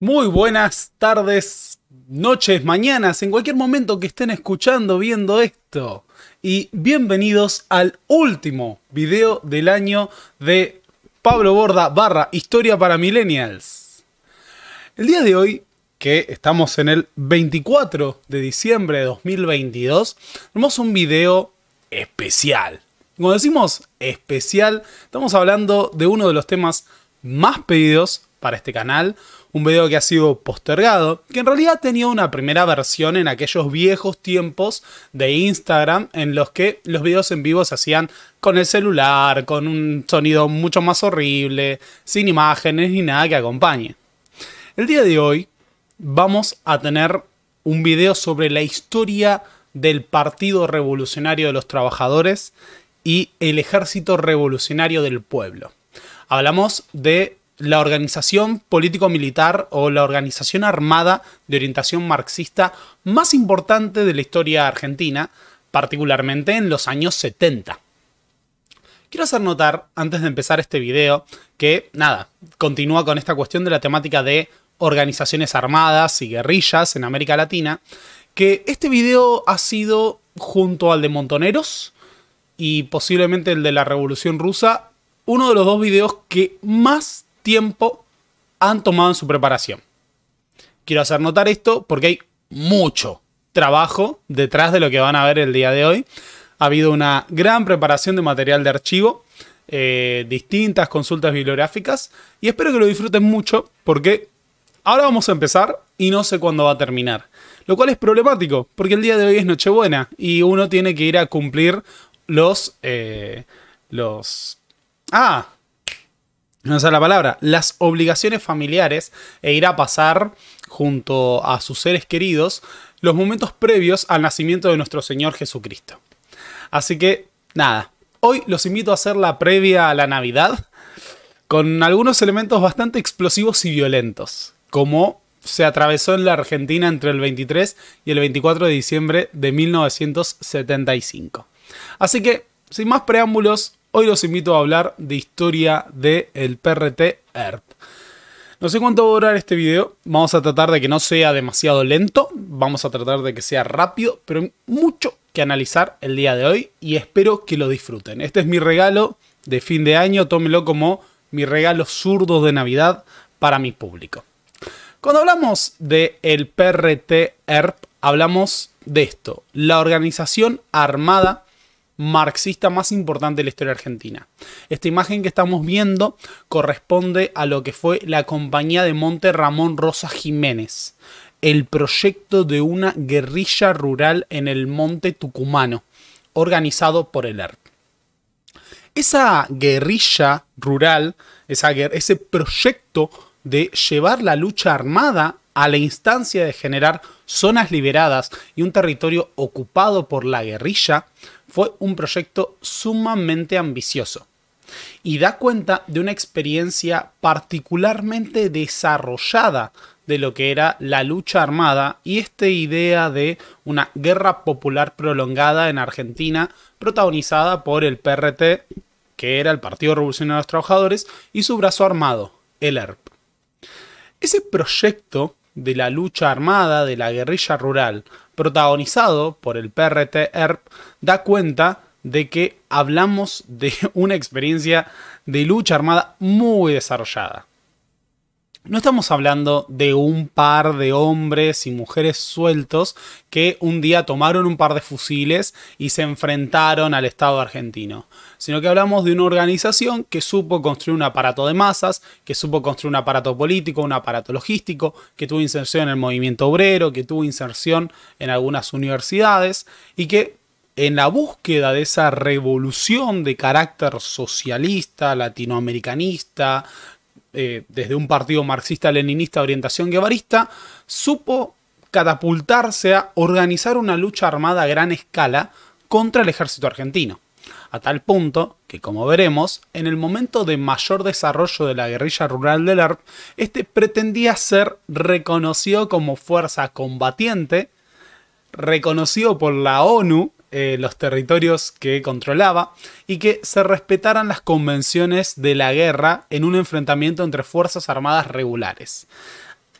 Muy buenas tardes, noches, mañanas, en cualquier momento que estén escuchando, viendo esto. Y bienvenidos al último video del año de Pablo Borda barra Historia para Millennials. El día de hoy, que estamos en el 24 de diciembre de 2022, tenemos un video especial. Cuando decimos especial, estamos hablando de uno de los temas más pedidos para este canal, un video que ha sido postergado, que en realidad tenía una primera versión en aquellos viejos tiempos de Instagram en los que los videos en vivo se hacían con el celular, con un sonido mucho más horrible, sin imágenes ni nada que acompañe. El día de hoy vamos a tener un video sobre la historia del Partido Revolucionario de los Trabajadores y el Ejército Revolucionario del Pueblo. Hablamos de la organización político-militar o la organización armada de orientación marxista más importante de la historia argentina, particularmente en los años 70. Quiero hacer notar, antes de empezar este video, que, nada, continúa con esta cuestión de la temática de organizaciones armadas y guerrillas en América Latina, que este video ha sido, junto al de Montoneros y posiblemente el de la Revolución Rusa, uno de los dos videos que más tiempo han tomado en su preparación. Quiero hacer notar esto porque hay mucho trabajo detrás de lo que van a ver el día de hoy. Ha habido una gran preparación de material de archivo, eh, distintas consultas bibliográficas y espero que lo disfruten mucho porque ahora vamos a empezar y no sé cuándo va a terminar. Lo cual es problemático porque el día de hoy es Nochebuena y uno tiene que ir a cumplir los... Eh, los... Ah, no es la palabra, las obligaciones familiares e ir a pasar junto a sus seres queridos los momentos previos al nacimiento de nuestro Señor Jesucristo. Así que, nada, hoy los invito a hacer la previa a la Navidad con algunos elementos bastante explosivos y violentos, como se atravesó en la Argentina entre el 23 y el 24 de diciembre de 1975. Así que, sin más preámbulos, Hoy los invito a hablar de historia del el PRT ERP. No sé cuánto va a durar este video, vamos a tratar de que no sea demasiado lento, vamos a tratar de que sea rápido, pero mucho que analizar el día de hoy y espero que lo disfruten. Este es mi regalo de fin de año, tómelo como mi regalo zurdo de Navidad para mi público. Cuando hablamos del el PRT ERP, hablamos de esto, la organización armada marxista más importante de la historia argentina. Esta imagen que estamos viendo corresponde a lo que fue la compañía de Monte Ramón Rosa Jiménez, el proyecto de una guerrilla rural en el monte tucumano, organizado por el ERP. Esa guerrilla rural, ese proyecto de llevar la lucha armada a la instancia de generar zonas liberadas y un territorio ocupado por la guerrilla, fue un proyecto sumamente ambicioso y da cuenta de una experiencia particularmente desarrollada de lo que era la lucha armada y esta idea de una guerra popular prolongada en Argentina protagonizada por el PRT, que era el Partido Revolucionario de los Trabajadores, y su brazo armado, el ERP. Ese proyecto de la lucha armada de la guerrilla rural, protagonizado por el PRT ERP, da cuenta de que hablamos de una experiencia de lucha armada muy desarrollada. No estamos hablando de un par de hombres y mujeres sueltos que un día tomaron un par de fusiles y se enfrentaron al Estado argentino sino que hablamos de una organización que supo construir un aparato de masas, que supo construir un aparato político, un aparato logístico, que tuvo inserción en el movimiento obrero, que tuvo inserción en algunas universidades y que en la búsqueda de esa revolución de carácter socialista, latinoamericanista, eh, desde un partido marxista-leninista, orientación guevarista, supo catapultarse a organizar una lucha armada a gran escala contra el ejército argentino a tal punto que, como veremos, en el momento de mayor desarrollo de la guerrilla rural del ERP, este pretendía ser reconocido como fuerza combatiente, reconocido por la ONU, eh, los territorios que controlaba, y que se respetaran las convenciones de la guerra en un enfrentamiento entre fuerzas armadas regulares.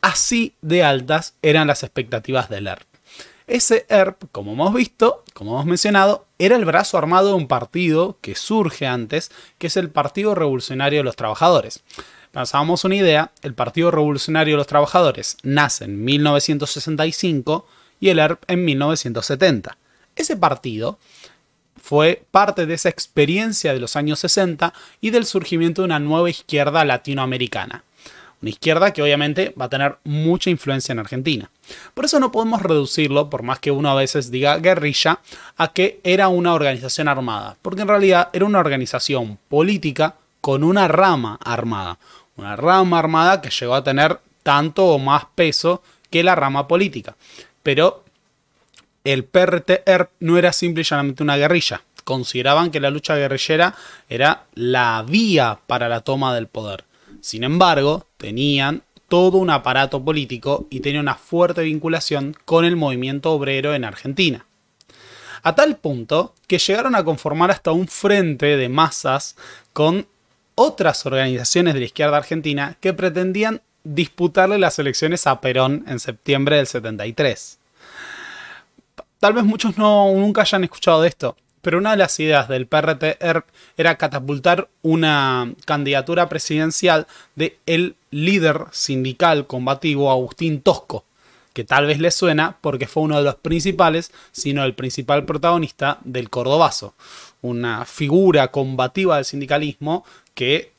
Así de altas eran las expectativas del ERP. Ese ERP, como hemos visto, como hemos mencionado, era el brazo armado de un partido que surge antes, que es el Partido Revolucionario de los Trabajadores. Pasamos una idea, el Partido Revolucionario de los Trabajadores nace en 1965 y el ERP en 1970. Ese partido fue parte de esa experiencia de los años 60 y del surgimiento de una nueva izquierda latinoamericana. Una izquierda que obviamente va a tener mucha influencia en Argentina. Por eso no podemos reducirlo, por más que uno a veces diga guerrilla, a que era una organización armada, porque en realidad era una organización política con una rama armada. Una rama armada que llegó a tener tanto o más peso que la rama política. Pero el PRTR no era simple y llanamente una guerrilla. Consideraban que la lucha guerrillera era la vía para la toma del poder. Sin embargo, tenían todo un aparato político y tenía una fuerte vinculación con el movimiento obrero en Argentina. A tal punto que llegaron a conformar hasta un frente de masas con otras organizaciones de la izquierda argentina que pretendían disputarle las elecciones a Perón en septiembre del 73. Tal vez muchos no, nunca hayan escuchado de esto, pero una de las ideas del PRT er, era catapultar una candidatura presidencial de el líder sindical combativo Agustín Tosco, que tal vez le suena porque fue uno de los principales, sino el principal protagonista del Cordobazo, una figura combativa del sindicalismo que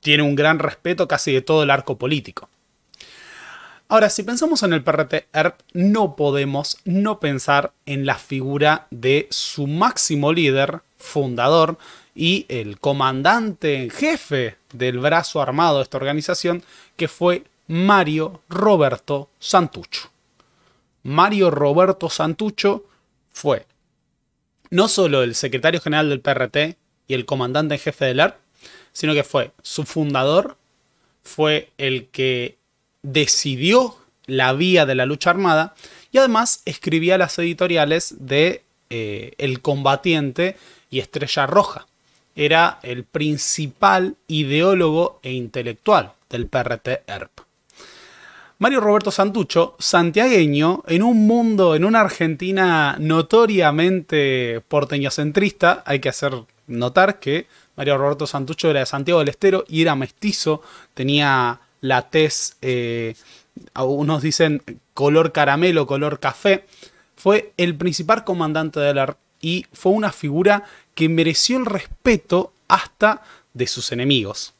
tiene un gran respeto casi de todo el arco político. Ahora, si pensamos en el PRT ERP, no podemos no pensar en la figura de su máximo líder, fundador y el comandante en jefe del brazo armado de esta organización, que fue Mario Roberto Santucho. Mario Roberto Santucho fue no solo el secretario general del PRT y el comandante en jefe del ERP, sino que fue su fundador, fue el que decidió la vía de la lucha armada y además escribía las editoriales de eh, El combatiente y Estrella Roja. Era el principal ideólogo e intelectual del PRT-ERP. E Mario Roberto Santucho, santiagueño, en un mundo, en una Argentina notoriamente porteñocentrista, hay que hacer notar que Mario Roberto Santucho era de Santiago del Estero y era mestizo, tenía la tez, eh, algunos dicen color caramelo, color café, fue el principal comandante de la y fue una figura que mereció el respeto hasta de sus enemigos.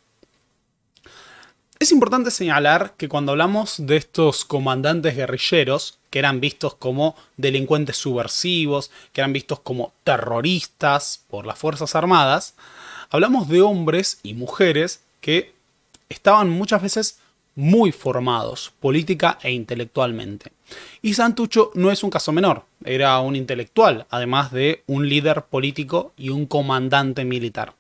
Es importante señalar que cuando hablamos de estos comandantes guerrilleros, que eran vistos como delincuentes subversivos, que eran vistos como terroristas por las Fuerzas Armadas, hablamos de hombres y mujeres que estaban muchas veces muy formados política e intelectualmente. Y Santucho no es un caso menor, era un intelectual, además de un líder político y un comandante militar.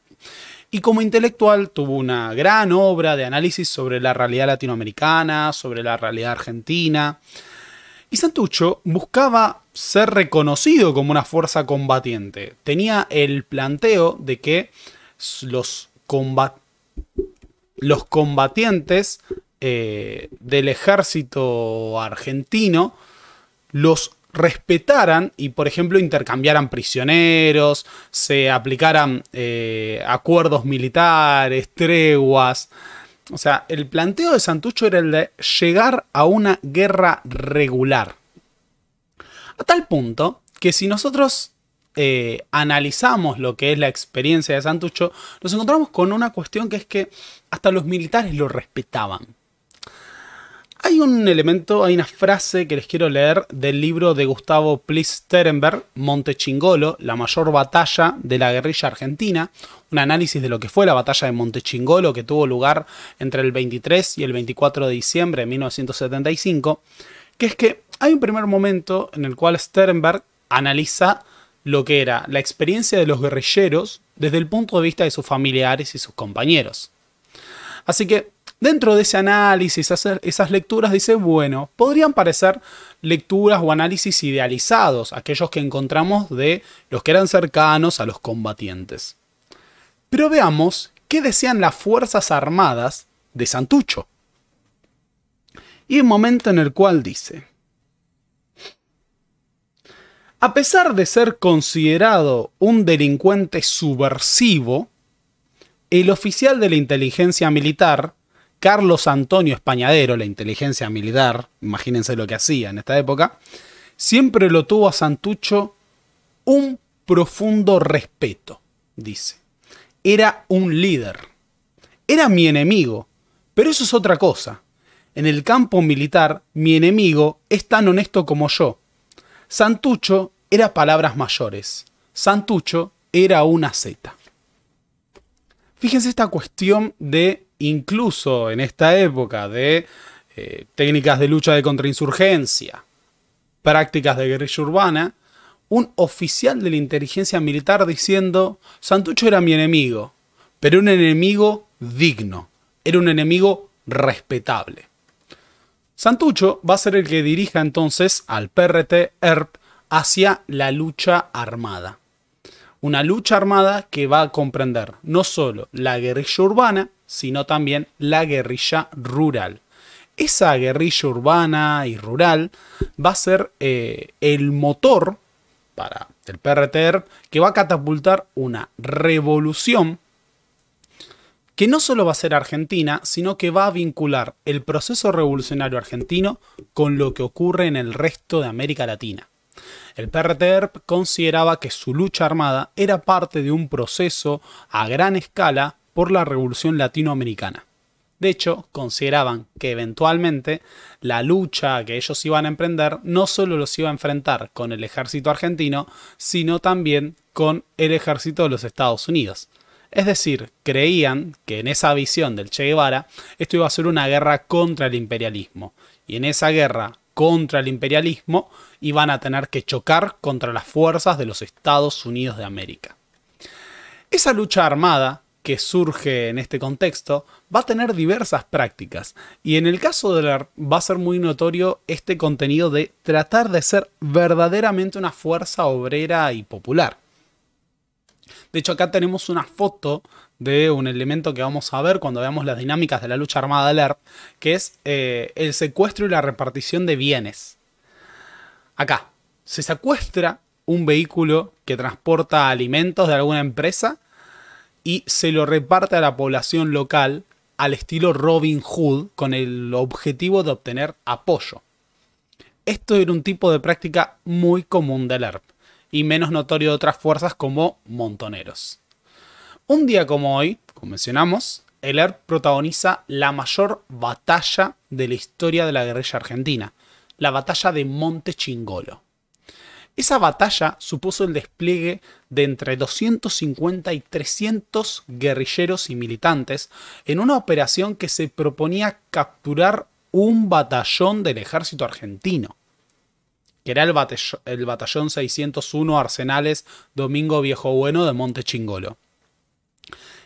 Y como intelectual tuvo una gran obra de análisis sobre la realidad latinoamericana, sobre la realidad argentina. Y Santucho buscaba ser reconocido como una fuerza combatiente. Tenía el planteo de que los combatientes los combatientes eh, del ejército argentino los respetaran y, por ejemplo, intercambiaran prisioneros, se aplicaran eh, acuerdos militares, treguas. O sea, el planteo de Santucho era el de llegar a una guerra regular. A tal punto que si nosotros eh, analizamos lo que es la experiencia de Santucho, nos encontramos con una cuestión que es que hasta los militares lo respetaban. Hay un elemento, hay una frase que les quiero leer del libro de Gustavo Plisterenberg, Montechingolo, La mayor batalla de la guerrilla argentina, un análisis de lo que fue la batalla de Montechingolo que tuvo lugar entre el 23 y el 24 de diciembre de 1975, que es que hay un primer momento en el cual Sternberg analiza lo que era la experiencia de los guerrilleros desde el punto de vista de sus familiares y sus compañeros. Así que dentro de ese análisis, esas lecturas, dice, bueno, podrían parecer lecturas o análisis idealizados, aquellos que encontramos de los que eran cercanos a los combatientes. Pero veamos qué decían las Fuerzas Armadas de Santucho. Y un momento en el cual dice, a pesar de ser considerado un delincuente subversivo, el oficial de la inteligencia militar, Carlos Antonio Españadero, la inteligencia militar, imagínense lo que hacía en esta época, siempre lo tuvo a Santucho un profundo respeto, dice. Era un líder. Era mi enemigo, pero eso es otra cosa. En el campo militar, mi enemigo es tan honesto como yo, Santucho era palabras mayores. Santucho era una Z. Fíjense esta cuestión de, incluso en esta época, de eh, técnicas de lucha de contrainsurgencia, prácticas de guerrilla urbana, un oficial de la inteligencia militar diciendo, Santucho era mi enemigo, pero un enemigo digno, era un enemigo respetable. Santucho va a ser el que dirija entonces al PRT-ERP e hacia la lucha armada. Una lucha armada que va a comprender no solo la guerrilla urbana, sino también la guerrilla rural. Esa guerrilla urbana y rural va a ser eh, el motor para el PRT-ERP e que va a catapultar una revolución que no solo va a ser Argentina, sino que va a vincular el proceso revolucionario argentino con lo que ocurre en el resto de América Latina. El PRTERP e consideraba que su lucha armada era parte de un proceso a gran escala por la revolución latinoamericana. De hecho, consideraban que eventualmente la lucha que ellos iban a emprender no solo los iba a enfrentar con el ejército argentino, sino también con el ejército de los Estados Unidos es decir, creían que en esa visión del Che Guevara esto iba a ser una guerra contra el imperialismo. Y en esa guerra contra el imperialismo iban a tener que chocar contra las fuerzas de los Estados Unidos de América. Esa lucha armada que surge en este contexto va a tener diversas prácticas y en el caso de la va a ser muy notorio este contenido de tratar de ser verdaderamente una fuerza obrera y popular. De hecho, acá tenemos una foto de un elemento que vamos a ver cuando veamos las dinámicas de la lucha armada del alert que es eh, el secuestro y la repartición de bienes. Acá, se secuestra un vehículo que transporta alimentos de alguna empresa y se lo reparte a la población local al estilo Robin Hood con el objetivo de obtener apoyo. Esto era un tipo de práctica muy común del alert y menos notorio de otras fuerzas como montoneros. Un día como hoy, como mencionamos, el ERP protagoniza la mayor batalla de la historia de la guerrilla argentina, la batalla de Monte Chingolo. Esa batalla supuso el despliegue de entre 250 y 300 guerrilleros y militantes en una operación que se proponía capturar un batallón del ejército argentino que era el, batallón, 601 Arsenales Domingo Viejo Bueno de Monte Chingolo.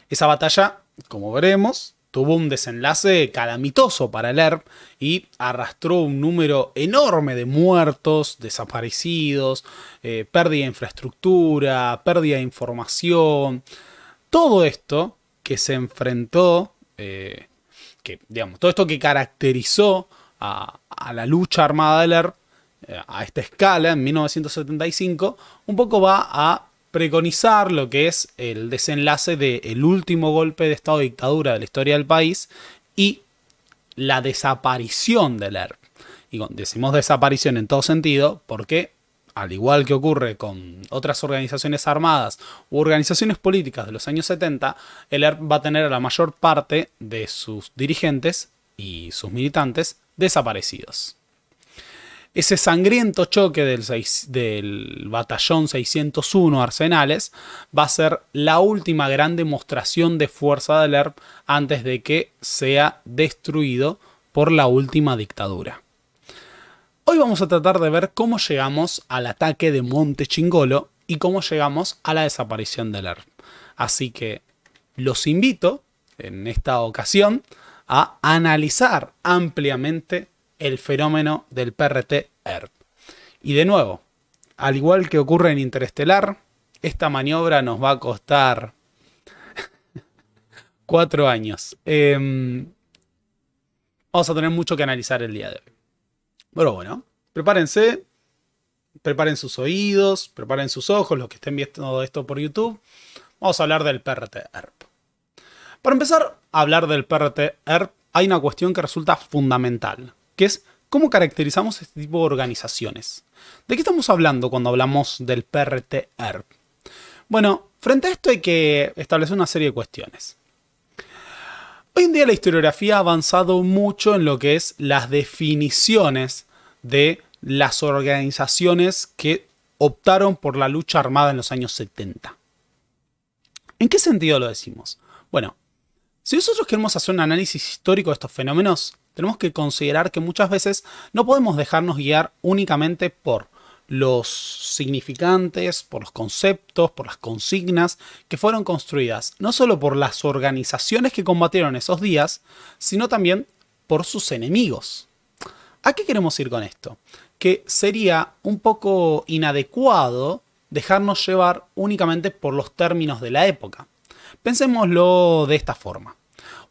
Esa batalla, como veremos, tuvo un desenlace calamitoso para el ERP y arrastró un número enorme de muertos, desaparecidos, eh, pérdida de infraestructura, pérdida de información. Todo esto que se enfrentó, eh, que, digamos, todo esto que caracterizó a, a la lucha armada del ERP eh, a esta escala, en 1975, un poco va a preconizar lo que es el desenlace del el último golpe de Estado dictadura de la historia del país y la desaparición del ERP. Y decimos desaparición en todo sentido porque, al igual que ocurre con otras organizaciones armadas u organizaciones políticas de los años 70, el ERP va a tener a la mayor parte de sus dirigentes y sus militantes desaparecidos ese sangriento choque del, batallón 601 Arsenales va a ser la última gran demostración de fuerza del ERP antes de que sea destruido por la última dictadura. Hoy vamos a tratar de ver cómo llegamos al ataque de Monte Chingolo y cómo llegamos a la desaparición del ERP. Así que los invito en esta ocasión a analizar ampliamente el fenómeno del PRT-ERP. E y de nuevo, al igual que ocurre en Interestelar, esta maniobra nos va a costar cuatro años. Em, vamos a tener mucho que analizar el día de hoy. Pero bueno, prepárense, preparen sus oídos, preparen sus ojos, los que estén viendo esto por YouTube. Vamos a hablar del PRT-ERP. E Para empezar a hablar del PRT-ERP, e hay una cuestión que resulta fundamental que es cómo caracterizamos este tipo de organizaciones. ¿De qué estamos hablando cuando hablamos del PRTR? Bueno, frente a esto hay que establecer una serie de cuestiones. Hoy en día la historiografía ha avanzado mucho en lo que es las definiciones de las organizaciones que optaron por la lucha armada en los años 70. ¿En qué sentido lo decimos? Bueno, si nosotros queremos hacer un análisis histórico de estos fenómenos, tenemos que considerar que muchas veces no podemos dejarnos guiar únicamente por los significantes, por los conceptos, por las consignas que fueron construidas, no solo por las organizaciones que combatieron esos días, sino también por sus enemigos. ¿A qué queremos ir con esto? Que sería un poco inadecuado dejarnos llevar únicamente por los términos de la época. Pensémoslo de esta forma.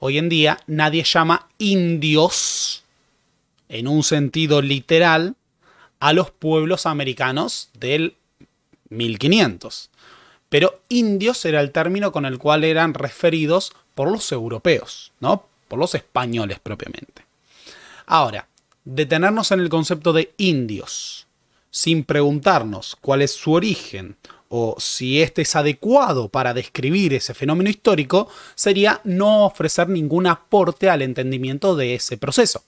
Hoy en día nadie llama indios, en un sentido literal, a los pueblos americanos del 1500. Pero indios era el término con el cual eran referidos por los europeos, ¿no? Por los españoles propiamente. Ahora, detenernos en el concepto de indios, sin preguntarnos cuál es su origen o si este es adecuado para describir ese fenómeno histórico, sería no ofrecer ningún aporte al entendimiento de ese proceso.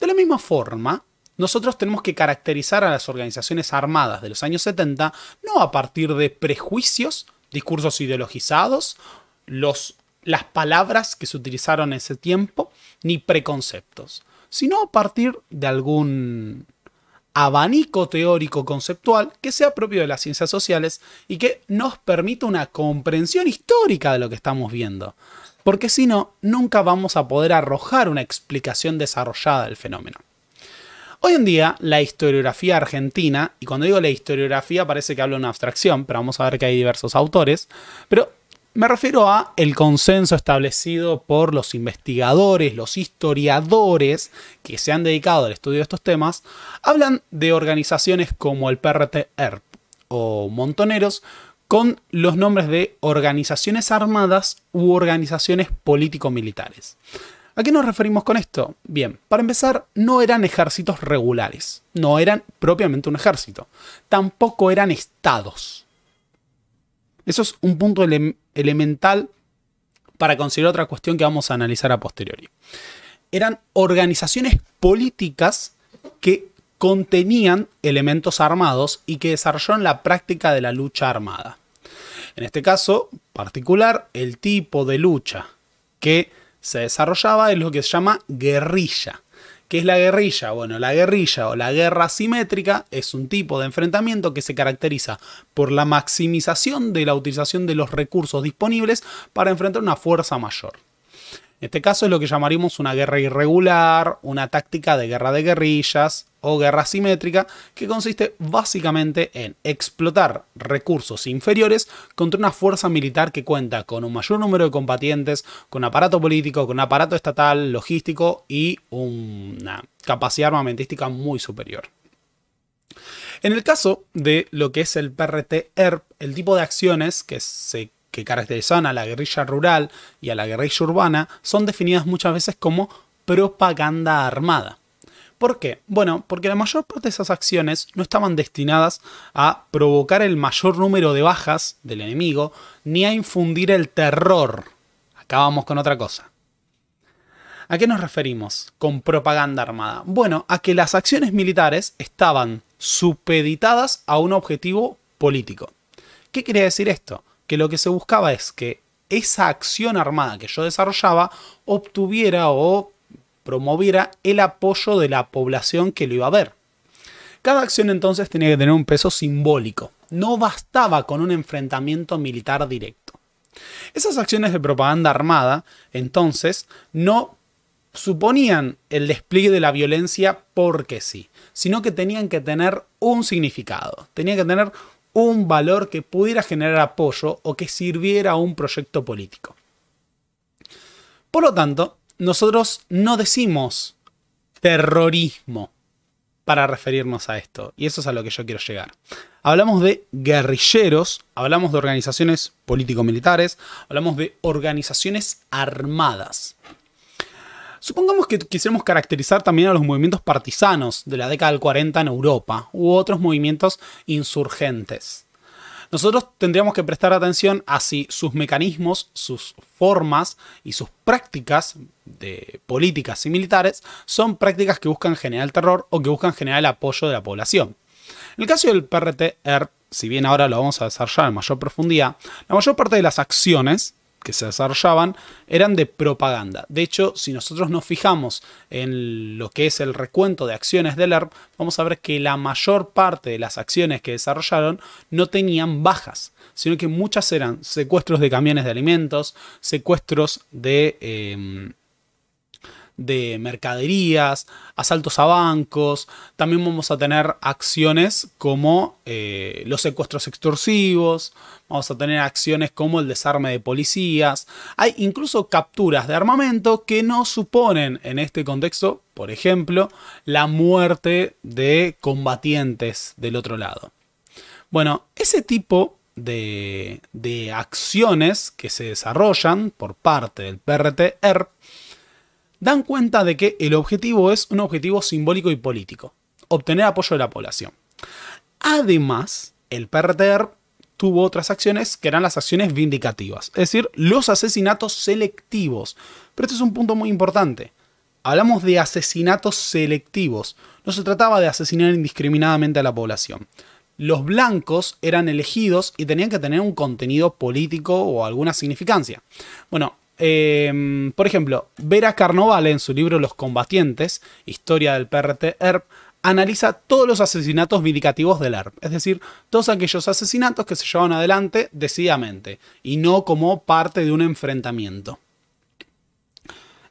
De la misma forma, nosotros tenemos que caracterizar a las organizaciones armadas de los años 70 no a partir de prejuicios, discursos ideologizados, los, las palabras que se utilizaron en ese tiempo, ni preconceptos, sino a partir de algún abanico teórico conceptual que sea propio de las ciencias sociales y que nos permita una comprensión histórica de lo que estamos viendo. Porque si no, nunca vamos a poder arrojar una explicación desarrollada del fenómeno. Hoy en día, la historiografía argentina, y cuando digo la historiografía parece que hablo de una abstracción, pero vamos a ver que hay diversos autores, pero me refiero a el consenso establecido por los investigadores, los historiadores que se han dedicado al estudio de estos temas, hablan de organizaciones como el PRT-ERP e o Montoneros con los nombres de organizaciones armadas u organizaciones político-militares. ¿A qué nos referimos con esto? Bien, para empezar, no eran ejércitos regulares, no eran propiamente un ejército, tampoco eran estados eso es un punto elemental para considerar otra cuestión que vamos a analizar a posteriori. Eran organizaciones políticas que contenían elementos armados y que desarrollaron la práctica de la lucha armada. En este caso particular, el tipo de lucha que se desarrollaba es lo que se llama guerrilla. ¿Qué es la guerrilla? Bueno, la guerrilla o la guerra simétrica es un tipo de enfrentamiento que se caracteriza por la maximización de la utilización de los recursos disponibles para enfrentar una fuerza mayor este caso es lo que llamaríamos una guerra irregular, una táctica de guerra de guerrillas o guerra simétrica, que consiste básicamente en explotar recursos inferiores contra una fuerza militar que cuenta con un mayor número de combatientes, con aparato político, con aparato estatal, logístico y una capacidad armamentística muy superior. En el caso de lo que es el PRT-ERP, el tipo de acciones que se que caracterizan a la guerrilla rural y a la guerrilla urbana son definidas muchas veces como propaganda armada. ¿Por qué? Bueno, porque la mayor parte de esas acciones no estaban destinadas a provocar el mayor número de bajas del enemigo, ni a infundir el terror. Acabamos con otra cosa. ¿A qué nos referimos con propaganda armada? Bueno, a que las acciones militares estaban supeditadas a un objetivo político. ¿Qué quiere decir esto? que lo que se buscaba es que esa acción armada que yo desarrollaba obtuviera o promoviera el apoyo de la población que lo iba a ver. Cada acción entonces tenía que tener un peso simbólico. No bastaba con un enfrentamiento militar directo. Esas acciones de propaganda armada, entonces, no suponían el despliegue de la violencia porque sí, sino que tenían que tener un significado, tenían que tener un valor que pudiera generar apoyo o que sirviera a un proyecto político. Por lo tanto, nosotros no decimos terrorismo para referirnos a esto, y eso es a lo que yo quiero llegar. Hablamos de guerrilleros, hablamos de organizaciones político-militares, hablamos de organizaciones armadas. Supongamos que quisiéramos caracterizar también a los movimientos partisanos de la década del 40 en Europa u otros movimientos insurgentes. Nosotros tendríamos que prestar atención a si sus mecanismos, sus formas y sus prácticas de políticas y militares son prácticas que buscan generar terror o que buscan generar el apoyo de la población. En el caso del prt si bien ahora lo vamos a desarrollar en mayor profundidad, la mayor parte de las acciones que se desarrollaban eran de propaganda. De hecho, si nosotros nos fijamos en lo que es el recuento de acciones del ERP, vamos a ver que la mayor parte de las acciones que desarrollaron no tenían bajas, sino que muchas eran secuestros de camiones de alimentos, secuestros de... Em, de mercaderías, asaltos a bancos, también vamos a tener acciones como eh, los secuestros extorsivos, vamos a tener acciones como el desarme de policías, hay incluso capturas de armamento que no suponen en este contexto, por ejemplo, la muerte de combatientes del otro lado. Bueno, ese tipo de, de acciones que se desarrollan por parte del prt e dan cuenta de que el objetivo es un objetivo simbólico y político, obtener apoyo de la población. Además, el PRTR tuvo otras acciones que eran las acciones vindicativas, es decir, los asesinatos selectivos. Pero este es un punto muy importante. Hablamos de asesinatos selectivos. No se trataba de asesinar indiscriminadamente a la población. Los blancos eran elegidos y tenían que tener un contenido político o alguna significancia. Bueno, Em, por ejemplo, Vera Carnovale, en su libro Los Combatientes, Historia del PRT ERP, analiza todos los asesinatos vindicativos del ERP, es decir, todos aquellos asesinatos que se llevan adelante decididamente y no como parte de un enfrentamiento.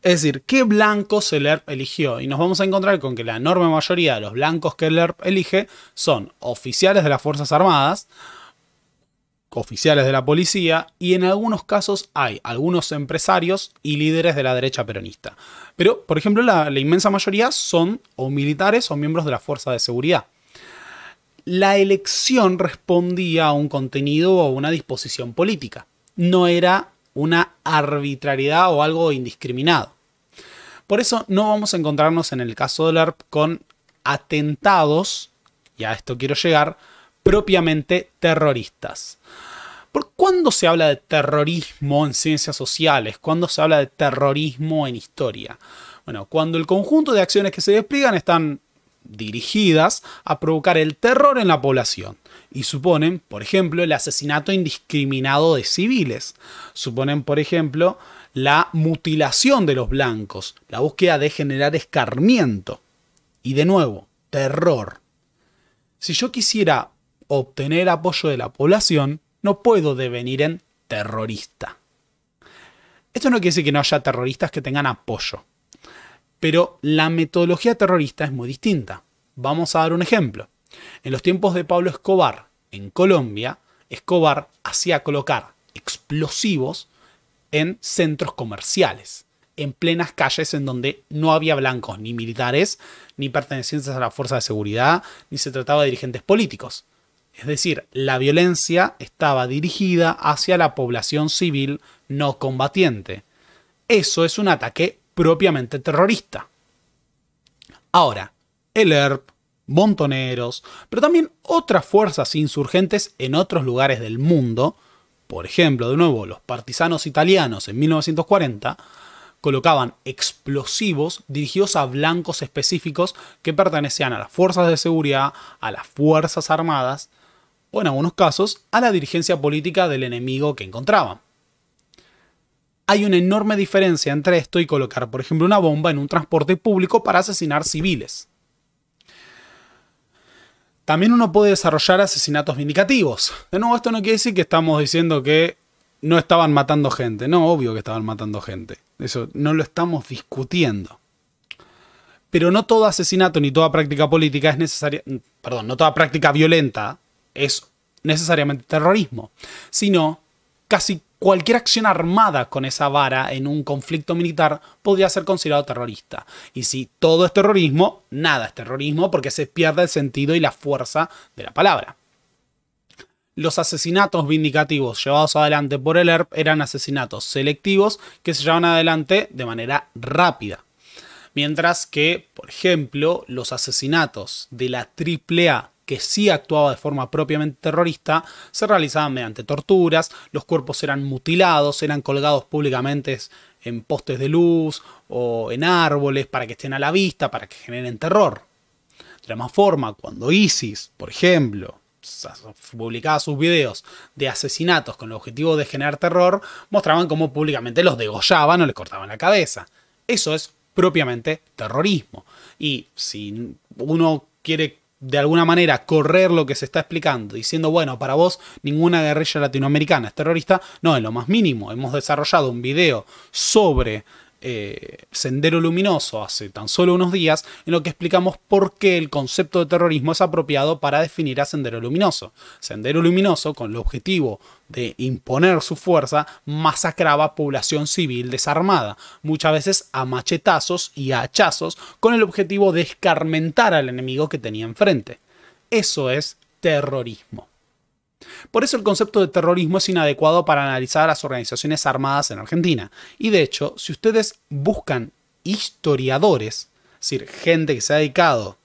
Es decir, ¿qué blancos el ERP eligió? Y nos vamos a encontrar con que la enorme mayoría de los blancos que el ERP elige son oficiales de las Fuerzas Armadas, oficiales de la policía y en algunos casos hay algunos empresarios y líderes de la derecha peronista. Pero, por ejemplo, la, inmensa mayoría son o militares o miembros de la fuerza de seguridad. La elección respondía a un contenido o una disposición política, no era una arbitrariedad o algo indiscriminado. Por eso no vamos a encontrarnos en el caso de arp con atentados, y a esto quiero llegar, propiamente terroristas. ¿Por cuándo se habla de terrorismo en ciencias sociales? ¿Cuándo se habla de terrorismo en historia? Bueno, cuando el conjunto de acciones que se despliegan están dirigidas a provocar el terror en la población y suponen, por ejemplo, el asesinato indiscriminado de civiles, suponen, por ejemplo, la mutilación de los blancos, la búsqueda de generar escarmiento y, de nuevo, terror. Si yo quisiera obtener apoyo de la población, no puedo devenir en terrorista. Esto no quiere decir que no haya terroristas que tengan apoyo, pero la metodología terrorista es muy distinta. Vamos a dar un ejemplo. En los tiempos de Pablo Escobar, en Colombia, Escobar hacía colocar explosivos en centros comerciales, en plenas calles en donde no había blancos, ni militares, ni pertenecientes a la fuerza de seguridad, ni se trataba de dirigentes políticos. Es decir, la violencia estaba dirigida hacia la población civil no combatiente. Eso es un ataque propiamente terrorista. Ahora, el ERP, montoneros, pero también otras fuerzas insurgentes en otros lugares del mundo, por ejemplo, de nuevo, los partisanos italianos en 1940, colocaban explosivos dirigidos a blancos específicos que pertenecían a las fuerzas de seguridad, a las fuerzas armadas, o en algunos casos a la dirigencia política del enemigo que encontraban. Hay una enorme diferencia entre esto y colocar, por ejemplo, una bomba en un transporte público para asesinar civiles. También uno puede desarrollar asesinatos vindicativos. De nuevo, esto no quiere decir que estamos diciendo que no estaban matando gente. No, obvio que estaban matando gente. Eso no lo estamos discutiendo. Pero no todo asesinato ni toda práctica política es necesaria. Perdón, no toda práctica violenta es necesariamente terrorismo, sino casi cualquier acción armada con esa vara en un conflicto militar podría ser considerado terrorista. Y si todo es terrorismo, nada es terrorismo porque se pierde el sentido y la fuerza de la palabra. Los asesinatos vindicativos llevados adelante por el ERP eran asesinatos selectivos que se llevaban adelante de manera rápida. Mientras que, por ejemplo, los asesinatos de la AAA que sí actuaba de forma propiamente terrorista se realizaban mediante torturas, los cuerpos eran mutilados, eran colgados públicamente en postes de luz o en árboles para que estén a la vista, para que generen terror. De la misma forma, cuando ISIS, por ejemplo, publicaba sus videos de asesinatos con el objetivo de generar terror, mostraban cómo públicamente los degollaban o les cortaban la cabeza. Eso es propiamente terrorismo. Y si uno quiere de alguna manera correr lo que se está explicando, diciendo, bueno, para vos ninguna guerrilla latinoamericana es terrorista, no, en lo más mínimo, hemos desarrollado un video sobre eh, Sendero Luminoso hace tan solo unos días, en lo que explicamos por qué el concepto de terrorismo es apropiado para definir a Sendero Luminoso. Sendero Luminoso, con el objetivo de imponer su fuerza, masacraba población civil desarmada, muchas veces a machetazos y a hachazos, con el objetivo de escarmentar al enemigo que tenía enfrente. Eso es terrorismo. Por eso el concepto de terrorismo es inadecuado para analizar a las organizaciones armadas en Argentina. Y de hecho, si ustedes buscan historiadores, es decir, gente que se ha dedicado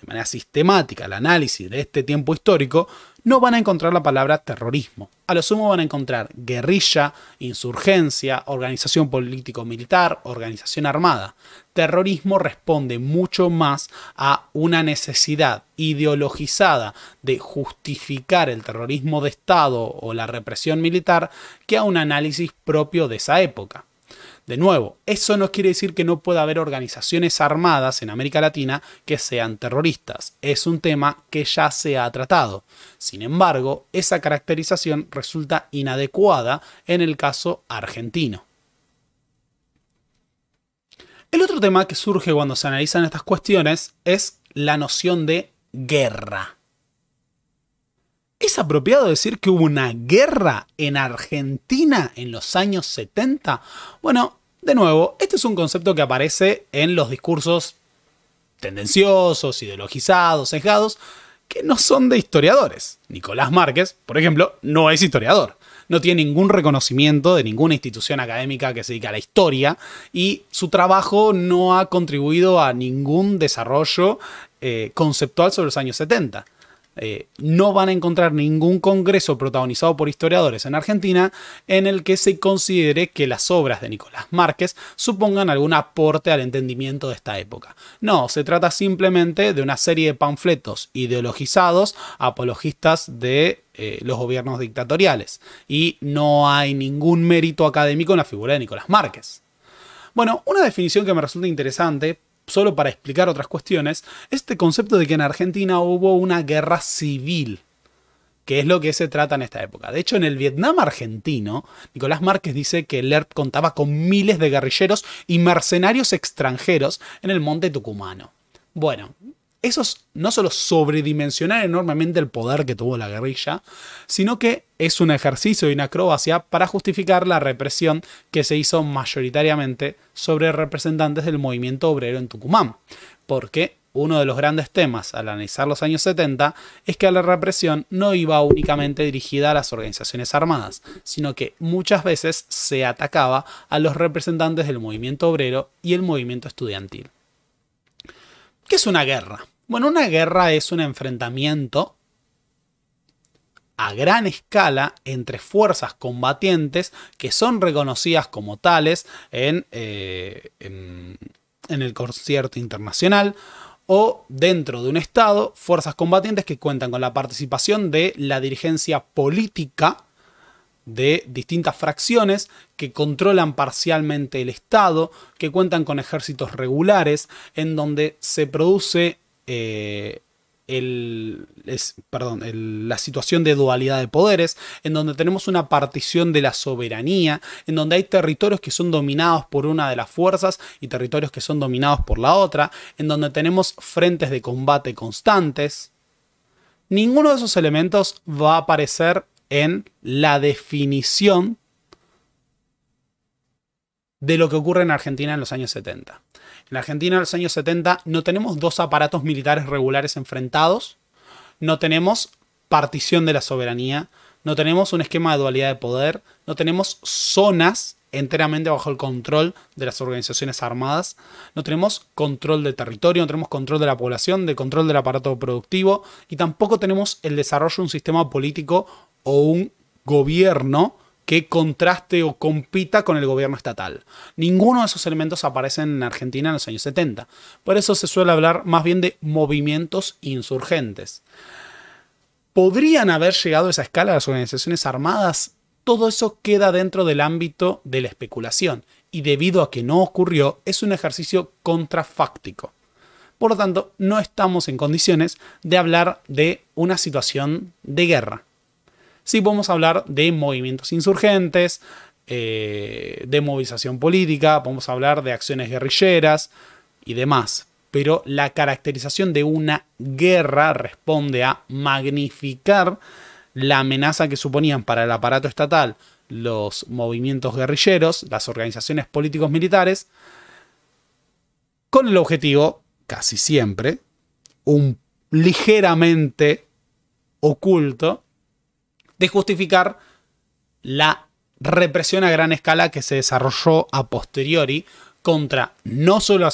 de manera sistemática al análisis de este tiempo histórico, no van a encontrar la palabra terrorismo. A lo sumo van a encontrar guerrilla, insurgencia, organización político-militar, organización armada. Terrorismo responde mucho más a una necesidad ideologizada de justificar el terrorismo de Estado o la represión militar que a un análisis propio de esa época. De nuevo, eso no quiere decir que no pueda haber organizaciones armadas en América Latina que sean terroristas. Es un tema que ya se ha tratado. Sin embargo, esa caracterización resulta inadecuada en el caso argentino. El otro tema que surge cuando se analizan estas cuestiones es la noción de guerra. ¿Es apropiado decir que hubo una guerra en Argentina en los años 70? Bueno, de nuevo, este es un concepto que aparece en los discursos tendenciosos, ideologizados, sesgados, que no son de historiadores. Nicolás Márquez, por ejemplo, no es historiador. No tiene ningún reconocimiento de ninguna institución académica que se dedique a la historia y su trabajo no ha contribuido a ningún desarrollo eh, conceptual sobre los años 70. Eh, no van a encontrar ningún congreso protagonizado por historiadores en Argentina en el que se considere que las obras de Nicolás Márquez supongan algún aporte al entendimiento de esta época. No, se trata simplemente de una serie de panfletos ideologizados, apologistas de eh, los gobiernos dictatoriales, y no hay ningún mérito académico en la figura de Nicolás Márquez. Bueno, una definición que me resulta interesante solo para explicar otras cuestiones, este concepto de que en Argentina hubo una guerra civil, que es lo que se trata en esta época. De hecho, en el Vietnam argentino, Nicolás Márquez dice que el ERP contaba con miles de guerrilleros y mercenarios extranjeros en el monte tucumano. Bueno, eso no solo sobredimensionar enormemente el poder que tuvo la guerrilla, sino que es un ejercicio y una acrobacia para justificar la represión que se hizo mayoritariamente sobre representantes del movimiento obrero en Tucumán. Porque uno de los grandes temas al analizar los años 70 es que la represión no iba únicamente dirigida a las organizaciones armadas, sino que muchas veces se atacaba a los representantes del movimiento obrero y el movimiento estudiantil. ¿Qué es una guerra? Bueno, una guerra es un enfrentamiento a gran escala entre fuerzas combatientes que son reconocidas como tales en, eh, el concierto internacional o dentro de un Estado, fuerzas combatientes que cuentan con la participación de la dirigencia política de distintas fracciones que controlan parcialmente el Estado, que cuentan con ejércitos regulares, en donde se produce eh, la situación de dualidad de poderes, en donde tenemos una partición de la soberanía, en donde hay territorios que son dominados por una de las fuerzas y territorios que son dominados por la otra, en donde tenemos frentes de combate constantes. Ninguno de esos elementos va a aparecer en la definición de lo que ocurre en Argentina en los años 70. En Argentina en los años 70 no tenemos dos aparatos militares regulares enfrentados, no tenemos partición de la soberanía, no tenemos un esquema de dualidad de poder, no tenemos zonas enteramente bajo el control de las organizaciones armadas, no tenemos control del territorio, no tenemos control de la población, de control del aparato productivo y tampoco tenemos el desarrollo de un sistema político o un gobierno que contraste o compita con el gobierno estatal. Ninguno de esos elementos aparecen en Argentina en los años 70. Por eso se suele hablar más bien de movimientos insurgentes. ¿Podrían haber llegado a esa escala las organizaciones armadas? Todo eso queda dentro del ámbito de la especulación y debido a que no ocurrió es un ejercicio contrafáctico. Por lo tanto, no estamos en condiciones de hablar de una situación de guerra sí podemos hablar de movimientos insurgentes, eh, de movilización política, podemos hablar de acciones guerrilleras y demás. Pero la caracterización de una guerra responde a magnificar la amenaza que suponían para el aparato estatal los movimientos guerrilleros, las organizaciones políticos militares, con el objetivo, casi siempre, un ligeramente oculto de justificar la represión a gran escala que se desarrolló a posteriori contra no solo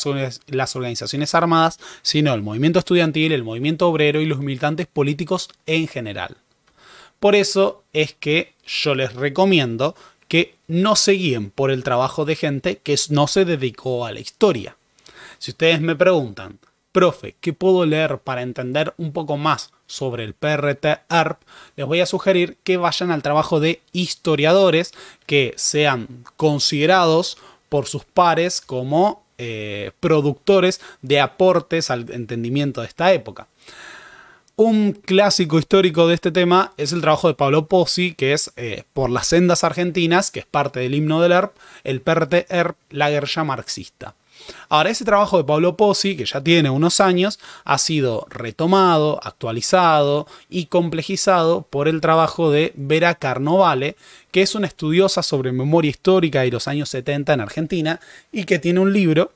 las organizaciones armadas, sino el movimiento estudiantil, el movimiento obrero y los militantes políticos en general. Por eso es que yo les recomiendo que no se guíen por el trabajo de gente que no se dedicó a la historia. Si ustedes me preguntan, profe, ¿qué puedo leer para entender un poco más sobre el PRT ARP? Les voy a sugerir que vayan al trabajo de historiadores que sean considerados por sus pares como eh, productores de aportes al entendimiento de esta época. Un clásico histórico de este tema es el trabajo de Pablo Pozzi, que es eh, Por las sendas argentinas, que es parte del himno del ERP, el PRT ERP, la guerrilla marxista. Ahora, ese trabajo de Pablo Pozzi, que ya tiene unos años, ha sido retomado, actualizado y complejizado por el trabajo de Vera Carnovale, que es una estudiosa sobre memoria histórica y los años 70 en Argentina y que tiene un libro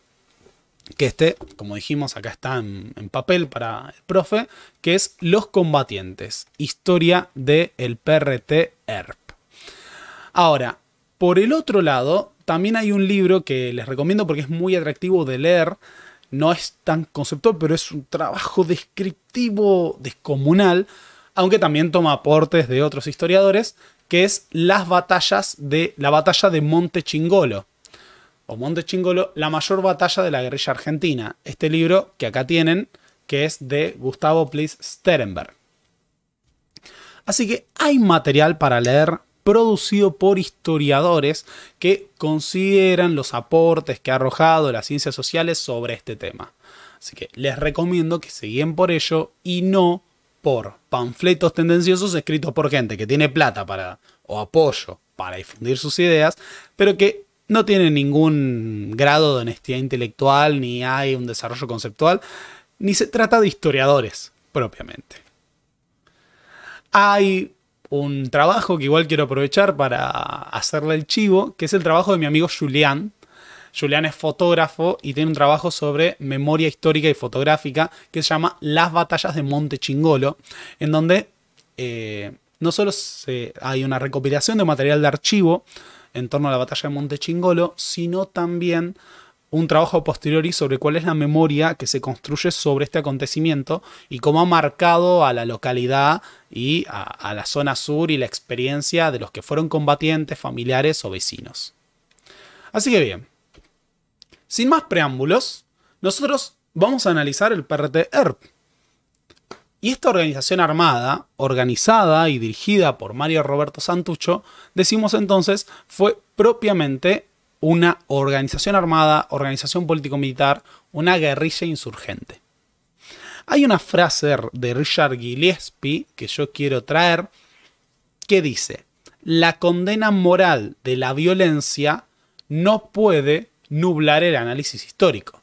que este, como dijimos, acá está en, papel para el profe, que es Los combatientes, historia del PRT ERP. Ahora, por el otro lado, también hay un libro que les recomiendo porque es muy atractivo de leer. No es tan conceptual, pero es un trabajo descriptivo descomunal, aunque también toma aportes de otros historiadores, que es las batallas de la batalla de Monte Chingolo o Monte Chingolo, la mayor batalla de la guerrilla argentina. Este libro que acá tienen, que es de Gustavo Plis Sterenberg. Así que hay material para leer producido por historiadores que consideran los aportes que ha arrojado las ciencias sociales sobre este tema. Así que les recomiendo que se guíen por ello y no por panfletos tendenciosos escritos por gente que tiene plata para o apoyo para difundir sus ideas, pero que no tiene ningún grado de honestidad intelectual, ni hay un desarrollo conceptual, ni se trata de historiadores propiamente. Hay un trabajo que igual quiero aprovechar para hacerle el chivo, que es el trabajo de mi amigo Julián. Julián es fotógrafo y tiene un trabajo sobre memoria histórica y fotográfica que se llama Las batallas de Monte Chingolo, en donde eh, no solo hay una recopilación de material de archivo en torno a la batalla de Monte Chingolo, sino también un trabajo posteriori sobre cuál es la memoria que se construye sobre este acontecimiento y cómo ha marcado a la localidad y a, la zona sur y la experiencia de los que fueron combatientes, familiares o vecinos. Así que bien, sin más preámbulos, nosotros vamos a analizar el PRT-ERP. E y esta organización armada, organizada y dirigida por Mario Roberto Santucho, decimos entonces, fue propiamente una organización armada, organización político-militar, una guerrilla insurgente. Hay una frase de Richard Gillespie que yo quiero traer que dice, la condena moral de la violencia no puede nublar el análisis histórico.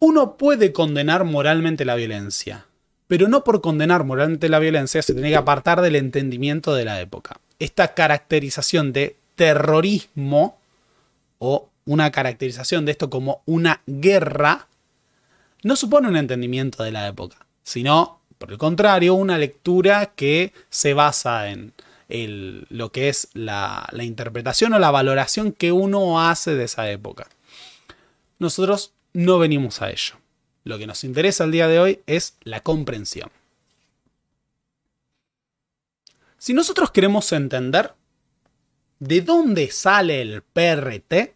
Uno puede condenar moralmente la violencia, pero no por condenar moralmente la violencia se tiene que apartar del entendimiento de la época. Esta caracterización de terrorismo o una caracterización de esto como una guerra, no supone un entendimiento de la época, sino, por el contrario, una lectura que se basa en lo que es la, la interpretación o la valoración que uno hace de esa época. Nosotros no venimos a ello. Lo que nos interesa el día de hoy es la comprensión. Si nosotros queremos entender, ¿De dónde sale el PRT?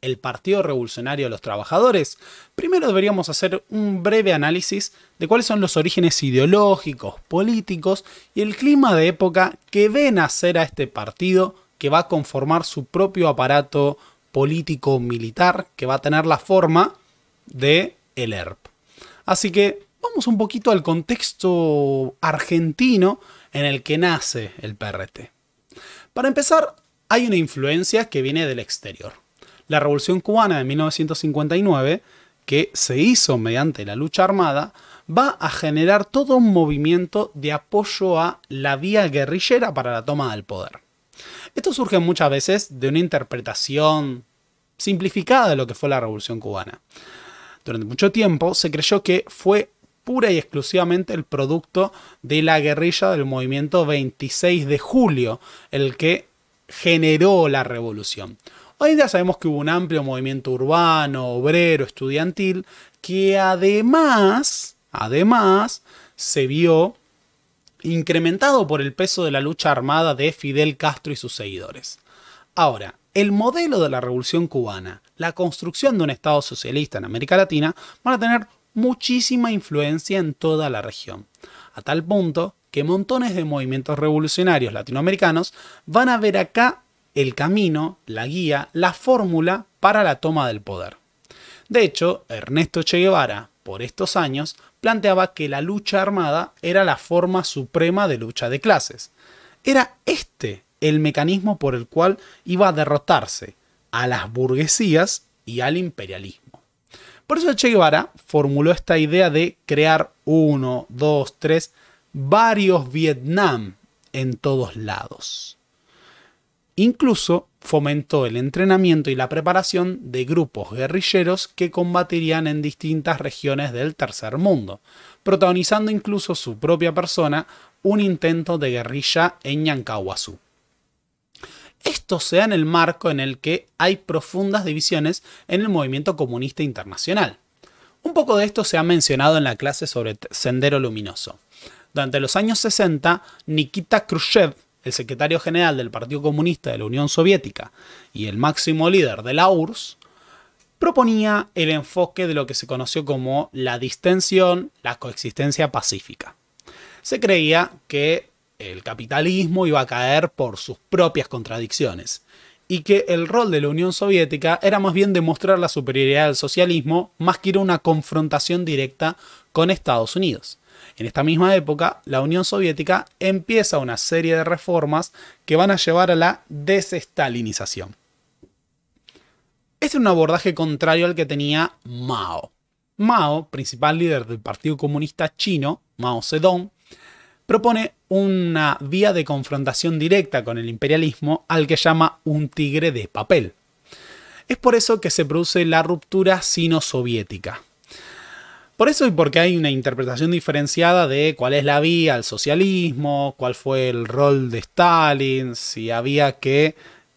El Partido Revolucionario de los Trabajadores. Primero deberíamos hacer un breve análisis de cuáles son los orígenes ideológicos, políticos y el clima de época que ven nacer a este partido que va a conformar su propio aparato político-militar que va a tener la forma de el ERP. Así que vamos un poquito al contexto argentino en el que nace el PRT. Para empezar, hay una influencia que viene del exterior. La Revolución Cubana de 1959, que se hizo mediante la lucha armada, va a generar todo un movimiento de apoyo a la vía guerrillera para la toma del poder. Esto surge muchas veces de una interpretación simplificada de lo que fue la Revolución Cubana. Durante mucho tiempo se creyó que fue pura y exclusivamente el producto de la guerrilla del movimiento 26 de julio, el que generó la revolución. Hoy en día sabemos que hubo un amplio movimiento urbano, obrero, estudiantil, que además, además, se vio incrementado por el peso de la lucha armada de Fidel Castro y sus seguidores. Ahora, el modelo de la revolución cubana, la construcción de un Estado socialista en América Latina, van a tener muchísima influencia en toda la región, a tal punto que montones de movimientos revolucionarios latinoamericanos van a ver acá el camino, la guía, la fórmula para la toma del poder. De hecho, Ernesto Che Guevara, por estos años, planteaba que la lucha armada era la forma suprema de lucha de clases. Era este el mecanismo por el cual iba a derrotarse a las burguesías y al imperialismo. Por eso Che Guevara formuló esta idea de crear uno, dos, tres varios Vietnam en todos lados. Incluso fomentó el entrenamiento y la preparación de grupos guerrilleros que combatirían en distintas regiones del tercer mundo, protagonizando incluso su propia persona un intento de guerrilla en Yancahuasú. Esto sea en el marco en el que hay profundas divisiones en el movimiento comunista internacional. Un poco de esto se ha mencionado en la clase sobre Sendero Luminoso. Durante los años 60, Nikita Khrushchev, el secretario general del Partido Comunista de la Unión Soviética y el máximo líder de la URSS, proponía el enfoque de lo que se conoció como la distensión, la coexistencia pacífica. Se creía que el capitalismo iba a caer por sus propias contradicciones y que el rol de la Unión Soviética era más bien demostrar la superioridad del socialismo más que ir a una confrontación directa con Estados Unidos. En esta misma época, la Unión Soviética empieza una serie de reformas que van a llevar a la desestalinización. Este es un abordaje contrario al que tenía Mao. Mao, principal líder del Partido Comunista Chino, Mao Zedong, propone una vía de confrontación directa con el imperialismo al que llama un tigre de papel. Es por eso que se produce la ruptura sino-soviética. Por eso y porque hay una interpretación diferenciada de cuál es la vía al socialismo, cuál fue el rol de Stalin, si había que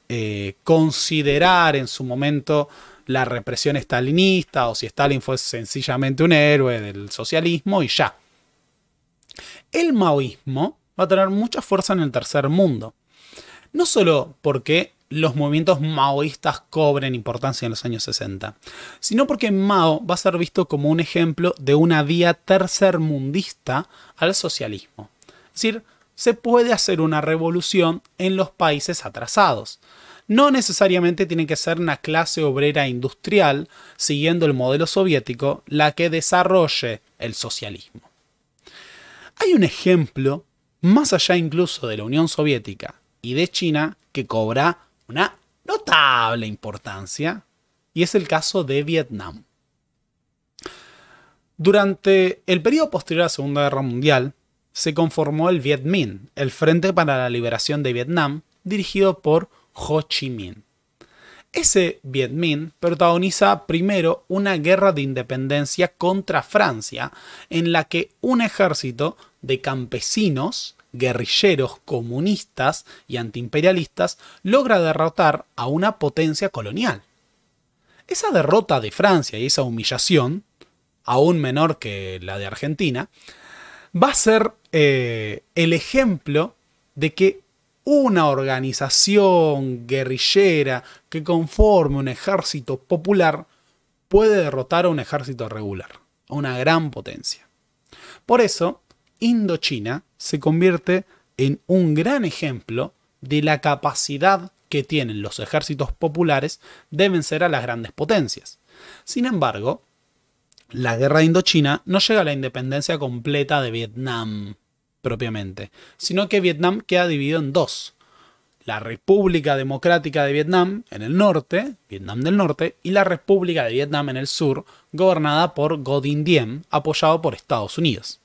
eh, considerar en su momento la represión stalinista o si Stalin fue sencillamente un héroe del socialismo y ya. El maoísmo va a tener mucha fuerza en el tercer mundo. No solo porque los movimientos maoístas cobren importancia en los años 60, sino porque Mao va a ser visto como un ejemplo de una vía tercermundista al socialismo. Es decir, se puede hacer una revolución en los países atrasados. No necesariamente tiene que ser una clase obrera industrial, siguiendo el modelo soviético, la que desarrolle el socialismo. Hay un ejemplo, más allá incluso de la Unión Soviética y de China, que cobra una notable importancia, y es el caso de Vietnam. Durante el periodo posterior a la Segunda Guerra Mundial, se conformó el Viet Minh, el Frente para la Liberación de Vietnam, dirigido por Ho Chi Minh. Ese Viet Minh protagoniza primero una guerra de independencia contra Francia, en la que un ejército de campesinos guerrilleros comunistas y antiimperialistas, logra derrotar a una potencia colonial. Esa derrota de Francia y esa humillación, aún menor que la de Argentina, va a ser eh, el ejemplo de que una organización guerrillera que conforme un ejército popular puede derrotar a un ejército regular, a una gran potencia. Por eso, Indochina se convierte en un gran ejemplo de la capacidad que tienen los ejércitos populares de vencer a las grandes potencias. Sin embargo, la guerra de Indochina no llega a la independencia completa de Vietnam propiamente, sino que Vietnam queda dividido en dos. La República Democrática de Vietnam en el norte, Vietnam del Norte, y la República de Vietnam en el sur, gobernada por Godin Diem, apoyado por Estados Unidos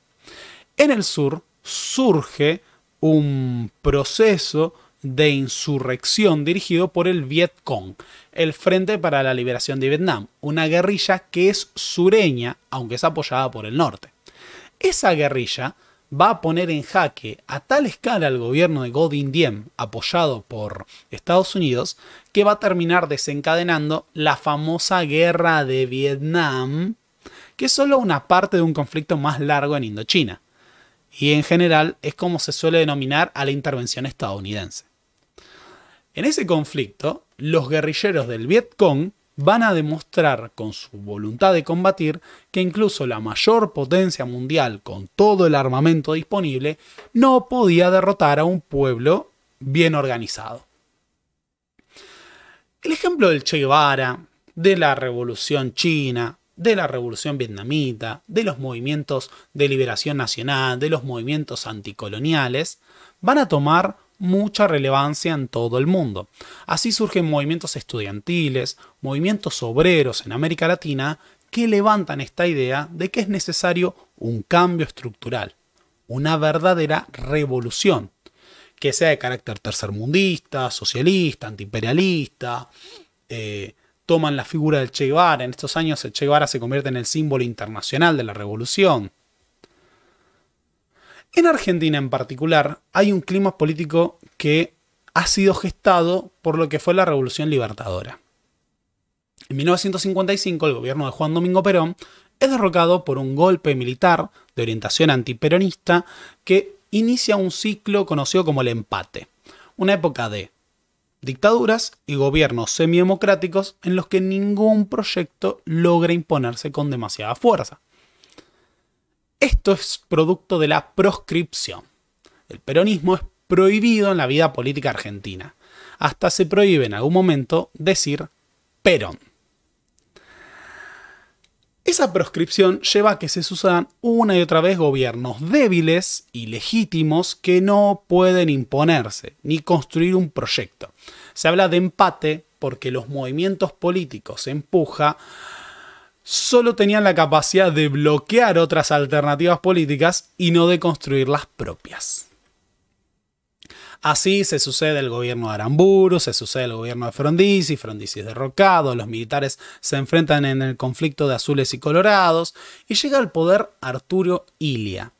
en el sur surge un proceso de insurrección dirigido por el Vietcong, el Frente para la Liberación de Vietnam, una guerrilla que es sureña, aunque es apoyada por el norte. Esa guerrilla va a poner en jaque a tal escala al gobierno de Godin Diem, apoyado por Estados Unidos, que va a terminar desencadenando la famosa guerra de Vietnam, que es solo una parte de un conflicto más largo en Indochina y en general es como se suele denominar a la intervención estadounidense. En ese conflicto, los guerrilleros del Vietcong van a demostrar con su voluntad de combatir que incluso la mayor potencia mundial con todo el armamento disponible no podía derrotar a un pueblo bien organizado. El ejemplo del Che Guevara, de la Revolución China de la revolución vietnamita, de los movimientos de liberación nacional, de los movimientos anticoloniales, van a tomar mucha relevancia en todo el mundo. Así surgen movimientos estudiantiles, movimientos obreros en América Latina que levantan esta idea de que es necesario un cambio estructural, una verdadera revolución, que sea de carácter tercermundista, socialista, antiimperialista, eh, toman la figura del Che Guevara. En estos años el Che Guevara se convierte en el símbolo internacional de la revolución. En Argentina en particular hay un clima político que ha sido gestado por lo que fue la Revolución Libertadora. En 1955 el gobierno de Juan Domingo Perón es derrocado por un golpe militar de orientación antiperonista que inicia un ciclo conocido como el empate, una época de dictaduras y gobiernos semidemocráticos en los que ningún proyecto logra imponerse con demasiada fuerza. Esto es producto de la proscripción. El peronismo es prohibido en la vida política argentina. Hasta se prohíbe en algún momento decir Perón. Esa proscripción lleva a que se sucedan una y otra vez gobiernos débiles y legítimos que no pueden imponerse ni construir un proyecto. Se habla de empate porque los movimientos políticos empuja solo tenían la capacidad de bloquear otras alternativas políticas y no de construir las propias. Así se sucede el gobierno de Aramburu, se sucede el gobierno de Frondizi, Frondizi es derrocado, los militares se enfrentan en el conflicto de azules y colorados y llega al poder Arturo Ilia.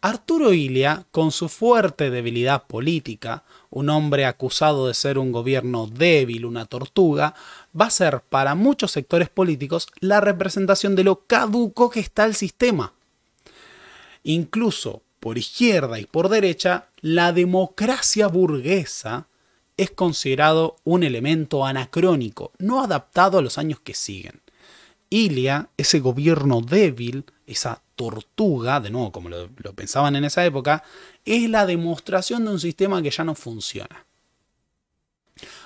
Arturo Ilia, con su fuerte debilidad política, un hombre acusado de ser un gobierno débil, una tortuga, va a ser para muchos sectores políticos la representación de lo caduco que está el sistema. Incluso por izquierda y por derecha, la democracia burguesa es considerado un elemento anacrónico, no adaptado a los años que siguen. Ilia, ese gobierno débil, esa tortuga, de nuevo como lo, pensaban en esa época, es la demostración de un sistema que ya no funciona.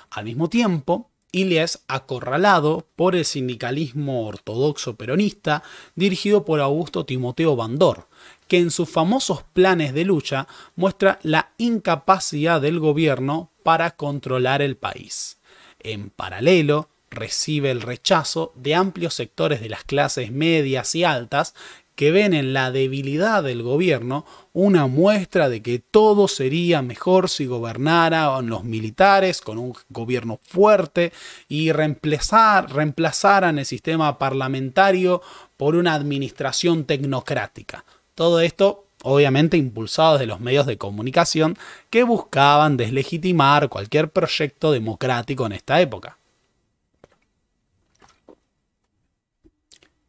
Al mismo tiempo, es acorralado por el sindicalismo ortodoxo peronista dirigido por Augusto Timoteo Bandor, que en sus famosos planes de lucha muestra la incapacidad del gobierno para controlar el país. En paralelo, recibe el rechazo de amplios sectores de las clases medias y altas que ven en la debilidad del gobierno una muestra de que todo sería mejor si gobernaran los militares con un gobierno fuerte y reemplazar, reemplazaran el sistema parlamentario por una administración tecnocrática. Todo esto obviamente impulsado de los medios de comunicación que buscaban deslegitimar cualquier proyecto democrático en esta época.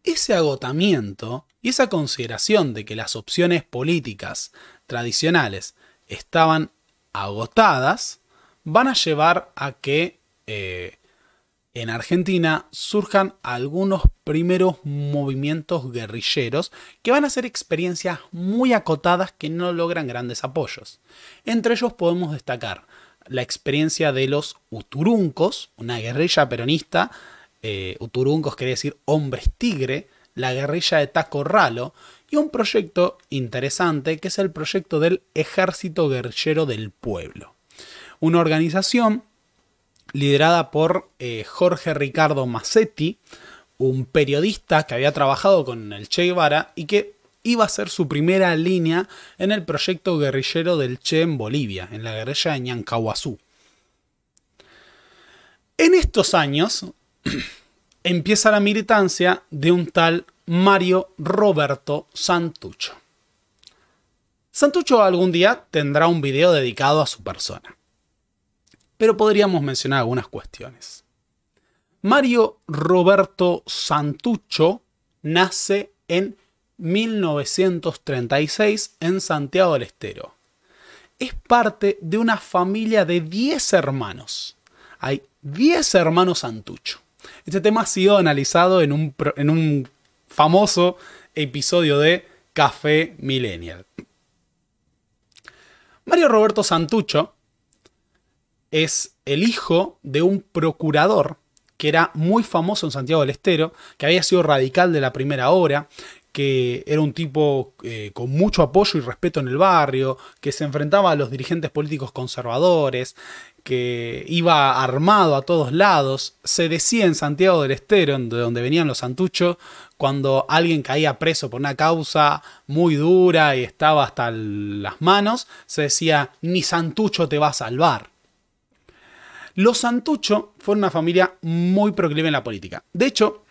Ese agotamiento y esa consideración de que las opciones políticas tradicionales estaban agotadas, van a llevar a que eh, en Argentina surjan algunos primeros movimientos guerrilleros que van a ser experiencias muy acotadas que no logran grandes apoyos. Entre ellos podemos destacar la experiencia de los Uturuncos, una guerrilla peronista. Eh, uturuncos quiere decir hombres tigre, la guerrilla de Taco Ralo, y un proyecto interesante que es el proyecto del Ejército Guerrillero del Pueblo. Una organización liderada por eh, Jorge Ricardo Massetti, un periodista que había trabajado con el Che Guevara y que iba a ser su primera línea en el proyecto guerrillero del Che en Bolivia, en la guerrilla de Ñancahuazú. En estos años, empieza la militancia de un tal Mario Roberto Santucho. Santucho algún día tendrá un video dedicado a su persona. Pero podríamos mencionar algunas cuestiones. Mario Roberto Santucho nace en 1936 en Santiago del Estero. Es parte de una familia de 10 hermanos. Hay 10 hermanos Santucho. Este tema ha sido analizado en un, famoso episodio de Café Millennial. Mario Roberto Santucho es el hijo de un procurador que era muy famoso en Santiago del Estero, que había sido radical de la primera hora, que era un tipo eh, con mucho apoyo y respeto en el barrio, que se enfrentaba a los dirigentes políticos conservadores, que iba armado a todos lados, se decía en Santiago del Estero, donde venían los santuchos, cuando alguien caía preso por una causa muy dura y estaba hasta las manos, se decía, ni santucho te va a salvar. Los santucho fueron una familia muy proclive en la política. De hecho,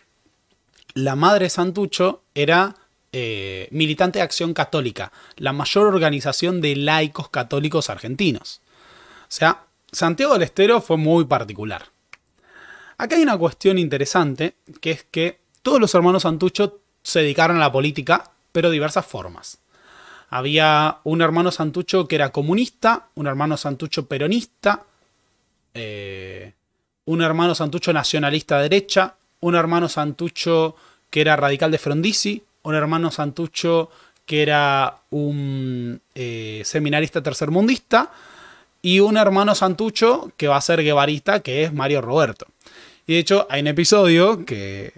la madre santucho era eh, militante de Acción Católica, la mayor organización de laicos católicos argentinos. O sea, Santiago del Estero fue muy particular. Acá hay una cuestión interesante, que es que todos los hermanos Santucho se dedicaron a la política, pero de diversas formas. Había un hermano Santucho que era comunista, un hermano Santucho peronista, eh, un hermano Santucho nacionalista derecha, un hermano Santucho que era radical de Frondizi, un hermano Santucho que era un eh, seminarista tercermundista, y un hermano santucho que va a ser guevarista, que es Mario Roberto. Y de hecho, hay un episodio que,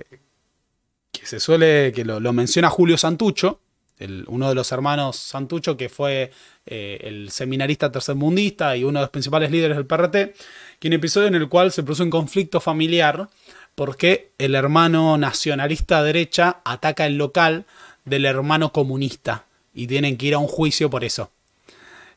se suele, que lo, menciona Julio Santucho, el, uno de los hermanos Santucho, que fue eh, el seminarista tercermundista y uno de los principales líderes del PRT, que un episodio en el cual se produce un conflicto familiar porque el hermano nacionalista derecha ataca el local del hermano comunista y tienen que ir a un juicio por eso.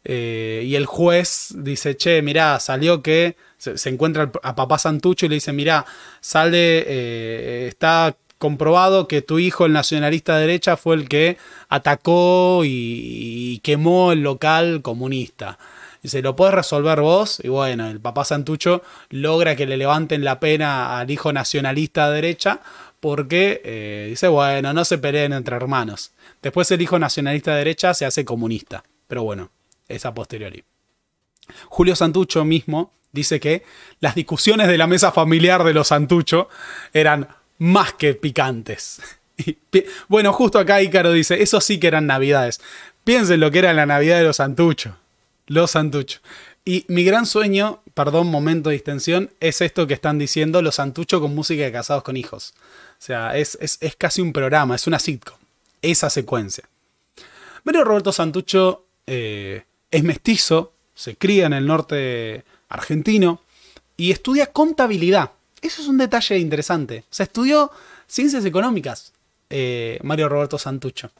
Eh, y el juez dice, che, mirá, salió que se, encuentra a papá Santucho y le dice, mirá, sale, eh, está comprobado que tu hijo, el nacionalista derecha, fue el que atacó y, quemó el local comunista. Dice, ¿lo puedes resolver vos? Y bueno, el papá Santucho logra que le levanten la pena al hijo nacionalista derecha porque eh, dice, bueno, no se peleen entre hermanos. Después el hijo nacionalista derecha se hace comunista. Pero bueno, esa posteriori. Julio Santucho mismo dice que las discusiones de la mesa familiar de los Santucho eran más que picantes. bueno, justo acá Ícaro dice, eso sí que eran navidades. Piensen lo que era la Navidad de los Santucho. Los Santucho. Y mi gran sueño, perdón, momento de distensión, es esto que están diciendo los Santucho con música de casados con hijos. O sea, es, casi un programa, es una sitcom. Esa secuencia. Pero Roberto Santucho eh, es mestizo, se cría en el norte argentino y estudia contabilidad. Eso es un detalle interesante. se estudió ciencias económicas eh, Mario Roberto Santucho.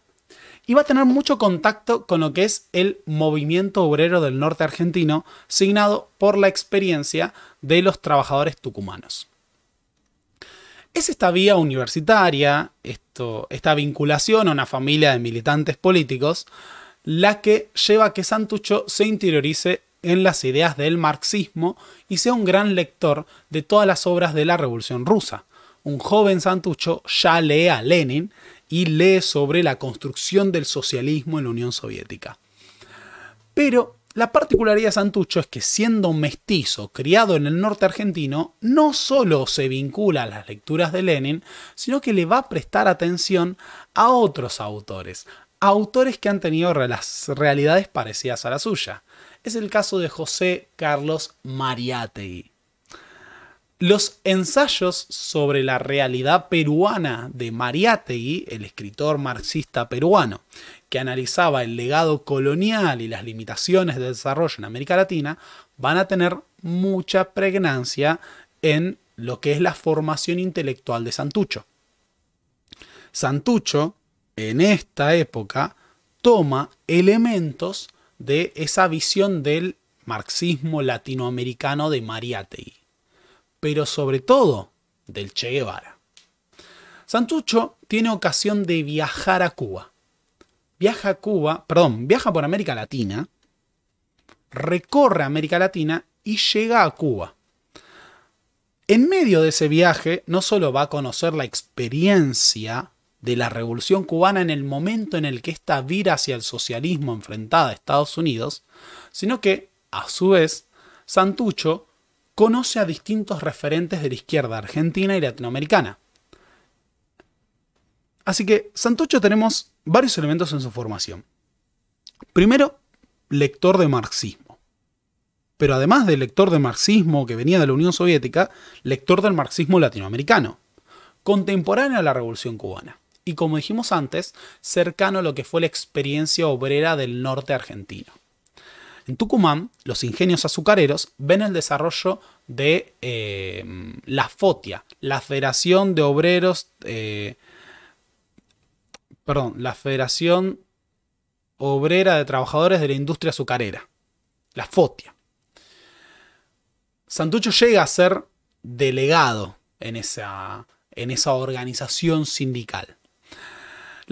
Y va a tener mucho contacto con lo que es el movimiento obrero del norte argentino, signado por la experiencia de los trabajadores tucumanos. Es esta vía universitaria, esto, esta vinculación a una familia de militantes políticos, la que lleva a que Santucho se interiorice en las ideas del marxismo y sea un gran lector de todas las obras de la Revolución Rusa. Un joven Santucho ya lee a Lenin y lee sobre la construcción del socialismo en la Unión Soviética. Pero la particularidad de Santucho es que siendo un mestizo criado en el norte argentino, no solo se vincula a las lecturas de Lenin, sino que le va a prestar atención a otros autores, autores que han tenido las realidades parecidas a la suya. Es el caso de José Carlos Mariátegui. Los ensayos sobre la realidad peruana de Mariátegui, el escritor marxista peruano, que analizaba el legado colonial y las limitaciones de desarrollo en América Latina, van a tener mucha pregnancia en lo que es la formación intelectual de Santucho. Santucho en esta época toma elementos de esa visión del marxismo latinoamericano de Mariátegui, pero sobre todo del Che Guevara. Santucho tiene ocasión de viajar a Cuba. Viaja a Cuba, perdón, viaja por América Latina, recorre América Latina y llega a Cuba. En medio de ese viaje, no solo va a conocer la experiencia de la revolución cubana en el momento en el que esta vira hacia el socialismo enfrentada a Estados Unidos, sino que, a su vez, Santucho conoce a distintos referentes de la izquierda argentina y latinoamericana. Así que Santucho tenemos varios elementos en su formación. Primero, lector de marxismo. Pero además de lector de marxismo que venía de la Unión Soviética, lector del marxismo latinoamericano, contemporáneo a la Revolución Cubana y, como dijimos antes, cercano a lo que fue la experiencia obrera del norte argentino. En Tucumán, los ingenios azucareros ven el desarrollo de eh, la FOTIA, la Federación de Obreros. Eh, perdón, la Federación Obrera de Trabajadores de la Industria Azucarera, la FOTIA. Santucho llega a ser delegado en esa, en esa organización sindical.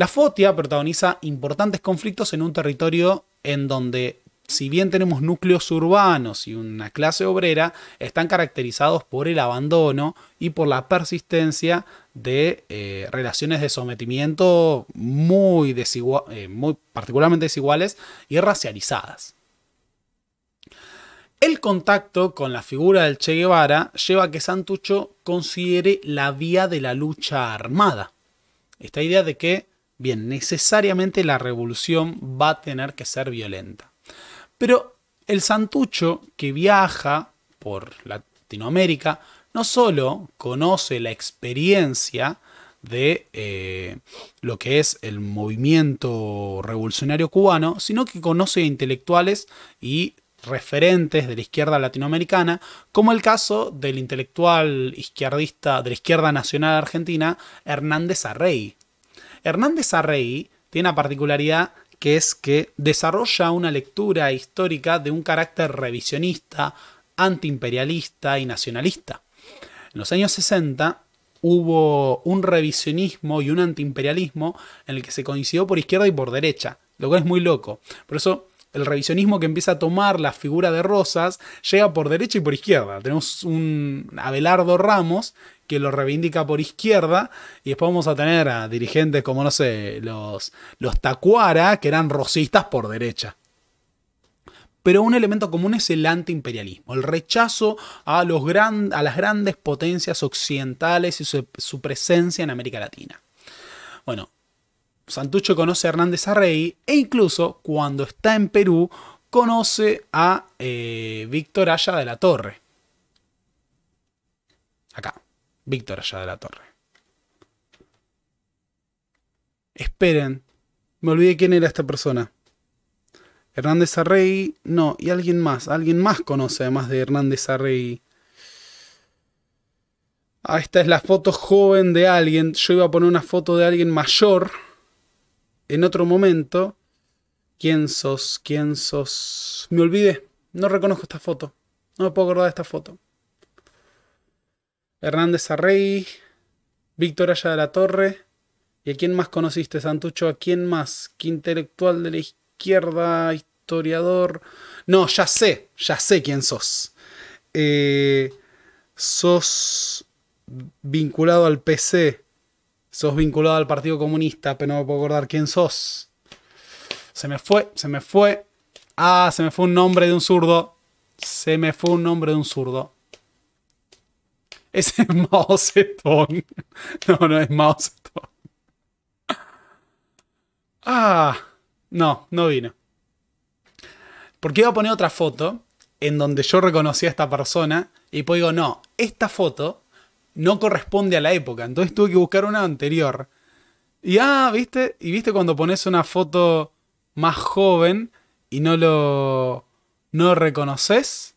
La Fotia protagoniza importantes conflictos en un territorio en donde, si bien tenemos núcleos urbanos y una clase obrera, están caracterizados por el abandono y por la persistencia de eh, relaciones de sometimiento muy, desigual, eh, muy particularmente desiguales y racializadas. El contacto con la figura del Che Guevara lleva a que Santucho considere la vía de la lucha armada. Esta idea de que Bien, necesariamente la revolución va a tener que ser violenta. Pero el santucho que viaja por Latinoamérica no solo conoce la experiencia de eh, lo que es el movimiento revolucionario cubano, sino que conoce a intelectuales y referentes de la izquierda latinoamericana, como el caso del intelectual izquierdista de la izquierda nacional argentina Hernández Arrey, Hernández Arregui tiene una particularidad que es que desarrolla una lectura histórica de un carácter revisionista, antiimperialista y nacionalista. En los años 60 hubo un revisionismo y un antiimperialismo en el que se coincidió por izquierda y por derecha, lo cual es muy loco. Por eso el revisionismo que empieza a tomar la figura de Rosas llega por derecha y por izquierda. Tenemos un Abelardo Ramos que lo reivindica por izquierda y después vamos a tener a dirigentes como, no sé, los, los Tacuara, que eran rosistas por derecha. Pero un elemento común es el antiimperialismo, el rechazo a, los a las grandes potencias occidentales y su, su presencia en América Latina. Bueno, Santucho conoce a Hernández Arrey e incluso cuando está en Perú conoce a eh, Víctor Aya de la Torre. Acá, Víctor Aya de la Torre. Esperen, me olvidé quién era esta persona. Hernández Arrey, no, y alguien más, alguien más conoce además de Hernández Arrey. Ah, esta es la foto joven de alguien. Yo iba a poner una foto de alguien mayor en otro momento. ¿Quién sos? ¿Quién sos? Me olvidé. No reconozco esta foto. No me puedo acordar de esta foto. Hernández Arrey, Víctor Ayala de la Torre. ¿Y a quién más conociste, Santucho? ¿A quién más? ¿Qué intelectual de la izquierda, historiador? No, ya sé, ya sé quién sos. Eh, sos vinculado al PC Sos vinculado al Partido Comunista, pero no me puedo acordar quién sos. Se me fue, se me fue. Ah, se me fue un nombre de un zurdo. Se me fue un nombre de un zurdo. Ese es Mao Zedong. No, no es Mao Zedong. Ah, no, no vino. Porque iba a poner otra foto en donde yo reconocí a esta persona y pues digo, no, esta foto no corresponde a la época. Entonces tuve que buscar una anterior. Y ah, viste, y viste cuando pones una foto más joven y no lo no reconoces.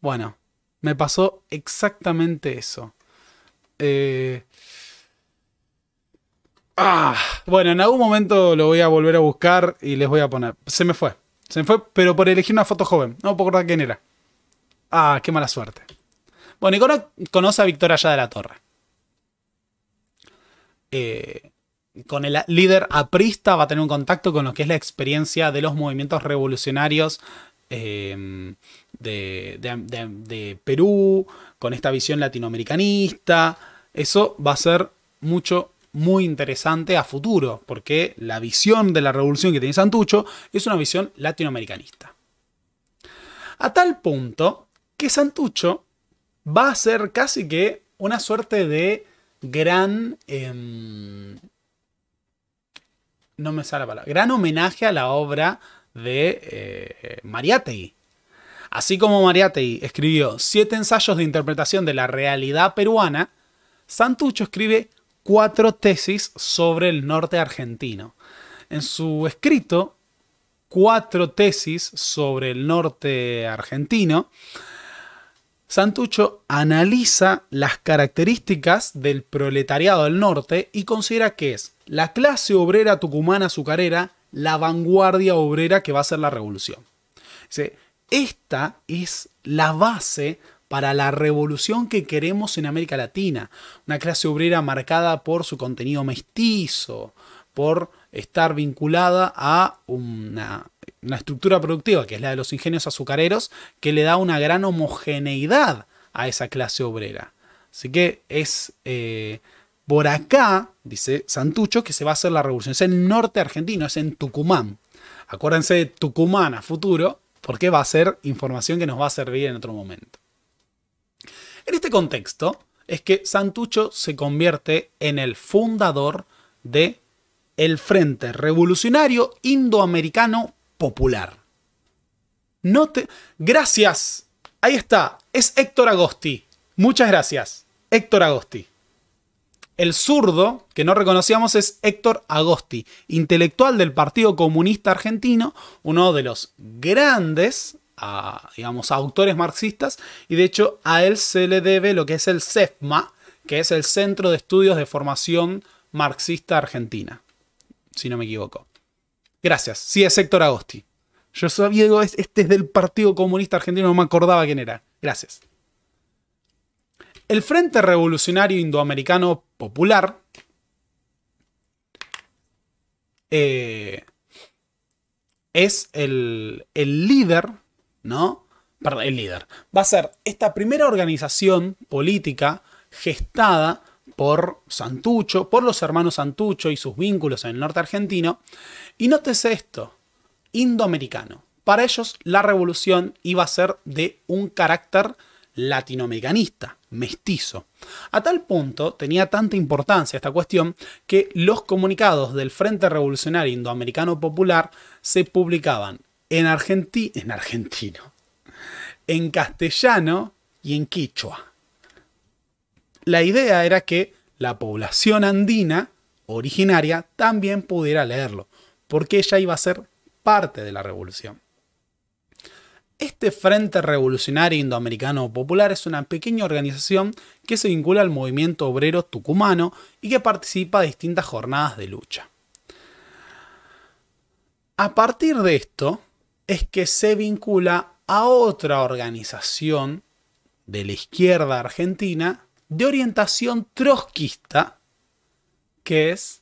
Bueno, me pasó exactamente eso. Eh, ah, bueno, en algún momento lo voy a volver a buscar y les voy a poner. Se me fue. Se me fue, pero por elegir una foto joven. No puedo acordar quién era. Ah, qué mala suerte. Bueno, y conoce a Víctor Allá de la Torre. Eh, con el líder aprista va a tener un contacto con lo que es la experiencia de los movimientos revolucionarios eh, de, de, Perú, con esta visión latinoamericanista. Eso va a ser mucho, muy interesante a futuro, porque la visión de la revolución que tiene Santucho es una visión latinoamericanista. A tal punto que Santucho va a ser casi que una suerte de gran... Em, no me sale la Gran homenaje a la obra de eh, Así como Mariátegui escribió siete ensayos de interpretación de la realidad peruana, Santucho escribe cuatro tesis sobre el norte argentino. En su escrito, cuatro tesis sobre el norte argentino, Santucho analiza las características del proletariado del norte y considera que es la clase obrera tucumana azucarera la vanguardia obrera que va a ser la revolución. Dice, esta es la base para la revolución que queremos en América Latina. Una clase obrera marcada por su contenido mestizo, por estar vinculada a una una estructura productiva, que es la de los ingenios azucareros, que le da una gran homogeneidad a esa clase obrera. Así que es eh, por acá, dice Santucho, que se va a hacer la revolución. Es el norte argentino, es en Tucumán. Acuérdense de Tucumán a futuro, porque va a ser información que nos va a servir en otro momento. En este contexto es que Santucho se convierte en el fundador de el Frente Revolucionario Indoamericano popular. No Gracias. Ahí está. Es Héctor Agosti. Muchas gracias. Héctor Agosti. El zurdo, que no reconocíamos, es Héctor Agosti, intelectual del Partido Comunista Argentino, uno de los grandes, ah, digamos, autores marxistas, y de hecho a él se le debe lo que es el CEFMA, que es el Centro de Estudios de Formación Marxista Argentina, si no me equivoco. Gracias. Sí, es Héctor Agosti. Yo sabía, diego este es del Partido Comunista Argentino, no me acordaba quién era. Gracias. El Frente Revolucionario Indoamericano Popular eh, es el, el líder, ¿no? Perdón, el líder. Va a ser esta primera organización política gestada por Santucho, por los hermanos Santucho y sus vínculos en el norte argentino. Y nótese esto, indoamericano. Para ellos la revolución iba a ser de un carácter latinoamericanista, mestizo. A tal punto tenía tanta importancia esta cuestión que los comunicados del Frente Revolucionario Indoamericano Popular se publicaban en, en argentino, en castellano y en quichua la idea era que la población andina originaria también pudiera leerlo, porque ella iba a ser parte de la revolución. Este Frente Revolucionario Indoamericano Popular es una pequeña organización que se vincula al movimiento obrero tucumano y que participa de distintas jornadas de lucha. A partir de esto es que se vincula a otra organización de la izquierda argentina de orientación trotskista, que es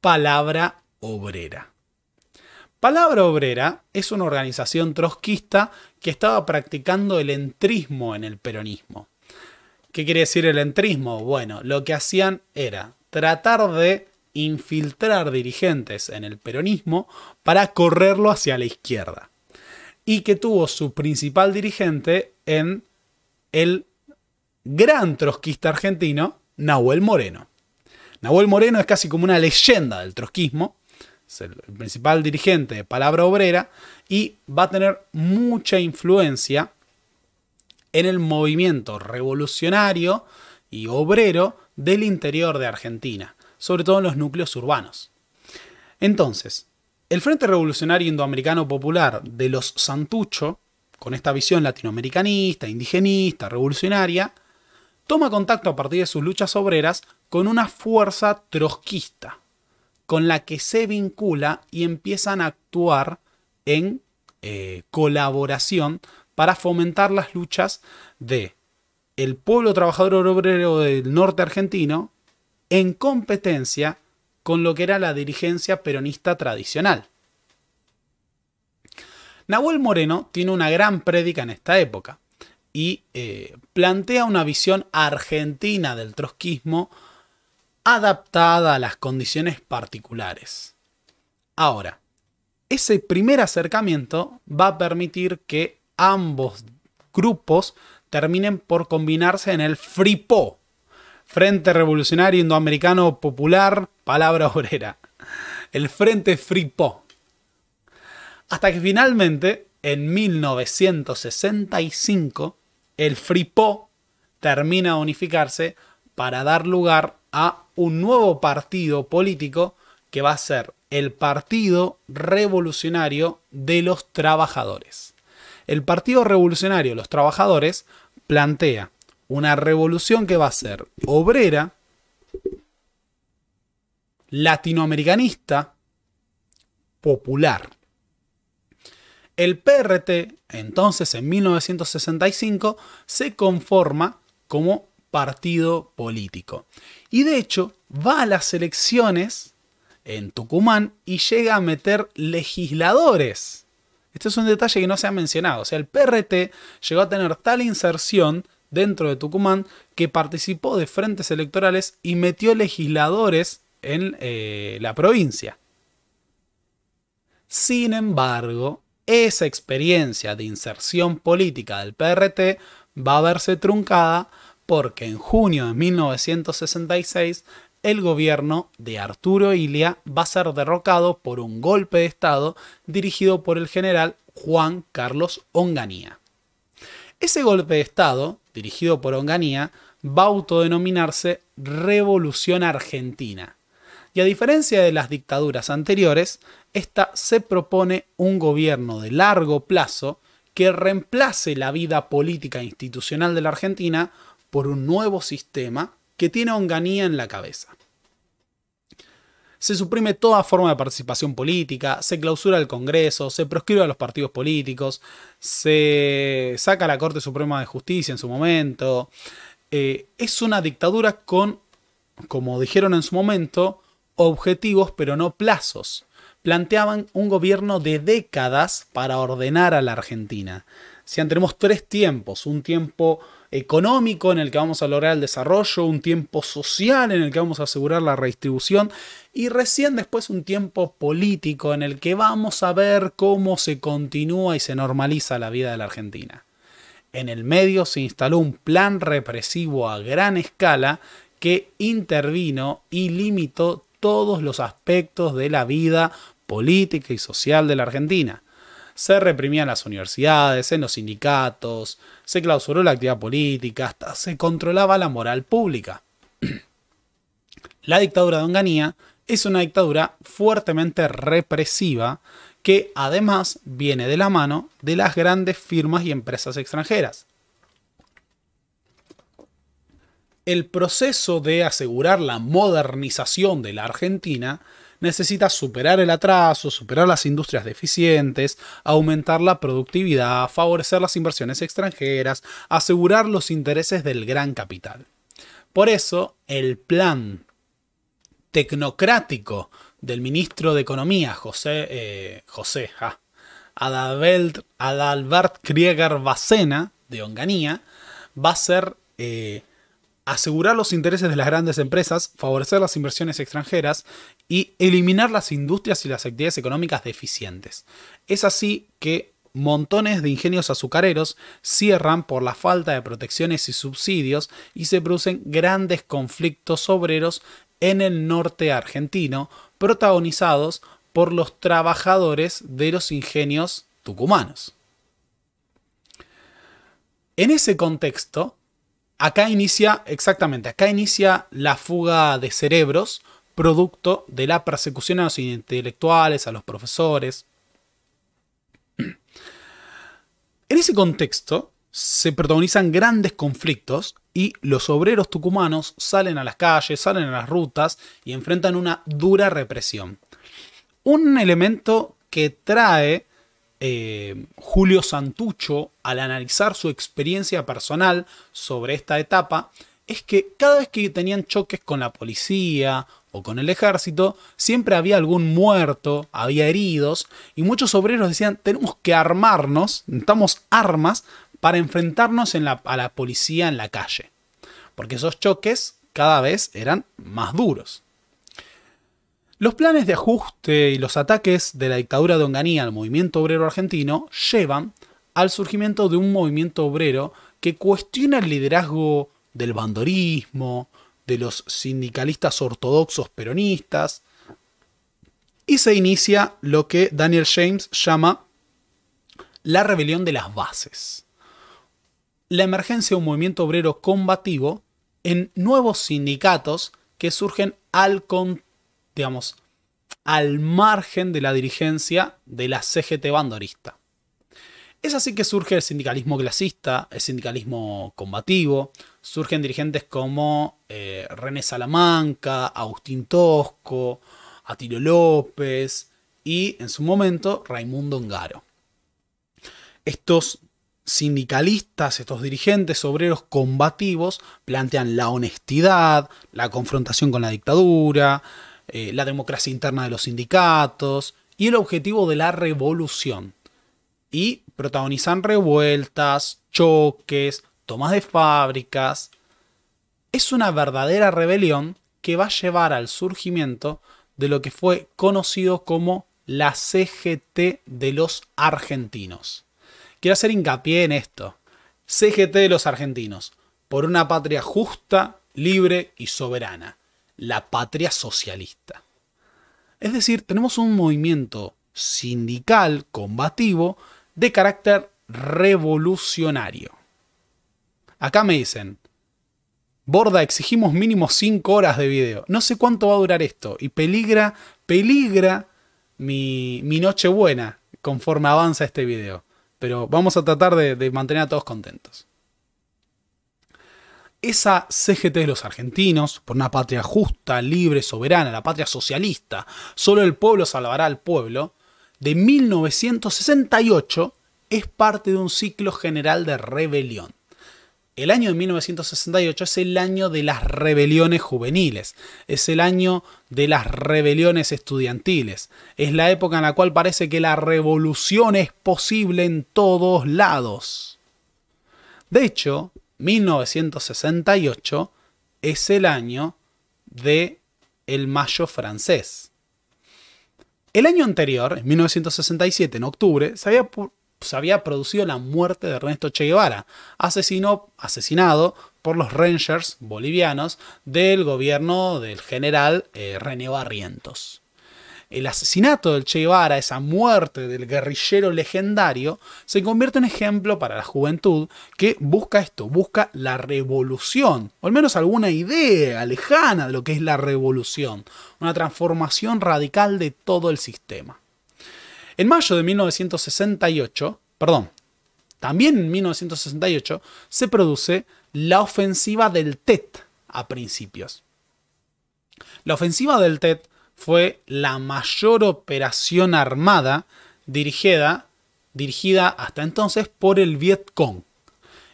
Palabra Obrera. Palabra Obrera es una organización trotskista que estaba practicando el entrismo en el peronismo. ¿Qué quiere decir el entrismo? Bueno, lo que hacían era tratar de infiltrar dirigentes en el peronismo para correrlo hacia la izquierda. Y que tuvo su principal dirigente en el gran trotskista argentino, Nahuel Moreno. Nahuel Moreno es casi como una leyenda del trotskismo, es el principal dirigente de Palabra Obrera y va a tener mucha influencia en el movimiento revolucionario y obrero del interior de Argentina, sobre todo en los núcleos urbanos. Entonces, el Frente Revolucionario Indoamericano Popular de los Santucho, con esta visión latinoamericanista, indigenista, revolucionaria, toma contacto a partir de sus luchas obreras con una fuerza trotskista, con la que se vincula y empiezan a actuar en eh, colaboración para fomentar las luchas de el pueblo trabajador obrero del norte argentino en competencia con lo que era la dirigencia peronista tradicional. Nahuel Moreno tiene una gran prédica en esta época y eh, plantea una visión argentina del trotskismo adaptada a las condiciones particulares. Ahora, ese primer acercamiento va a permitir que ambos grupos terminen por combinarse en el FRIPO, Frente Revolucionario Indoamericano Popular, palabra obrera, el Frente FRIPO. Hasta que finalmente, en 1965, el Fripo termina de unificarse para dar lugar a un nuevo partido político que va a ser el Partido Revolucionario de los Trabajadores. El Partido Revolucionario de los Trabajadores plantea una revolución que va a ser obrera, latinoamericanista, popular. El PRT, entonces en 1965, se conforma como partido político. Y de hecho, va a las elecciones en Tucumán y llega a meter legisladores. Este es un detalle que no se ha mencionado. O sea, el PRT llegó a tener tal inserción dentro de Tucumán que participó de frentes electorales y metió legisladores en eh, la provincia. Sin embargo, esa experiencia de inserción política del PRT va a verse truncada porque en junio de 1966 el gobierno de Arturo Ilia va a ser derrocado por un golpe de Estado dirigido por el general Juan Carlos Onganía. Ese golpe de Estado, dirigido por Onganía, va a autodenominarse Revolución Argentina. Y a diferencia de las dictaduras anteriores, esta se propone un gobierno de largo plazo que reemplace la vida política e institucional de la Argentina por un nuevo sistema que tiene honganía en la cabeza. Se suprime toda forma de participación política, se clausura el Congreso, se proscribe a los partidos políticos, se saca la Corte Suprema de Justicia en su momento. Eh, es una dictadura con, como dijeron en su momento, objetivos pero no plazos planteaban un gobierno de décadas para ordenar a la Argentina. Si tenemos tres tiempos, un tiempo económico en el que vamos a lograr el desarrollo, un tiempo social en el que vamos a asegurar la redistribución y recién después un tiempo político en el que vamos a ver cómo se continúa y se normaliza la vida de la Argentina. En el medio se instaló un plan represivo a gran escala que intervino y limitó todos los aspectos de la vida política y social de la Argentina. Se reprimían las universidades, en los sindicatos, se clausuró la actividad política, hasta se controlaba la moral pública. la dictadura de Onganía es una dictadura fuertemente represiva que además viene de la mano de las grandes firmas y empresas extranjeras. El proceso de asegurar la modernización de la Argentina necesita superar el atraso, superar las industrias deficientes, aumentar la productividad, favorecer las inversiones extranjeras, asegurar los intereses del gran capital. Por eso, el plan tecnocrático del ministro de Economía, José, eh, José ah, Adalbert, Adalbert Krieger Bacena, de Onganía, va a ser eh, asegurar los intereses de las grandes empresas, favorecer las inversiones extranjeras y eliminar las industrias y las actividades económicas deficientes. Es así que montones de ingenios azucareros cierran por la falta de protecciones y subsidios y se producen grandes conflictos obreros en el norte argentino, protagonizados por los trabajadores de los ingenios tucumanos. En ese contexto, Acá inicia, exactamente, acá inicia la fuga de cerebros, producto de la persecución a los intelectuales, a los profesores. En ese contexto se protagonizan grandes conflictos y los obreros tucumanos salen a las calles, salen a las rutas y enfrentan una dura represión. Un elemento que trae eh, Julio Santucho al analizar su experiencia personal sobre esta etapa es que cada vez que tenían choques con la policía o con el ejército, siempre había algún muerto, había heridos, y muchos obreros decían, tenemos que armarnos, necesitamos armas para enfrentarnos a la policía en la calle. Porque esos choques cada vez eran más duros. Los planes de ajuste y los ataques de la dictadura de Onganía al movimiento obrero argentino llevan al surgimiento de un movimiento obrero que cuestiona el liderazgo del bandorismo, de los sindicalistas ortodoxos peronistas, y se inicia lo que Daniel James llama la rebelión de las bases. La emergencia de un movimiento obrero combativo en nuevos sindicatos que surgen al contrario digamos, al margen de la dirigencia de la CGT bandorista. Es así que surge el sindicalismo clasista, el sindicalismo combativo, surgen dirigentes como eh, René Salamanca, Agustín Tosco, Atilio López y en su momento Raimundo Ongaro. Estos sindicalistas, estos dirigentes obreros combativos plantean la honestidad, la confrontación con la dictadura, eh, la democracia interna de los sindicatos y el objetivo de la revolución. Y protagonizan revueltas, choques, tomas de fábricas. Es una verdadera rebelión que va a llevar al surgimiento de lo que fue conocido como la CGT de los argentinos. Quiero hacer hincapié en esto. CGT de los argentinos, por una patria justa, libre y soberana la patria socialista. Es decir, tenemos un movimiento sindical, combativo, de carácter revolucionario. Acá me dicen, Borda, exigimos mínimo 5 horas de video. No sé cuánto va a durar esto. Y peligra, peligra mi, mi noche buena conforme avanza este video. Pero vamos a tratar de mantener a todos contentos esa CGT de los argentinos, por una patria justa, libre, soberana, la patria socialista, solo el pueblo salvará al pueblo, de 1968 es parte de un ciclo general de rebelión. El año de 1968 es el año de las rebeliones juveniles, es el año de las rebeliones estudiantiles, es la época en la cual parece que la revolución es posible en todos lados. De hecho, 1968 es el año de el Mayo francés. El año anterior, en 1967, en octubre, se había, producido la muerte de Ernesto Che Guevara, asesinado por los Rangers bolivianos del gobierno del general eh, René Barrientos el asesinato del Che Guevara, esa muerte del guerrillero legendario, se convierte en ejemplo para la juventud que busca esto, busca la revolución, o al menos alguna idea lejana de lo que es la revolución, una transformación radical de todo el sistema. En mayo de 1968, perdón, también en 1968, se produce la ofensiva del TET a principios. La ofensiva del TET fue la mayor operación armada dirigida, dirigida hasta entonces por el Cong.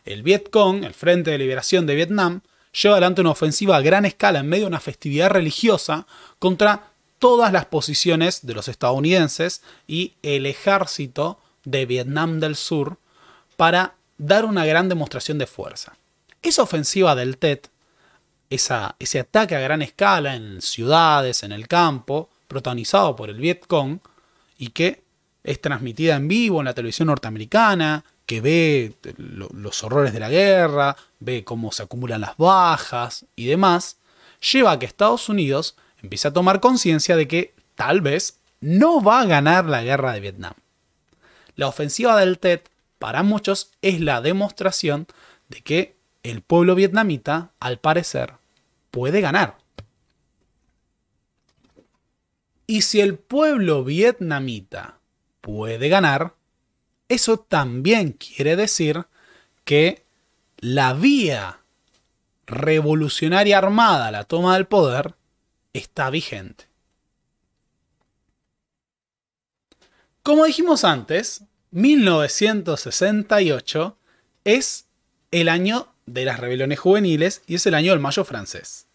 El Vietcong, el Frente de Liberación de Vietnam, lleva adelante una ofensiva a gran escala en medio de una festividad religiosa contra todas las posiciones de los estadounidenses y el ejército de Vietnam del Sur para dar una gran demostración de fuerza. Esa ofensiva del TET ese ataque a gran escala en ciudades, en el campo, protagonizado por el Vietcong, y que es transmitida en vivo en la televisión norteamericana, que ve eh, los horrores de la guerra, ve cómo se acumulan las bajas y demás, lleva a que Estados Unidos empiece a tomar conciencia de que tal vez no va a ganar la guerra de Vietnam. La ofensiva del TET para muchos es la demostración de que el pueblo vietnamita, al parecer, puede ganar. Y si el pueblo vietnamita puede ganar, eso también quiere decir que la vía revolucionaria armada a la toma del poder está vigente. Como dijimos antes, 1968 es el año de las rebeliones juveniles y es el año del Mayo francés.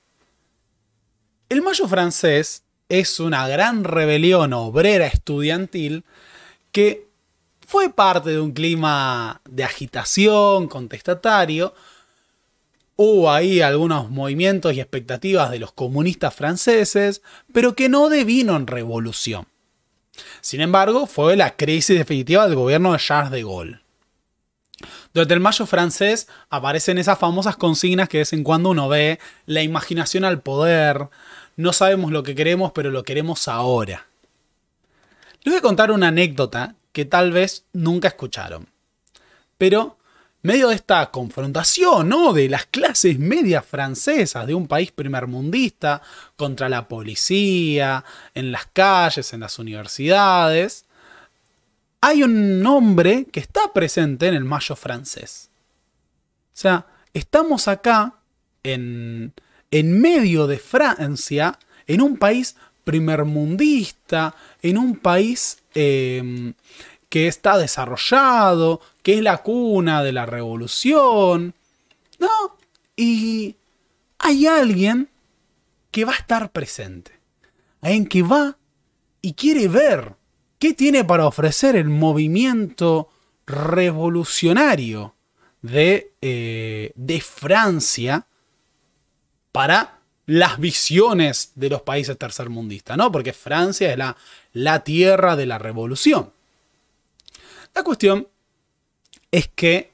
El Mayo francés es una gran rebelión obrera estudiantil que fue parte de un clima de agitación contestatario. Hubo ahí algunos movimientos y expectativas de los comunistas franceses, pero que no devino en revolución. Sin embargo, fue la crisis definitiva del gobierno de Charles de Gaulle. Durante el mayo francés aparecen esas famosas consignas que de vez en cuando uno ve, la imaginación al poder, no sabemos lo que queremos, pero lo queremos ahora. Les voy a contar una anécdota que tal vez nunca escucharon. Pero, medio de esta confrontación, De las clases medias francesas de un país primermundista contra la policía, en las calles, en las universidades, hay un nombre que está presente en el mayo francés. O sea, estamos acá en, medio de Francia, en un país primermundista, en un país em, que está desarrollado, que es la cuna de la revolución, Y hay alguien que va a estar presente, alguien que va y quiere ver ¿Qué tiene para ofrecer el movimiento revolucionario de, eh, de Francia para las visiones de los países tercermundistas, ¿no? Porque Francia es la, la tierra de la revolución. La cuestión es que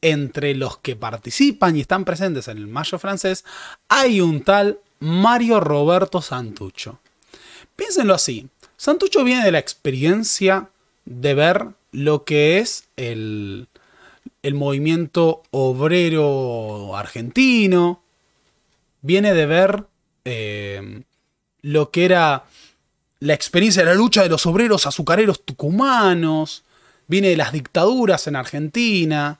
entre los que participan y están presentes en el Mayo francés hay un tal Mario Roberto Santucho. Piénsenlo así, Santucho viene de la experiencia de ver lo que es el, movimiento obrero argentino, viene de ver eh, lo que era la experiencia de la lucha de los obreros azucareros tucumanos, viene de las dictaduras en Argentina,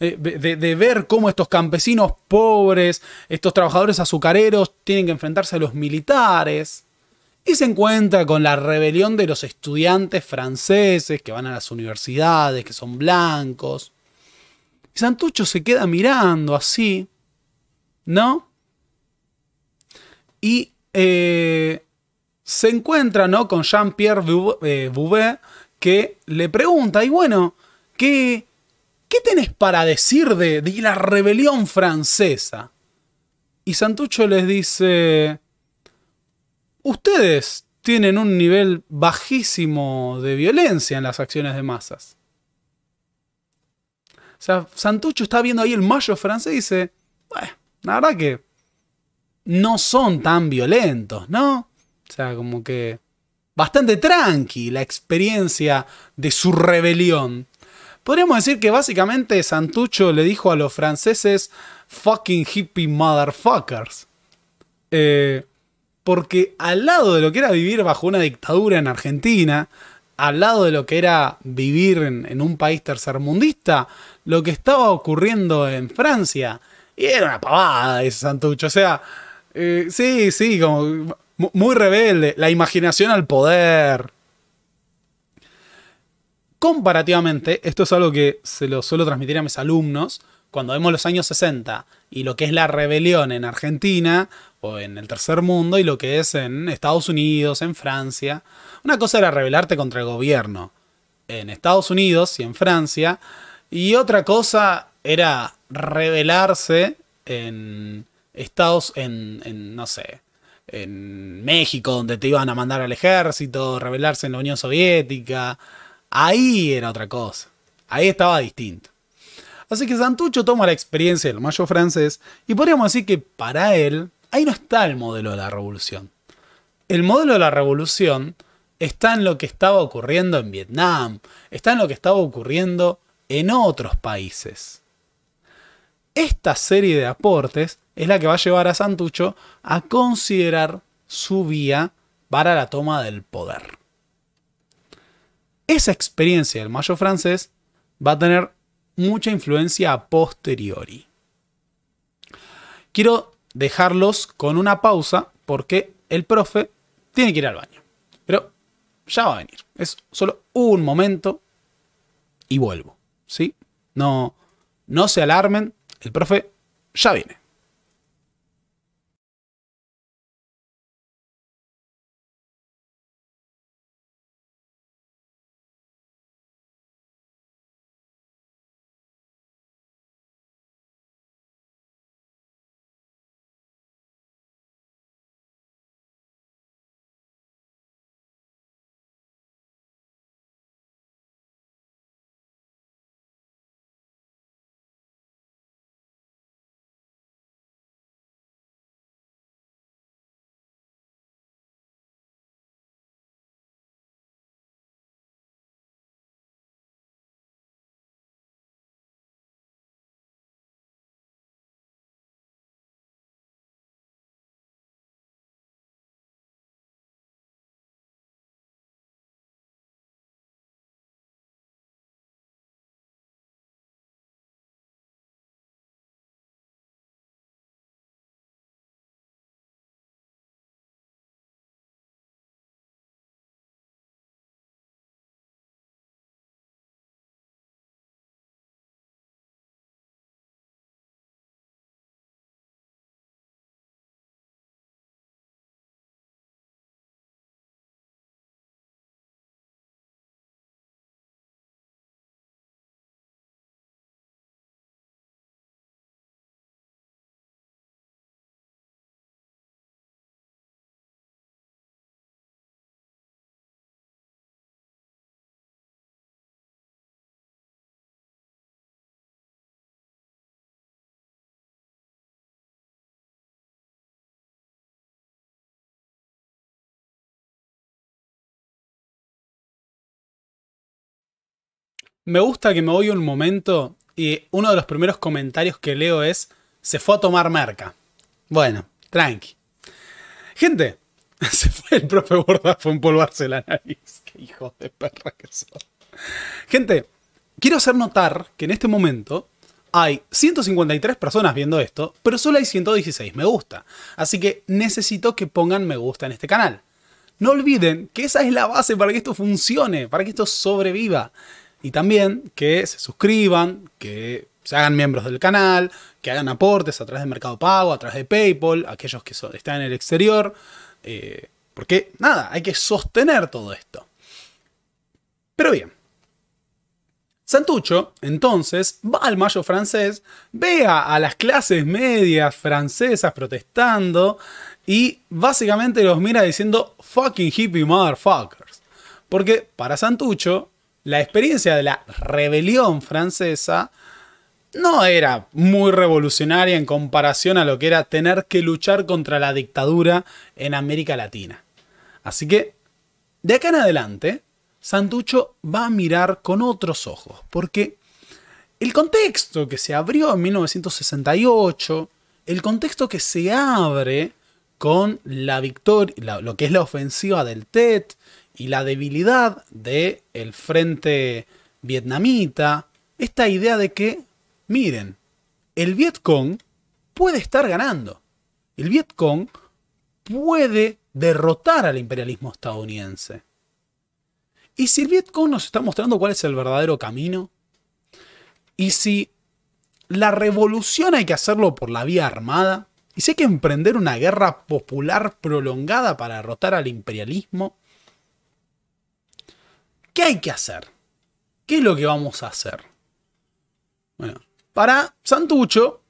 eh, de, ver cómo estos campesinos pobres, estos trabajadores azucareros tienen que enfrentarse a los militares y se encuentra con la rebelión de los estudiantes franceses que van a las universidades, que son blancos. Y Santucho se queda mirando así, ¿no? Y eh, se encuentra, ¿no? Con Jean-Pierre eh, Bouvet, que le pregunta, y bueno, ¿qué, ¿qué tenés para decir de, de la rebelión francesa? Y Santucho les dice ustedes tienen un nivel bajísimo de violencia en las acciones de masas. O sea, Santucho está viendo ahí el mayo francés y dice, bueno, la verdad que no son tan violentos, ¿no? O sea, como que bastante tranqui la experiencia de su rebelión. Podríamos decir que básicamente Santucho le dijo a los franceses fucking hippie motherfuckers. Eh, porque al lado de lo que era vivir bajo una dictadura en Argentina, al lado de lo que era vivir en, un país tercermundista, lo que estaba ocurriendo en Francia, y era una pavada ese Santucho, o sea, eh, sí, sí, como muy rebelde, la imaginación al poder. Comparativamente, esto es algo que se lo suelo transmitir a mis alumnos, cuando vemos los años 60 y lo que es la rebelión en Argentina o en el tercer mundo y lo que es en Estados Unidos, en Francia, una cosa era rebelarte contra el gobierno en Estados Unidos y en Francia y otra cosa era rebelarse en Estados, en, no sé, en México, donde te iban a mandar al ejército, rebelarse en la Unión Soviética. Ahí era otra cosa. Ahí estaba distinto. Así que Santucho toma la experiencia del mayo francés y podríamos decir que para él ahí no está el modelo de la revolución. El modelo de la revolución está en lo que estaba ocurriendo en Vietnam, está en lo que estaba ocurriendo en otros países. Esta serie de aportes es la que va a llevar a Santucho a considerar su vía para la toma del poder. Esa experiencia del mayo francés va a tener mucha influencia a posteriori. Quiero dejarlos con una pausa porque el profe tiene que ir al baño. Pero ya va a venir. Es solo un momento y vuelvo. ¿Sí? No, no se alarmen. El profe ya viene. Me gusta que me voy un momento y uno de los primeros comentarios que leo es, se fue a tomar merca. Bueno, tranqui. Gente, se fue el profe Borda, fue empolvarse la nariz. Qué hijo de perra que son. Gente, quiero hacer notar que en este momento hay 153 personas viendo esto, pero solo hay 116 me gusta. Así que necesito que pongan me gusta en este canal. No olviden que esa es la base para que esto funcione, para que esto sobreviva. Y también que se suscriban, que se hagan miembros del canal, que hagan aportes a través de Mercado Pago, a través de PayPal, aquellos que están en el exterior. Eh, porque nada, hay que sostener todo esto. Pero bien. Santucho, entonces, va al mayo francés, Ve a las clases medias francesas protestando y básicamente los mira diciendo fucking hippie motherfuckers. Porque para Santucho, la experiencia de la rebelión francesa no era muy revolucionaria en comparación a lo que era tener que luchar contra la dictadura en América Latina. Así que, de acá en adelante, Santucho va a mirar con otros ojos, porque el contexto que se abrió en 1968, el contexto que se abre con la victoria, lo que es la ofensiva del TET, y la debilidad del el frente vietnamita, esta idea de que, miren, el Vietcong puede estar ganando. El Vietcong puede derrotar al imperialismo estadounidense. ¿Y si el Vietcong nos está mostrando cuál es el verdadero camino? ¿Y si la revolución hay que hacerlo por la vía armada? ¿Y si hay que emprender una guerra popular prolongada para derrotar al imperialismo? ¿Qué hay que hacer? ¿Qué es lo que vamos a hacer? Bueno, para Santucho,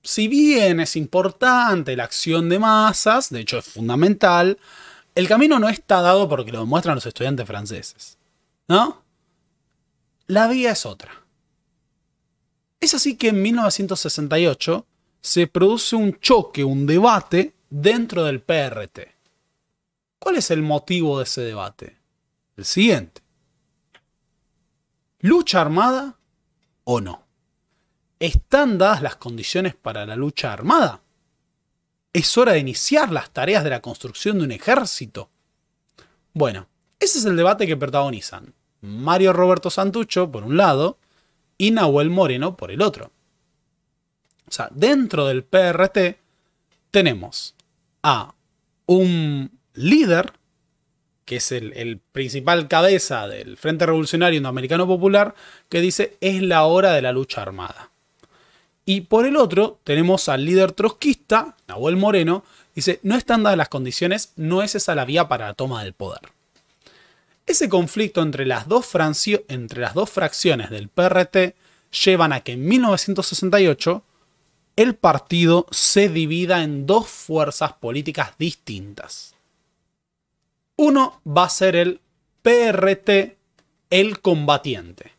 si bien es importante la acción de masas, de hecho es fundamental, el camino no está dado porque lo demuestran los estudiantes franceses. ¿No? La vía es otra. Es así que en 1968 se produce un choque, un debate dentro del PRT. ¿Cuál es el motivo de ese debate? El siguiente. ¿Lucha armada o no? ¿Están dadas las condiciones para la lucha armada? ¿Es hora de iniciar las tareas de la construcción de un ejército? Bueno, ese es el debate que protagonizan Mario Roberto Santucho, por un lado, y Nahuel Moreno, por el otro. O sea, dentro del PRT tenemos a un líder que es el, principal cabeza del Frente Revolucionario Indoamericano Popular, que dice es la hora de la lucha armada. Y por el otro tenemos al líder trotskista, Nahuel Moreno, dice no están dadas las condiciones, no es esa la vía para la toma del poder. Ese conflicto entre las dos, entre las dos fracciones del PRT llevan a que en 1968 el partido se divida en dos fuerzas políticas distintas uno va a ser el PRT el combatiente.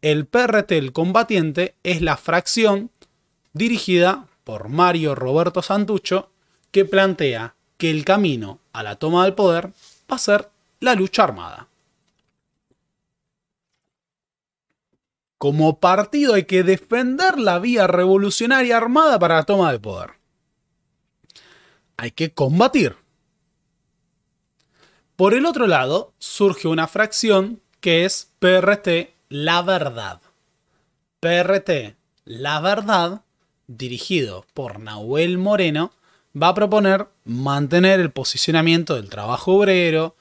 El PRT el combatiente es la fracción dirigida por Mario Roberto Santucho que plantea que el camino a la toma del poder va a ser la lucha armada. Como partido hay que defender la vía revolucionaria armada para la toma del poder. Hay que combatir por el otro lado, surge una fracción que es PRT La Verdad. PRT La Verdad, dirigido por Nahuel Moreno, va a proponer mantener el posicionamiento del trabajo obrero,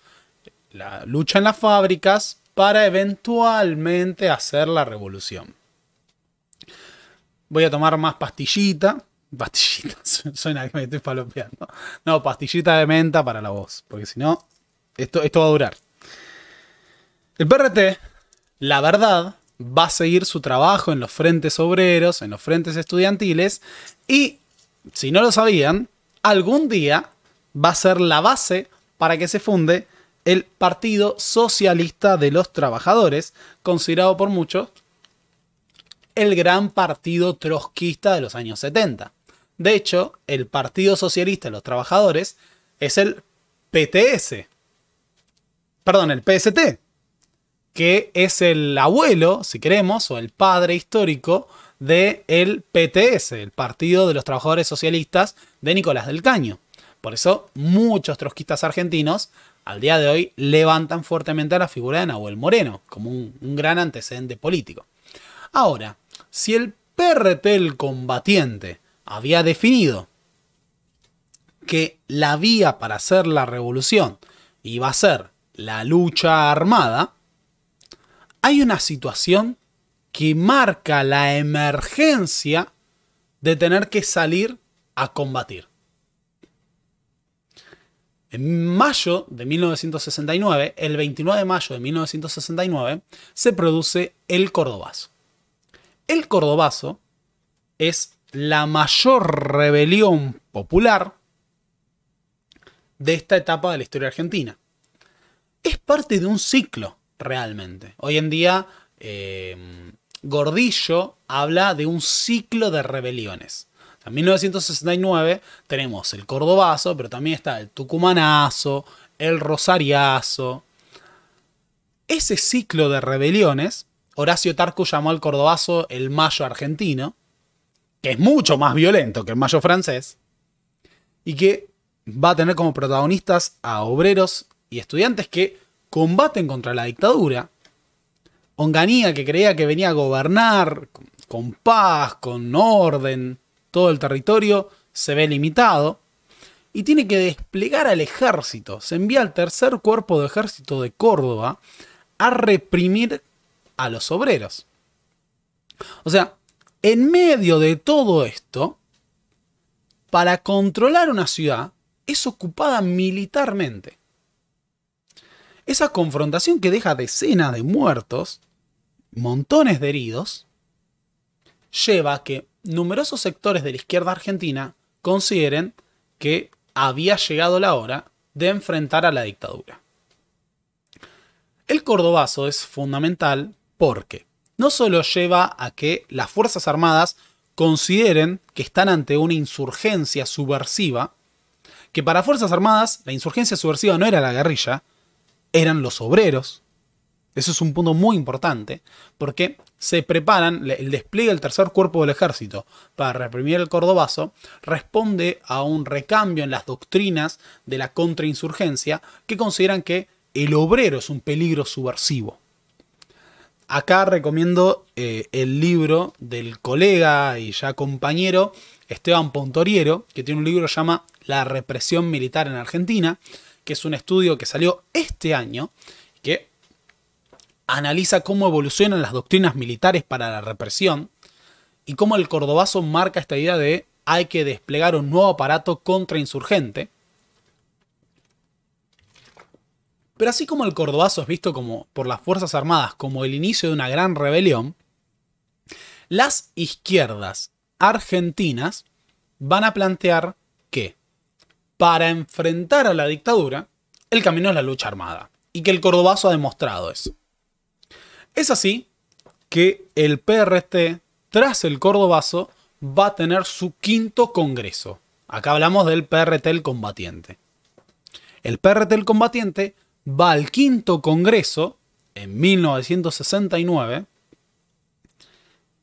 la lucha en las fábricas, para eventualmente hacer la revolución. Voy a tomar más pastillita. Pastillita, suena que me estoy palopeando. No, pastillita de menta para la voz, porque si no, esto, va a durar. El PRT, la verdad, va a seguir su trabajo en los frentes obreros, en los frentes estudiantiles y, si no lo sabían, algún día va a ser la base para que se funde el Partido Socialista de los Trabajadores, considerado por muchos el gran partido trotskista de los años 70. De hecho, el Partido Socialista de los Trabajadores es el PTS, perdón, el PST, que es el abuelo, si queremos, o el padre histórico del el PTS, el Partido de los Trabajadores Socialistas de Nicolás del Caño. Por eso muchos trotskistas argentinos al día de hoy levantan fuertemente a la figura de Nahuel Moreno como un, un gran antecedente político. Ahora, si el PRT, el combatiente, había definido que la vía para hacer la revolución iba a ser la lucha armada, hay una situación que marca la emergencia de tener que salir a combatir. En mayo de 1969, el 29 de mayo de 1969, se produce el Cordobazo. El Cordobazo es la mayor rebelión popular de esta etapa de la historia argentina es parte de un ciclo, realmente. Hoy en día, eh, Gordillo habla de un ciclo de rebeliones. en 1969 tenemos el cordobazo, pero también está el tucumanazo, el rosariazo. Ese ciclo de rebeliones, Horacio Tarco llamó al cordobazo el mayo argentino, que es mucho más violento que el mayo francés, y que va a tener como protagonistas a obreros y estudiantes que combaten contra la dictadura. Onganía, que creía que venía a gobernar con paz, con orden, todo el territorio, se ve limitado. Y tiene que desplegar al ejército. Se envía al tercer cuerpo de ejército de Córdoba a reprimir a los obreros. O sea, en medio de todo esto, para controlar una ciudad, es ocupada militarmente. Esa confrontación que deja decenas de muertos, montones de heridos, lleva a que numerosos sectores de la izquierda argentina consideren que había llegado la hora de enfrentar a la dictadura. El cordobazo es fundamental porque no solo lleva a que las Fuerzas Armadas consideren que están ante una insurgencia subversiva, que para Fuerzas Armadas la insurgencia subversiva no era la guerrilla, eran los obreros. Eso es un punto muy importante, porque se preparan, el despliegue del tercer cuerpo del ejército para reprimir el cordobazo responde a un recambio en las doctrinas de la contrainsurgencia que consideran que el obrero es un peligro subversivo. Acá recomiendo eh, el libro del colega y ya compañero Esteban Pontoriero, que tiene un libro que se llama La represión militar en Argentina, que es un estudio que salió este año, que analiza cómo evolucionan las doctrinas militares para la represión y cómo el cordobazo marca esta idea de hay que desplegar un nuevo aparato contra insurgente. Pero así como el cordobazo es visto como, por las Fuerzas Armadas como el inicio de una gran rebelión, las izquierdas argentinas van a plantear para enfrentar a la dictadura, el camino es la lucha armada. Y que el cordobazo ha demostrado eso. Es así que el PRT, tras el cordobazo, va a tener su quinto congreso. Acá hablamos del PRT el combatiente. El PRT el combatiente va al quinto congreso en 1969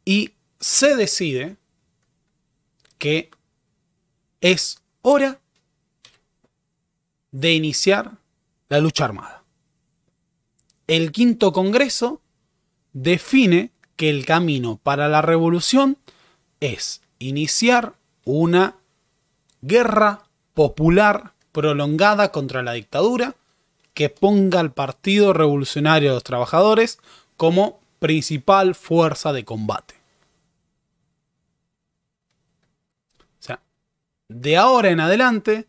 y se decide que es hora de iniciar la lucha armada. El quinto Congreso define que el camino para la revolución es iniciar una guerra popular prolongada contra la dictadura que ponga al Partido Revolucionario de los Trabajadores como principal fuerza de combate. O sea, de ahora en adelante,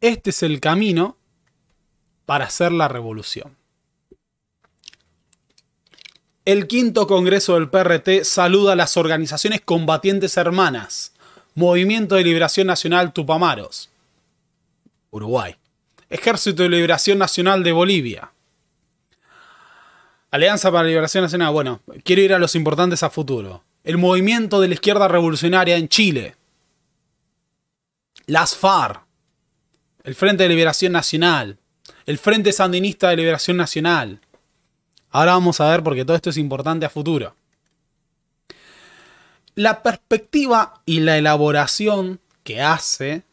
este es el camino para hacer la revolución. El quinto Congreso del PRT saluda a las organizaciones combatientes hermanas, Movimiento de Liberación Nacional Tupamaros, Uruguay, Ejército de Liberación Nacional de Bolivia, Alianza para la Liberación Nacional, bueno, quiero ir a los importantes a futuro, el Movimiento de la Izquierda Revolucionaria en Chile, las FARC, el Frente de Liberación Nacional, el Frente Sandinista de Liberación Nacional. Ahora vamos a ver porque todo esto es importante a futuro. La perspectiva y la elaboración que hace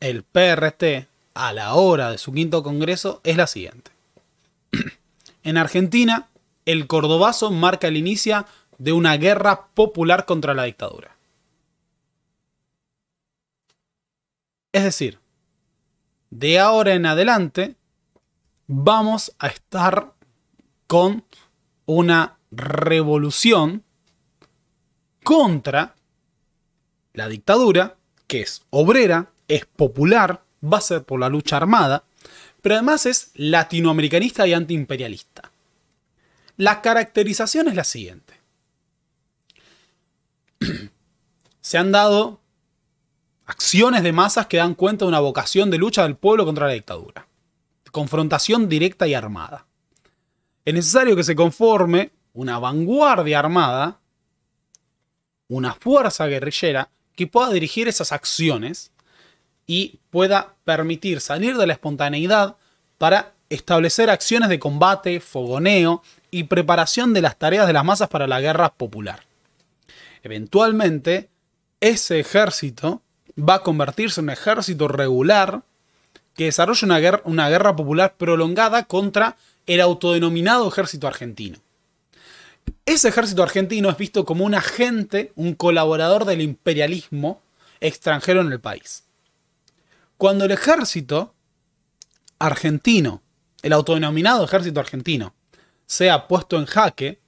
el PRT a la hora de su quinto congreso es la siguiente. En Argentina, el cordobazo marca el inicio de una guerra popular contra la dictadura. Es decir, de ahora en adelante vamos a estar con una revolución contra la dictadura, que es obrera, es popular, va a ser por la lucha armada, pero además es latinoamericanista y antiimperialista. La caracterización es la siguiente. Se han dado acciones de masas que dan cuenta de una vocación de lucha del pueblo contra la dictadura. Confrontación directa y armada. Es necesario que se conforme una vanguardia armada, una fuerza guerrillera que pueda dirigir esas acciones y pueda permitir salir de la espontaneidad para establecer acciones de combate, fogoneo y preparación de las tareas de las masas para la guerra popular. Eventualmente, ese ejército va a convertirse en un ejército regular que desarrolla una guerra, una guerra popular prolongada contra el autodenominado ejército argentino. Ese ejército argentino es visto como un agente, un colaborador del imperialismo extranjero en el país. Cuando el ejército argentino, el autodenominado ejército argentino, sea puesto en jaque,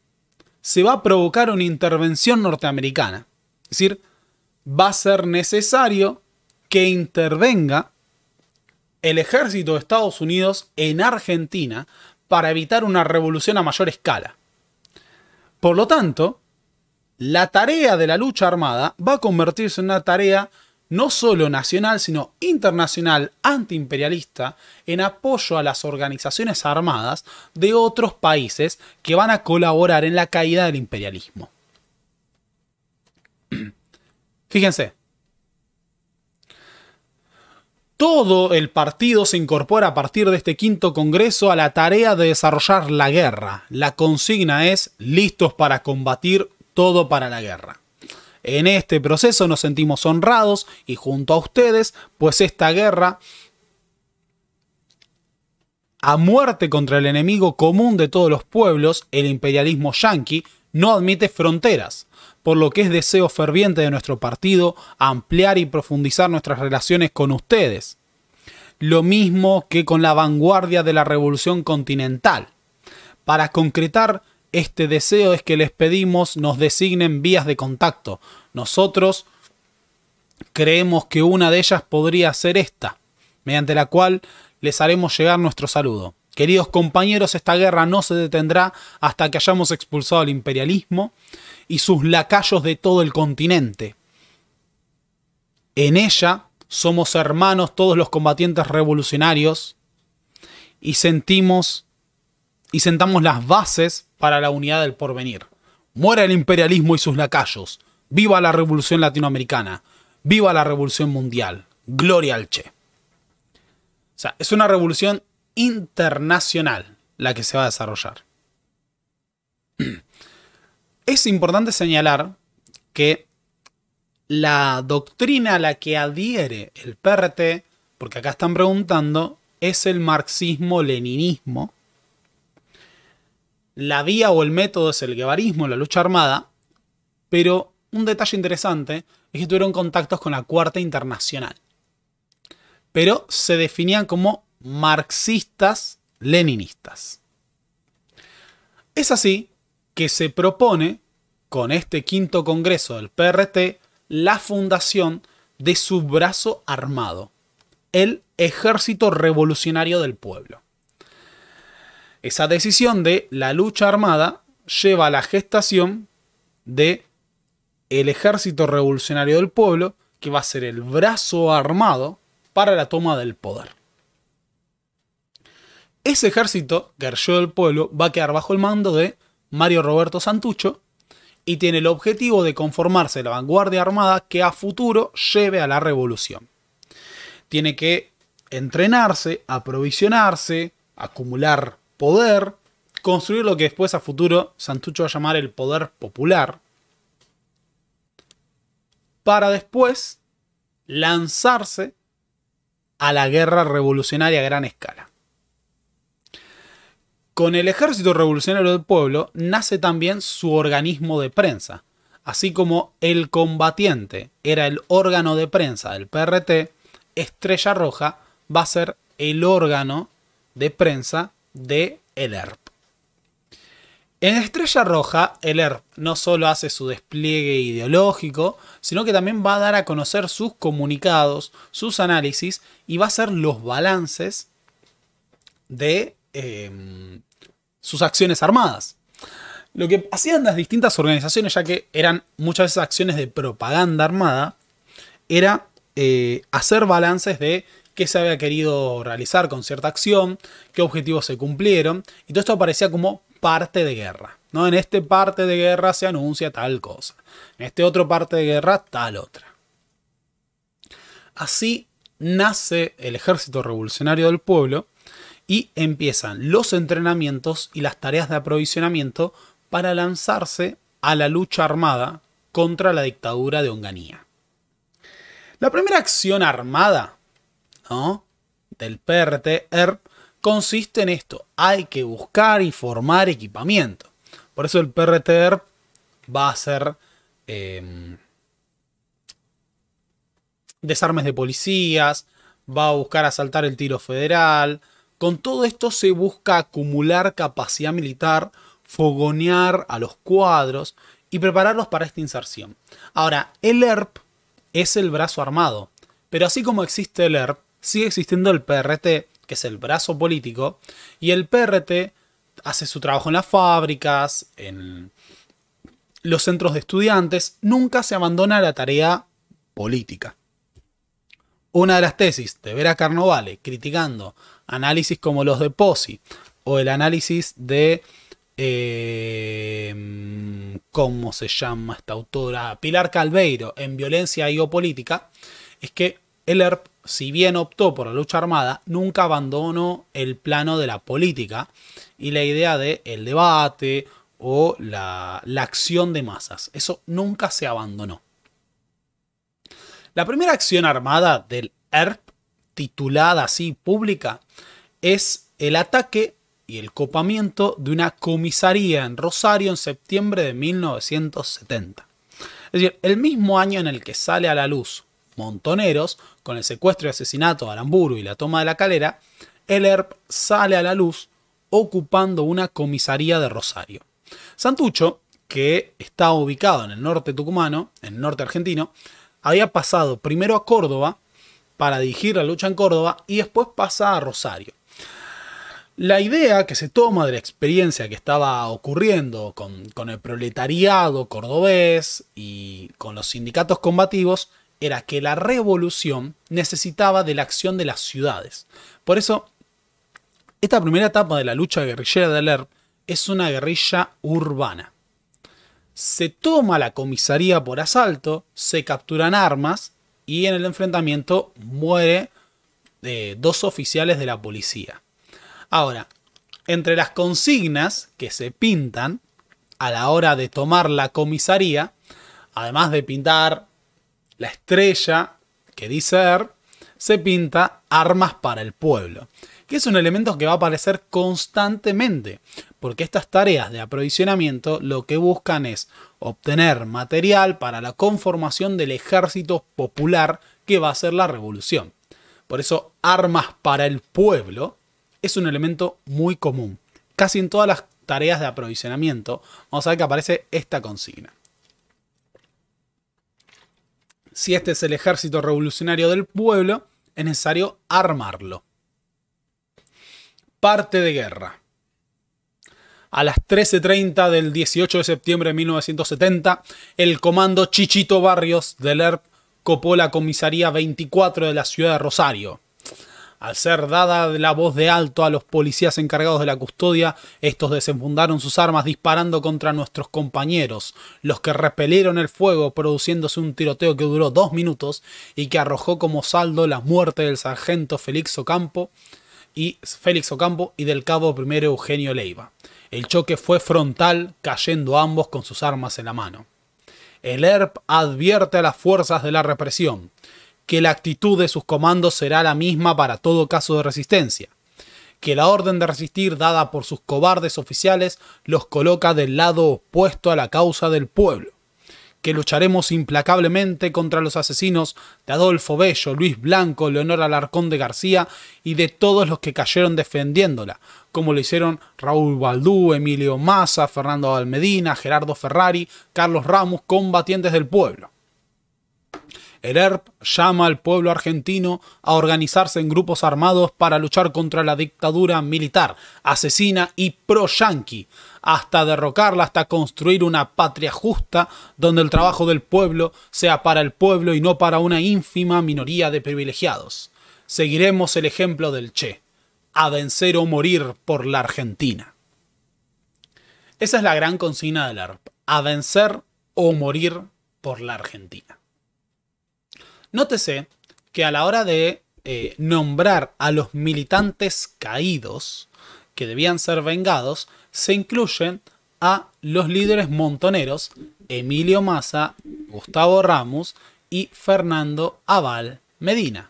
se va a provocar una intervención norteamericana. Es decir, va a ser necesario que intervenga el ejército de Estados Unidos en Argentina para evitar una revolución a mayor escala. Por lo tanto, la tarea de la lucha armada va a convertirse en una tarea no solo nacional, sino internacional, antiimperialista, en apoyo a las organizaciones armadas de otros países que van a colaborar en la caída del imperialismo. Fíjense. Todo el partido se incorpora a partir de este quinto Congreso a la tarea de desarrollar la guerra. La consigna es listos para combatir todo para la guerra. En este proceso nos sentimos honrados y junto a ustedes, pues esta guerra a muerte contra el enemigo común de todos los pueblos, el imperialismo yanqui, no admite fronteras por lo que es deseo ferviente de nuestro partido ampliar y profundizar nuestras relaciones con ustedes. Lo mismo que con la vanguardia de la revolución continental. Para concretar este deseo es que les pedimos nos designen vías de contacto. Nosotros creemos que una de ellas podría ser esta, mediante la cual les haremos llegar nuestro saludo. Queridos compañeros, esta guerra no se detendrá hasta que hayamos expulsado al imperialismo y sus lacayos de todo el continente. En ella somos hermanos todos los combatientes revolucionarios y sentimos y sentamos las bases para la unidad del porvenir. Muera el imperialismo y sus lacayos. Viva la revolución latinoamericana. Viva la revolución mundial. Gloria al Che. O sea, es una revolución internacional la que se va a desarrollar. Es importante señalar que la doctrina a la que adhiere el PRT, porque acá están preguntando, es el marxismo-leninismo. La vía o el método es el guevarismo, la lucha armada, pero un detalle interesante es que tuvieron contactos con la Cuarta Internacional. Pero se definían como marxistas leninistas. Es así que se propone, con este quinto congreso del PRT, la fundación de su brazo armado, el Ejército Revolucionario del Pueblo. Esa decisión de la lucha armada lleva a la gestación de el Ejército Revolucionario del Pueblo, que va a ser el brazo armado para la toma del poder. Ese ejército, guerrillero del Pueblo, va a quedar bajo el mando de Mario Roberto Santucho y tiene el objetivo de conformarse la vanguardia armada que a futuro lleve a la revolución. Tiene que entrenarse, aprovisionarse, acumular poder, construir lo que después a futuro Santucho va a llamar el poder popular, para después lanzarse a la guerra revolucionaria a gran escala. Con el Ejército Revolucionario del Pueblo nace también su organismo de prensa, así como El Combatiente era el órgano de prensa del PRT, Estrella Roja va a ser el órgano de prensa de el ERP. En Estrella Roja, el ERP no solo hace su despliegue ideológico, sino que también va a dar a conocer sus comunicados, sus análisis y va a hacer los balances de Em, sus acciones armadas. Lo que hacían las distintas organizaciones, ya que eran muchas veces acciones de propaganda armada, era eh, hacer balances de qué se había querido realizar con cierta acción, qué objetivos se cumplieron, y todo esto aparecía como parte de guerra. ¿no? En este parte de guerra se anuncia tal cosa, en este otro parte de guerra tal otra. Así nace el ejército revolucionario del pueblo, y empiezan los entrenamientos y las tareas de aprovisionamiento para lanzarse a la lucha armada contra la dictadura de Onganía. La primera acción armada del PRT ERP consiste en esto, hay que buscar y formar equipamiento. Por eso el PRT ERP va a hacer em, desarmes de policías, va a buscar asaltar el tiro federal, con todo esto se busca acumular capacidad militar, fogonear a los cuadros y prepararlos para esta inserción. Ahora, el ERP es el brazo armado, pero así como existe el ERP, sigue existiendo el PRT, que es el brazo político, y el PRT hace su trabajo en las fábricas, en los centros de estudiantes, nunca se abandona la tarea política. Una de las tesis de Vera Carnovale criticando análisis como los de POSI o el análisis de... Eh, ¿Cómo se llama esta autora? Pilar Calveiro en Violencia y Política. Es que el ERP, si bien optó por la lucha armada, nunca abandonó el plano de la política y la idea del debate o la, la acción de masas. Eso nunca se abandonó. La primera acción armada del ERP titulada así pública, es el ataque y el copamiento de una comisaría en Rosario en septiembre de 1970. Es decir, el mismo año en el que sale a la luz Montoneros, con el secuestro y asesinato de Aramburu y la toma de la calera, el ERP sale a la luz ocupando una comisaría de Rosario. Santucho, que está ubicado en el norte tucumano, en el norte argentino, había pasado primero a Córdoba para dirigir la lucha en Córdoba y después pasa a Rosario. La idea que se toma de la experiencia que estaba ocurriendo con, el proletariado cordobés y con los sindicatos combativos era que la revolución necesitaba de la acción de las ciudades. Por eso, esta primera etapa de la lucha guerrillera de Alert es una guerrilla urbana. Se toma la comisaría por asalto, se capturan armas y en el enfrentamiento muere eh, dos oficiales de la policía. Ahora, entre las consignas que se pintan a la hora de tomar la comisaría, además de pintar la estrella que dice Er, se pinta armas para el pueblo, que es un elemento que va a aparecer constantemente, porque estas tareas de aprovisionamiento lo que buscan es obtener material para la conformación del ejército popular que va a ser la revolución. Por eso armas para el pueblo es un elemento muy común. Casi en todas las tareas de aprovisionamiento vamos a ver que aparece esta consigna. Si este es el ejército revolucionario del pueblo, es necesario armarlo. Parte de guerra a las 13.30 del 18 de septiembre de 1970, el comando Chichito Barrios del ERP copó la comisaría 24 de la ciudad de Rosario. Al ser dada la voz de alto a los policías encargados de la custodia, estos desenfundaron sus armas disparando contra nuestros compañeros, los que repelieron el fuego produciéndose un tiroteo que duró dos minutos y que arrojó como saldo la muerte del sargento Félix Ocampo y Félix Ocampo y del cabo primero Eugenio Leiva. El choque fue frontal, cayendo ambos con sus armas en la mano. El ERP advierte a las fuerzas de la represión que la actitud de sus comandos será la misma para todo caso de resistencia, que la orden de resistir dada por sus cobardes oficiales los coloca del lado opuesto a la causa del pueblo que lucharemos implacablemente contra los asesinos de Adolfo Bello, Luis Blanco, Leonor Alarcón de García y de todos los que cayeron defendiéndola, como lo hicieron Raúl Baldú, Emilio Massa, Fernando Almedina, Gerardo Ferrari, Carlos Ramos, combatientes del pueblo. El ERP llama al pueblo argentino a organizarse en grupos armados para luchar contra la dictadura militar, asesina y pro-yanqui, hasta derrocarla, hasta construir una patria justa donde el trabajo del pueblo sea para el pueblo y no para una ínfima minoría de privilegiados. Seguiremos el ejemplo del Che, a vencer o morir por la Argentina. Esa es la gran consigna del ERP, a vencer o morir por la Argentina. Nótese que a la hora de eh, nombrar a los militantes caídos que debían ser vengados, se incluyen a los líderes montoneros Emilio Massa, Gustavo Ramos y Fernando Aval Medina.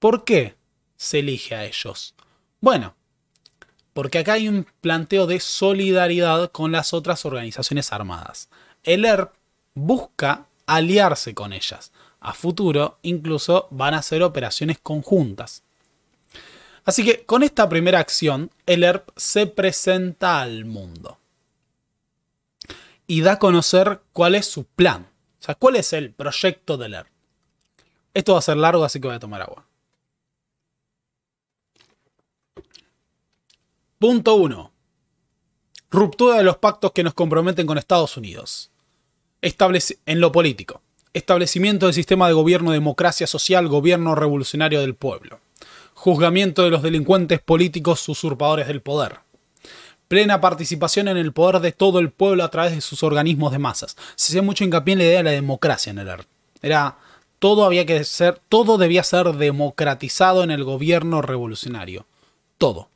¿Por qué se elige a ellos? Bueno, porque acá hay un planteo de solidaridad con las otras organizaciones armadas. El ERP busca aliarse con ellas. A futuro incluso van a hacer operaciones conjuntas. Así que con esta primera acción, el ERP se presenta al mundo y da a conocer cuál es su plan, o sea, cuál es el proyecto del ERP. Esto va a ser largo, así que voy a tomar agua. Punto 1. Ruptura de los pactos que nos comprometen con Estados Unidos. Establece en lo político. Establecimiento del sistema de gobierno, democracia social, gobierno revolucionario del pueblo. Juzgamiento de los delincuentes políticos usurpadores del poder. Plena participación en el poder de todo el pueblo a través de sus organismos de masas. Se hacía mucho hincapié en la idea de la democracia en el arte. Er-, era todo había que ser, todo debía ser democratizado en el gobierno revolucionario. Todo.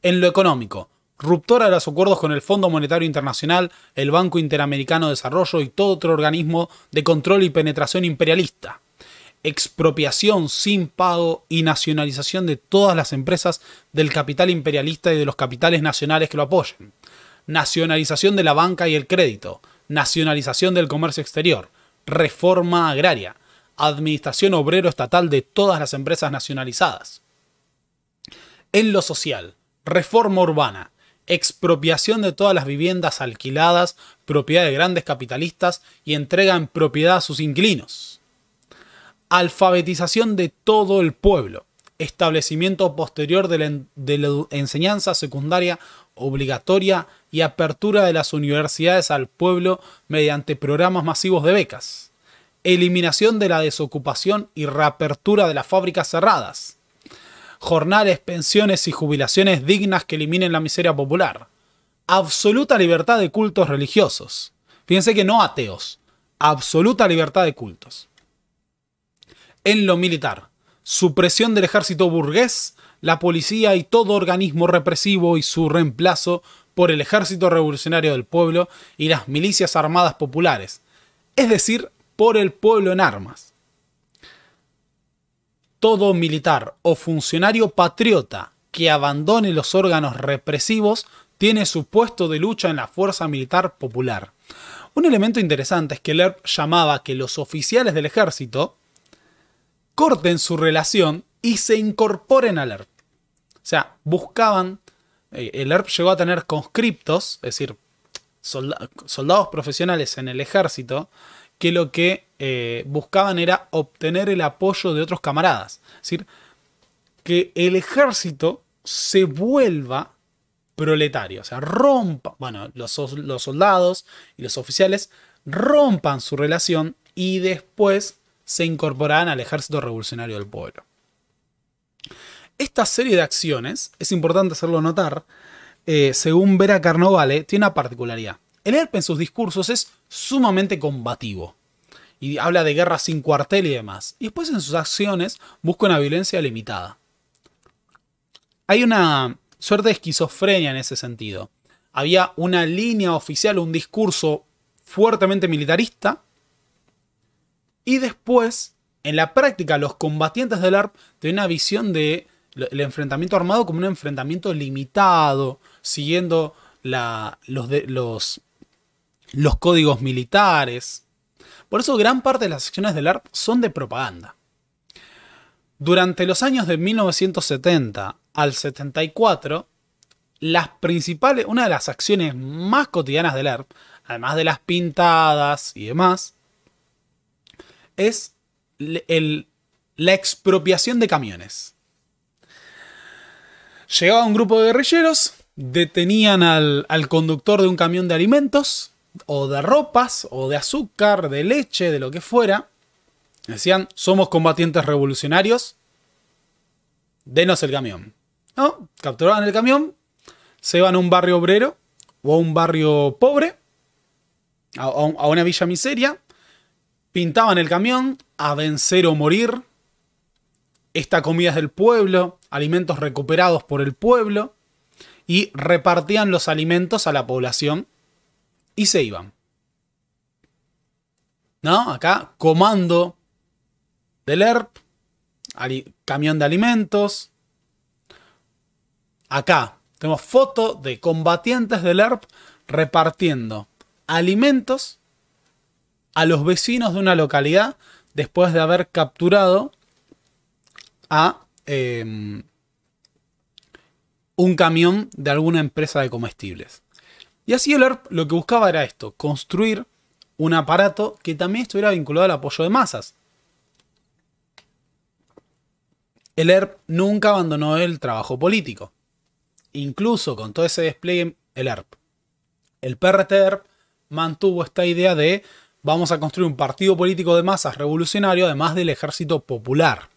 En lo económico, ruptura de los acuerdos con el Fondo Monetario Internacional, el Banco Interamericano de Desarrollo y todo otro organismo de control y penetración imperialista. Expropiación sin pago y nacionalización de todas las empresas del capital imperialista y de los capitales nacionales que lo apoyen. Nacionalización de la banca y el crédito. Nacionalización del comercio exterior. Reforma agraria. Administración obrero estatal de todas las empresas nacionalizadas. En lo social. Reforma urbana expropiación de todas las viviendas alquiladas, propiedad de grandes capitalistas y entrega en propiedad a sus inquilinos. Alfabetización de todo el pueblo. Establecimiento posterior de la, enseñanza secundaria obligatoria y apertura de las universidades al pueblo mediante programas masivos de becas eliminación de la desocupación y reapertura de las fábricas cerradas, jornales, pensiones y jubilaciones dignas que eliminen la miseria popular. Absoluta libertad de cultos religiosos. Fíjense que no ateos. Absoluta libertad de cultos. En lo militar, supresión del ejército burgués, la policía y todo organismo represivo y su reemplazo por el ejército revolucionario del pueblo y las milicias armadas populares, es decir, por el pueblo en armas todo militar o funcionario patriota que abandone los órganos represivos tiene su puesto de lucha en la Fuerza Militar Popular. Un elemento interesante es que Lerp llamaba que los oficiales del ejército corten su relación y se incorporen al ERP. O sea, buscaban, eh, el ERP llegó a tener conscriptos, es decir, soldados profesionales en el ejército, que lo que eh, buscaban era obtener el apoyo de otros camaradas. Es decir, que el ejército se vuelva proletario, o sea, rompa, bueno, los, soldados y los oficiales rompan su relación y después se incorporarán al ejército revolucionario del pueblo. Esta serie de acciones, es importante hacerlo notar, eh, según Vera Carnovale, tiene una particularidad. El ERP en sus discursos es sumamente combativo y habla de guerra sin cuartel y demás. Y después en sus acciones busca una violencia limitada. Hay una suerte de esquizofrenia en ese sentido. Había una línea oficial, un discurso fuertemente militarista. Y después, en la práctica, los combatientes del ARP tienen una visión del el enfrentamiento armado como un enfrentamiento limitado, siguiendo la, los, los códigos militares. Por eso gran parte de las acciones del ARP son de propaganda. Durante los años de 1970 al 74, las principales, una de las acciones más cotidianas del ARP, además de las pintadas y demás, es la expropiación de camiones. Llegaba un grupo de guerrilleros, detenían al conductor de un camión de alimentos, o de ropas, o de azúcar, de leche, de lo que fuera. Decían, somos combatientes revolucionarios, denos el camión. ¿No? Capturaban el camión, se iban a un barrio obrero o a un barrio pobre, a, a una villa miseria, pintaban el camión a vencer o morir. Esta comida es del pueblo, alimentos recuperados por el pueblo, y repartían los alimentos a la población y se iban. ¿No? Acá, comando del ERP, camión de alimentos. Acá, tenemos foto de combatientes del ERP repartiendo alimentos a los vecinos de una localidad después de haber capturado a em, un camión de alguna empresa de comestibles. Y así el ERP lo que buscaba era esto, construir un aparato que también estuviera vinculado al apoyo de masas. El ERP nunca abandonó el trabajo político. Incluso con todo ese despliegue, el ERP. El PRT ERP mantuvo esta idea de vamos a construir un partido político de masas revolucionario además del ejército popular.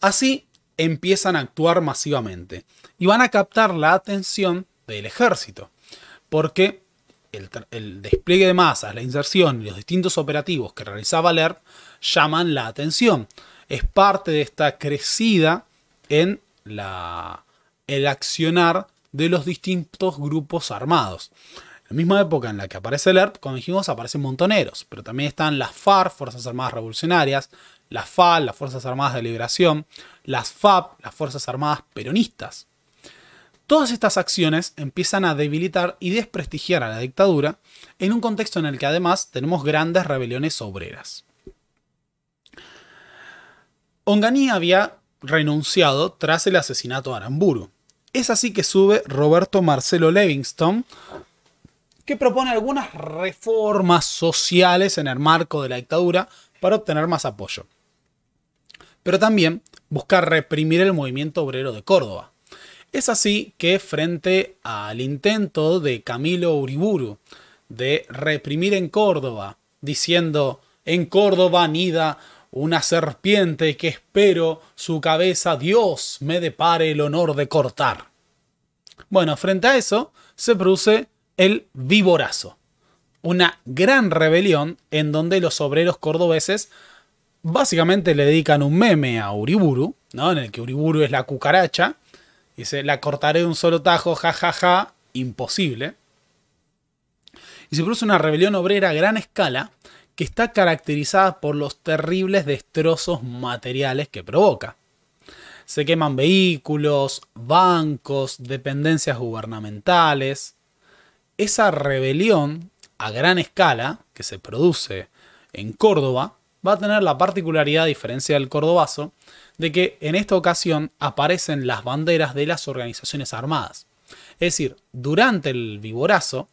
Así, empiezan a actuar masivamente y van a captar la atención del ejército, porque el, despliegue de masas, la inserción y los distintos operativos que realizaba ERP llaman la atención. Es parte de esta crecida en el accionar de los distintos grupos armados. En la misma época en la que aparece el ERP, como dijimos, aparecen montoneros, pero también están las FARC, Fuerzas Armadas Revolucionarias, las FAL, las Fuerzas Armadas de Liberación, las FAP, las Fuerzas Armadas Peronistas. Todas estas acciones empiezan a debilitar y desprestigiar a la dictadura en un contexto en el que además tenemos grandes rebeliones obreras. Onganí había renunciado tras el asesinato de Aramburu. Es así que sube Roberto Marcelo Livingston, que propone algunas reformas sociales en el marco de la dictadura para obtener más apoyo pero también busca reprimir el movimiento obrero de Córdoba. Es así que frente al intento de Camilo Uriburu de reprimir en Córdoba, diciendo en Córdoba anida una serpiente que espero su cabeza Dios me depare el honor de cortar. Bueno, frente a eso se produce el Viborazo, una gran rebelión en donde los obreros cordobeses básicamente le dedican un meme a Uriburu, En el que Uriburu es la cucaracha. Dice, la cortaré de un solo tajo, jajaja, imposible. Y se produce una rebelión obrera a gran escala que está caracterizada por los terribles destrozos materiales que provoca. Se queman vehículos, bancos, dependencias gubernamentales. Esa rebelión a gran escala que se produce en Córdoba va a tener la particularidad, a diferencia del cordobazo, de que en esta ocasión aparecen las banderas de las organizaciones armadas. Es decir, durante el viborazo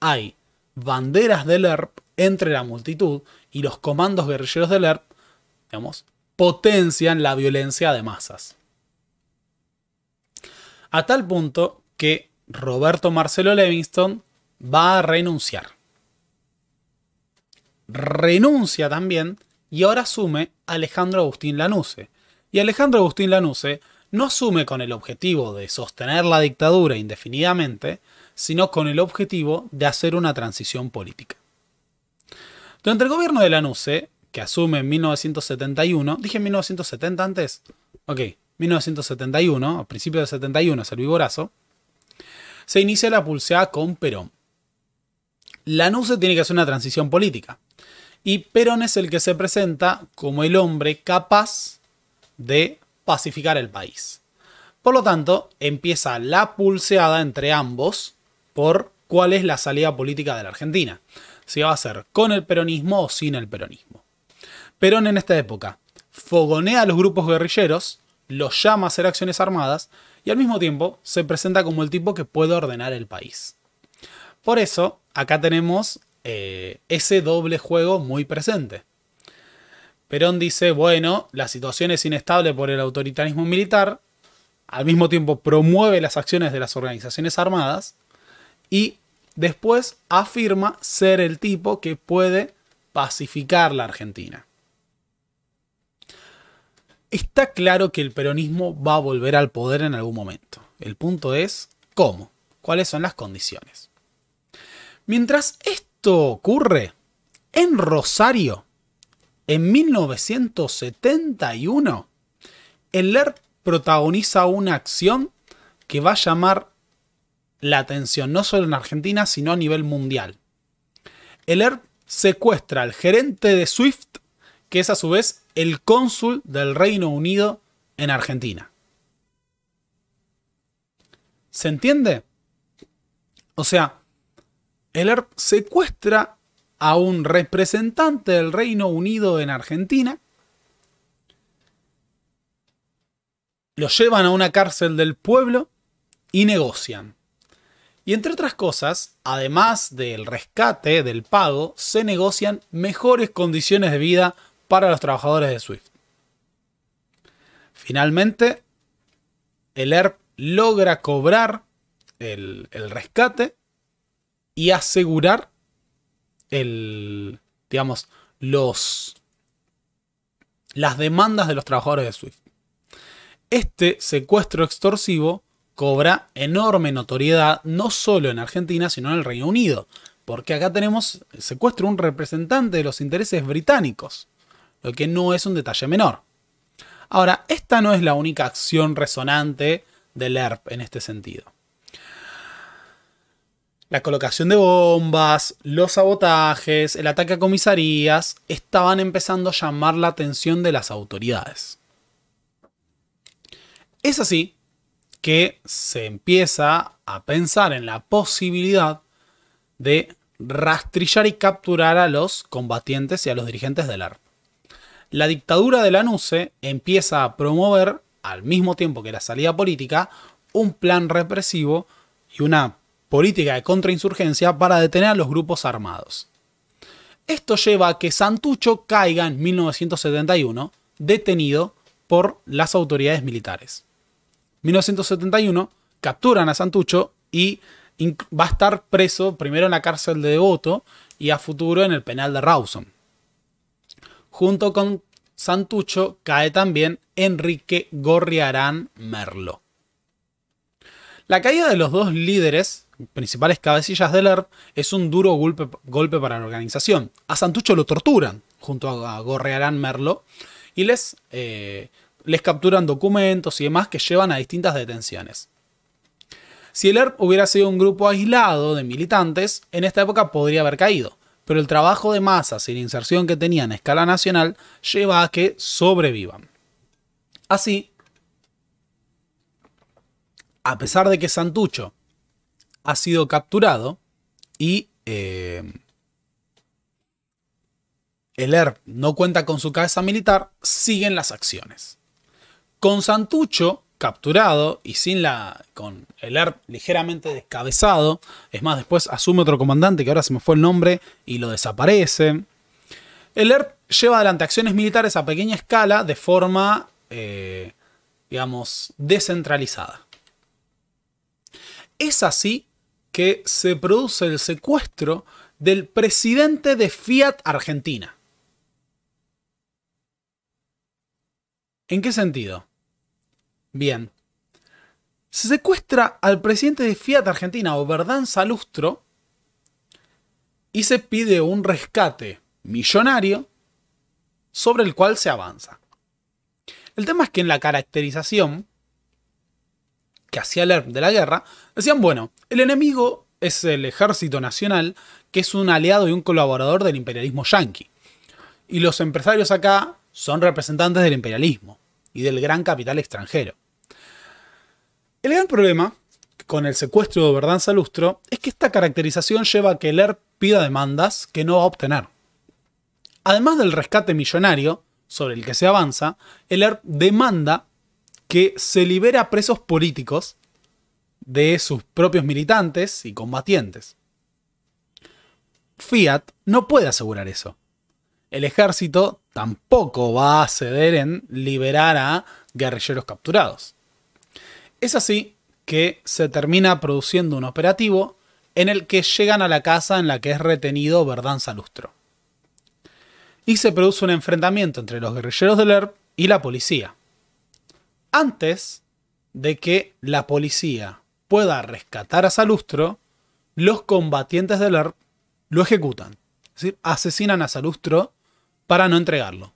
hay banderas del ERP entre la multitud y los comandos guerrilleros del ERP, digamos, potencian la violencia de masas. A tal punto que Roberto Marcelo Livingston va a renunciar. Renuncia también y ahora asume Alejandro Agustín Lanuse. Y Alejandro Agustín Lanuse no asume con el objetivo de sostener la dictadura indefinidamente, sino con el objetivo de hacer una transición política. Durante el gobierno de Lanuse, que asume en 1971, dije 1970 antes, ok, 1971, a principios de 71 es el vigorazo, se inicia la pulseada con Perón. Lanuse tiene que hacer una transición política y Perón es el que se presenta como el hombre capaz de pacificar el país. Por lo tanto, empieza la pulseada entre ambos por cuál es la salida política de la Argentina. Si va a ser con el peronismo o sin el peronismo. Perón en esta época fogonea a los grupos guerrilleros, los llama a hacer acciones armadas y al mismo tiempo se presenta como el tipo que puede ordenar el país. Por eso, acá tenemos eh, ese doble juego muy presente. Perón dice, bueno, la situación es inestable por el autoritarismo militar, al mismo tiempo promueve las acciones de las organizaciones armadas y después afirma ser el tipo que puede pacificar la Argentina. Está claro que el peronismo va a volver al poder en algún momento. El punto es cómo, cuáles son las condiciones. Mientras esto ocurre en Rosario, en 1971, el ERP protagoniza una acción que va a llamar la atención no solo en Argentina, sino a nivel mundial. El ERP secuestra al gerente de Swift, que es a su vez el cónsul del Reino Unido en Argentina. ¿Se entiende? O sea, el ERP secuestra a un representante del Reino Unido en Argentina, lo llevan a una cárcel del pueblo y negocian. Y entre otras cosas, además del rescate, del pago, se negocian mejores condiciones de vida para los trabajadores de Swift. Finalmente, el ERP logra cobrar el, el rescate y asegurar el, digamos, los, las demandas de los trabajadores de Swift. Este secuestro extorsivo cobra enorme notoriedad no solo en Argentina, sino en el Reino Unido, porque acá tenemos el secuestro un representante de los intereses británicos, lo que no es un detalle menor. Ahora, esta no es la única acción resonante del ERP en este sentido. La colocación de bombas, los sabotajes, el ataque a comisarías estaban empezando a llamar la atención de las autoridades. Es así que se empieza a pensar en la posibilidad de rastrillar y capturar a los combatientes y a los dirigentes del ARP. La dictadura de Nuce empieza a promover, al mismo tiempo que la salida política, un plan represivo y una política de contrainsurgencia para detener a los grupos armados. Esto lleva a que Santucho caiga en 1971, detenido por las autoridades militares. 1971 capturan a Santucho y va a estar preso primero en la cárcel de Devoto y a futuro en el penal de Rawson. Junto con Santucho cae también Enrique Gorriarán Merlo. La caída de los dos líderes principales cabecillas del ERP, es un duro golpe, golpe para la organización. A Santucho lo torturan junto a Gorrearán Merlo y les, eh, les capturan documentos y demás que llevan a distintas detenciones. Si el ERP hubiera sido un grupo aislado de militantes, en esta época podría haber caído, pero el trabajo de masas y la inserción que tenían a escala nacional lleva a que sobrevivan. Así, a pesar de que Santucho ha sido capturado y eh, el ERP no cuenta con su cabeza militar, siguen las acciones. Con Santucho capturado y sin la con el ERP ligeramente descabezado, es más, después asume otro comandante que ahora se me fue el nombre y lo desaparece. El ERP lleva adelante acciones militares a pequeña escala de forma, eh, digamos, descentralizada. Es así que se produce el secuestro del presidente de Fiat Argentina. ¿En qué sentido? Bien. Se secuestra al presidente de Fiat Argentina, o Salustro, y se pide un rescate millonario sobre el cual se avanza. El tema es que en la caracterización que hacía ERP de la guerra, decían, bueno, el enemigo es el ejército nacional, que es un aliado y un colaborador del imperialismo yanqui. Y los empresarios acá son representantes del imperialismo y del gran capital extranjero. El gran problema con el secuestro de Verdán Salustro es que esta caracterización lleva a que el ERP pida demandas que no va a obtener. Además del rescate millonario sobre el que se avanza, el ERP demanda que se libera a presos políticos de sus propios militantes y combatientes. Fiat no puede asegurar eso. El ejército tampoco va a ceder en liberar a guerrilleros capturados. Es así que se termina produciendo un operativo en el que llegan a la casa en la que es retenido Verdán Salustro. Y se produce un enfrentamiento entre los guerrilleros del ERP y la policía antes de que la policía pueda rescatar a Salustro, los combatientes del ERP lo ejecutan. Es decir, asesinan a Salustro para no entregarlo.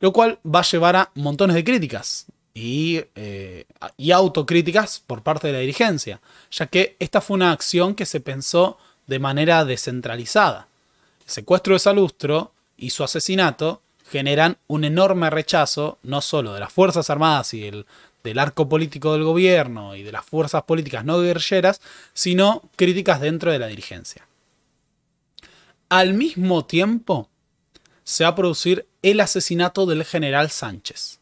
Lo cual va a llevar a montones de críticas y, eh, y autocríticas por parte de la dirigencia, ya que esta fue una acción que se pensó de manera descentralizada. El secuestro de Salustro y su asesinato generan un enorme rechazo, no solo de las Fuerzas Armadas y el, del arco político del gobierno y de las fuerzas políticas no guerrilleras, sino críticas dentro de la dirigencia. Al mismo tiempo, se va a producir el asesinato del general Sánchez.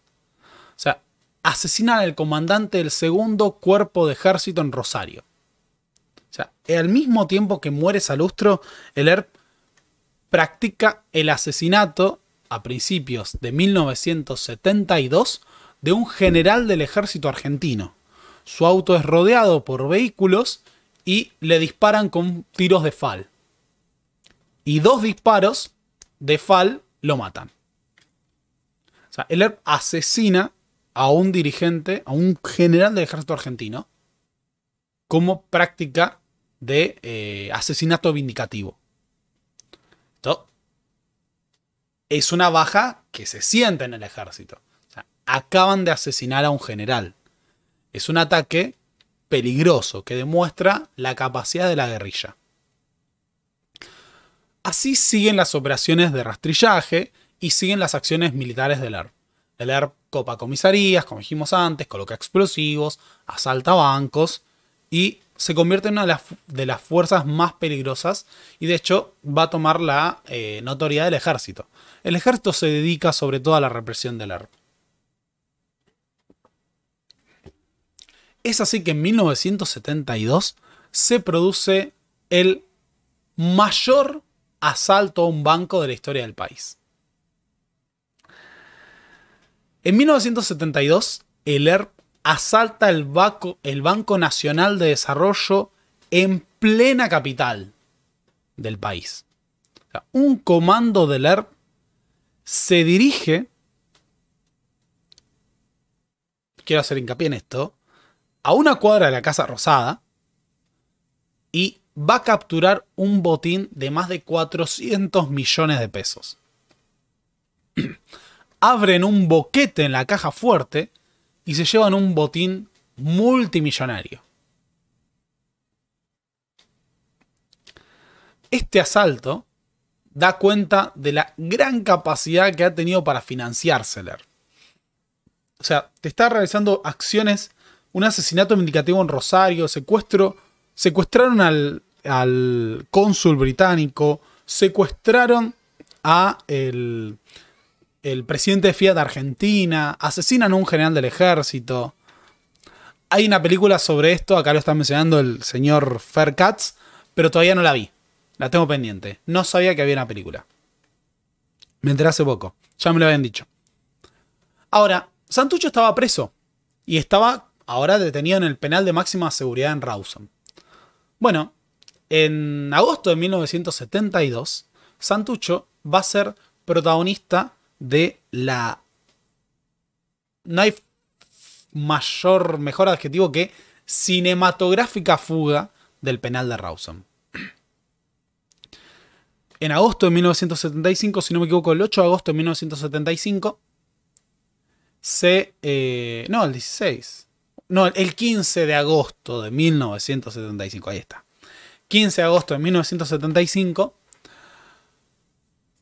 O sea, asesinan al comandante del segundo cuerpo de ejército en Rosario. O sea, al mismo tiempo que muere Salustro, el ERP practica el asesinato a principios de 1972 de un general del ejército argentino. Su auto es rodeado por vehículos y le disparan con tiros de fal. Y dos disparos de fal lo matan. O sea, asesina a un dirigente, a un general del ejército argentino, como práctica de eh, asesinato vindicativo. es una baja que se siente en el ejército. acaban de asesinar a un general. Es un ataque peligroso que demuestra la capacidad de la guerrilla. Así siguen las operaciones de rastrillaje y siguen las acciones militares del ARP. El ERP copa comisarías, como dijimos antes, coloca explosivos, asalta bancos y se convierte en una de las, fuerzas más peligrosas y de hecho va a tomar la eh, notoriedad del ejército. El ejército se dedica sobre todo a la represión del ERP. Es así que en 1972 se produce el mayor asalto a un banco de la historia del país. En 1972, el ERP asalta el Banco, el Banco Nacional de Desarrollo en plena capital del país. un comando del ERP se dirige, quiero hacer hincapié en esto, a una cuadra de la Casa Rosada y va a capturar un botín de más de 400 millones de pesos. Abren un boquete en la caja fuerte y se llevan un botín multimillonario. Este asalto da cuenta de la gran capacidad que ha tenido para financiárseler. O sea, te está realizando acciones, un asesinato indicativo en Rosario, secuestro, secuestraron al, al cónsul británico, secuestraron a el el presidente de Fiat Argentina, asesinan a un general del ejército. Hay una película sobre esto, acá lo está mencionando el señor Fer pero todavía no la vi. La tengo pendiente. No sabía que había una película. Me enteré hace poco. Ya me lo habían dicho. Ahora, Santucho estaba preso y estaba ahora detenido en el penal de máxima seguridad en Rawson. Bueno, en agosto de 1972, Santucho va a ser protagonista de la... No hay mayor, mejor adjetivo que cinematográfica fuga del penal de Rawson. En agosto de 1975, si no me equivoco, el 8 de agosto de 1975, se... Eh, no, el 16. No, el 15 de agosto de 1975, ahí está. 15 de agosto de 1975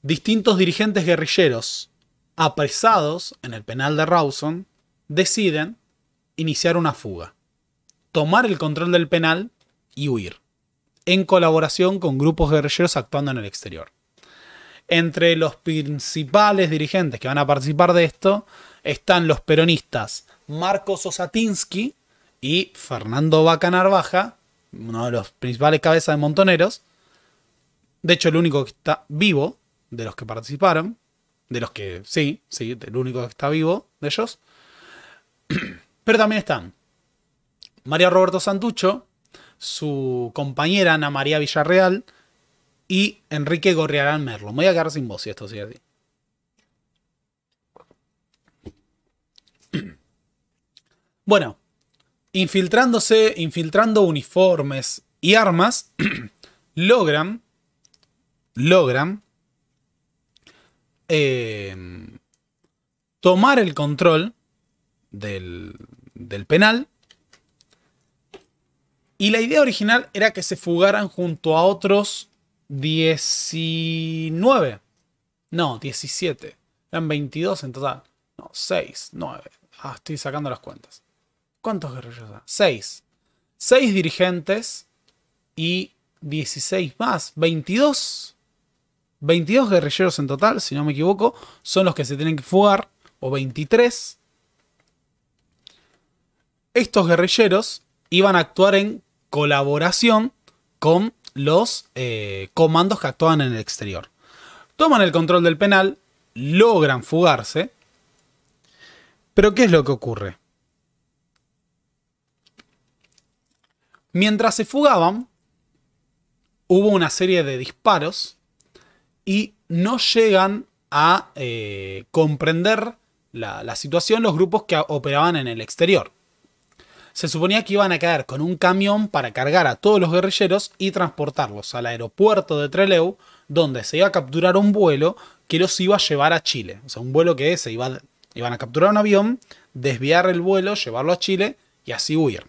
distintos dirigentes guerrilleros apresados en el penal de Rawson deciden iniciar una fuga, tomar el control del penal y huir, en colaboración con grupos guerrilleros actuando en el exterior. Entre los principales dirigentes que van a participar de esto están los peronistas Marcos Osatinsky y Fernando Vaca Narvaja, uno de los principales cabezas de montoneros, de hecho el único que está vivo de los que participaron, de los que sí, sí, el único que está vivo de ellos. Pero también están María Roberto Santucho, su compañera Ana María Villarreal y Enrique Gorriarán Merlo. Me voy a quedar sin voz si esto sigue así. Bueno, infiltrándose, infiltrando uniformes y armas, logran, logran Em, tomar el control del, del penal. Y la idea original era que se fugaran junto a otros 19. No, 17. Eran 22 en total. No, 6, 9. Ah, estoy sacando las cuentas. ¿Cuántos guerrilleros eran? 6. 6 dirigentes y 16 más. 22 22 guerrilleros en total, si no me equivoco, son los que se tienen que fugar, o 23. Estos guerrilleros iban a actuar en colaboración con los eh, comandos que actuaban en el exterior. Toman el control del penal, logran fugarse, pero ¿qué es lo que ocurre? Mientras se fugaban, hubo una serie de disparos y no llegan a eh, comprender la, situación los grupos que operaban en el exterior. Se suponía que iban a caer con un camión para cargar a todos los guerrilleros y transportarlos al aeropuerto de Trelew, donde se iba a capturar un vuelo que los iba a llevar a Chile. O sea, un vuelo que se iba, iban a capturar un avión, desviar el vuelo, llevarlo a Chile y así huir.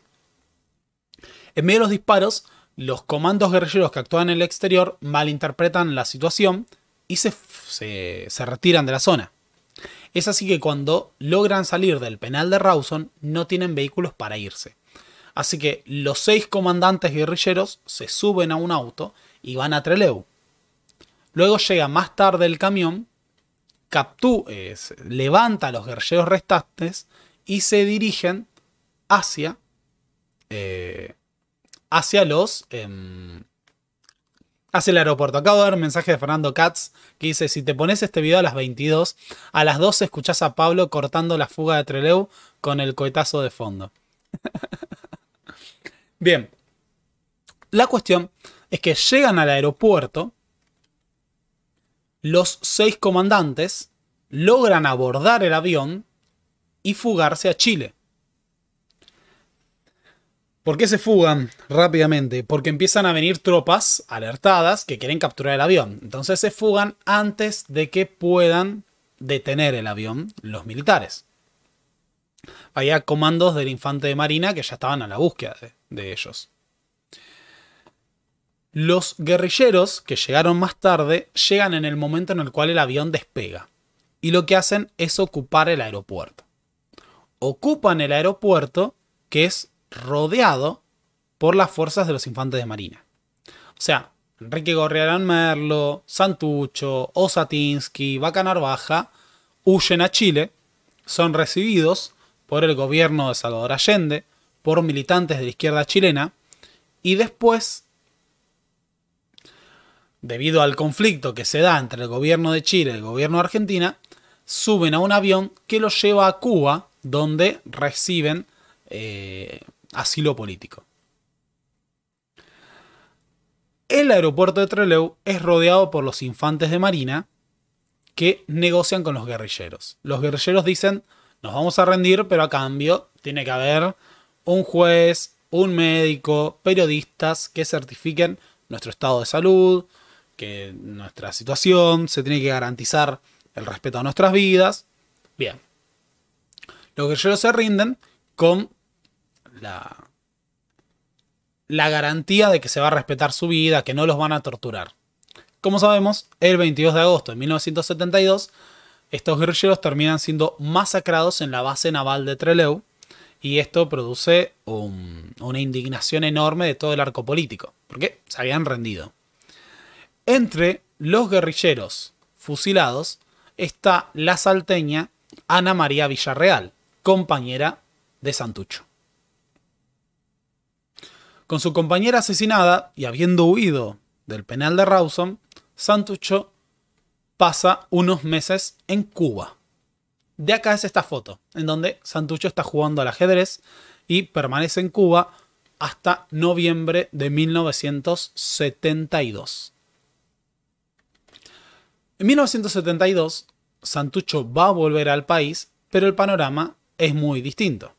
En medio de los disparos, los comandos guerrilleros que actúan en el exterior malinterpretan la situación y se, retiran de la zona. Es así que cuando logran salir del penal de Rawson no tienen vehículos para irse. Así que los seis comandantes guerrilleros se suben a un auto y van a Trelew. Luego llega más tarde el camión, eh, levanta a los guerrilleros restantes y se dirigen hacia eh, hacia los. Em, hacia el aeropuerto. Acabo de ver un mensaje de Fernando Katz que dice: Si te pones este video a las 22, a las 12 escuchás a Pablo cortando la fuga de Trelew con el cohetazo de fondo. Bien. La cuestión es que llegan al aeropuerto. Los seis comandantes logran abordar el avión y fugarse a Chile. ¿Por qué se fugan rápidamente? Porque empiezan a venir tropas alertadas que quieren capturar el avión. Entonces se fugan antes de que puedan detener el avión los militares. Había comandos del infante de marina que ya estaban a la búsqueda de, de ellos. Los guerrilleros que llegaron más tarde llegan en el momento en el cual el avión despega. Y lo que hacen es ocupar el aeropuerto. Ocupan el aeropuerto, que es rodeado por las fuerzas de los infantes de Marina. O sea, Enrique Gorriarán Merlo, Santucho, Osatinsky, Vaca Narvaja huyen a Chile, son recibidos por el gobierno de Salvador Allende, por militantes de la izquierda chilena, y después, debido al conflicto que se da entre el gobierno de Chile y el gobierno de Argentina, suben a un avión que los lleva a Cuba, donde reciben eh, asilo político. El aeropuerto de Trelew es rodeado por los infantes de marina que negocian con los guerrilleros. Los guerrilleros dicen, nos vamos a rendir, pero a cambio tiene que haber un juez, un médico, periodistas que certifiquen nuestro estado de salud, que nuestra situación, se tiene que garantizar el respeto a nuestras vidas. Bien. Los guerrilleros se rinden con la, la garantía de que se va a respetar su vida, que no los van a torturar. Como sabemos, el 22 de agosto de 1972, estos guerrilleros terminan siendo masacrados en la base naval de Trelew y esto produce una indignación enorme de todo el arco político, porque se habían rendido. Entre los guerrilleros fusilados está la salteña Ana María Villarreal, compañera de Santucho. Con su compañera asesinada y habiendo huido del penal de Rawson, Santucho pasa unos meses en Cuba. De acá es esta foto, en donde Santucho está jugando al ajedrez y permanece en Cuba hasta noviembre de 1972. En 1972, Santucho va a volver al país, pero el panorama es muy distinto.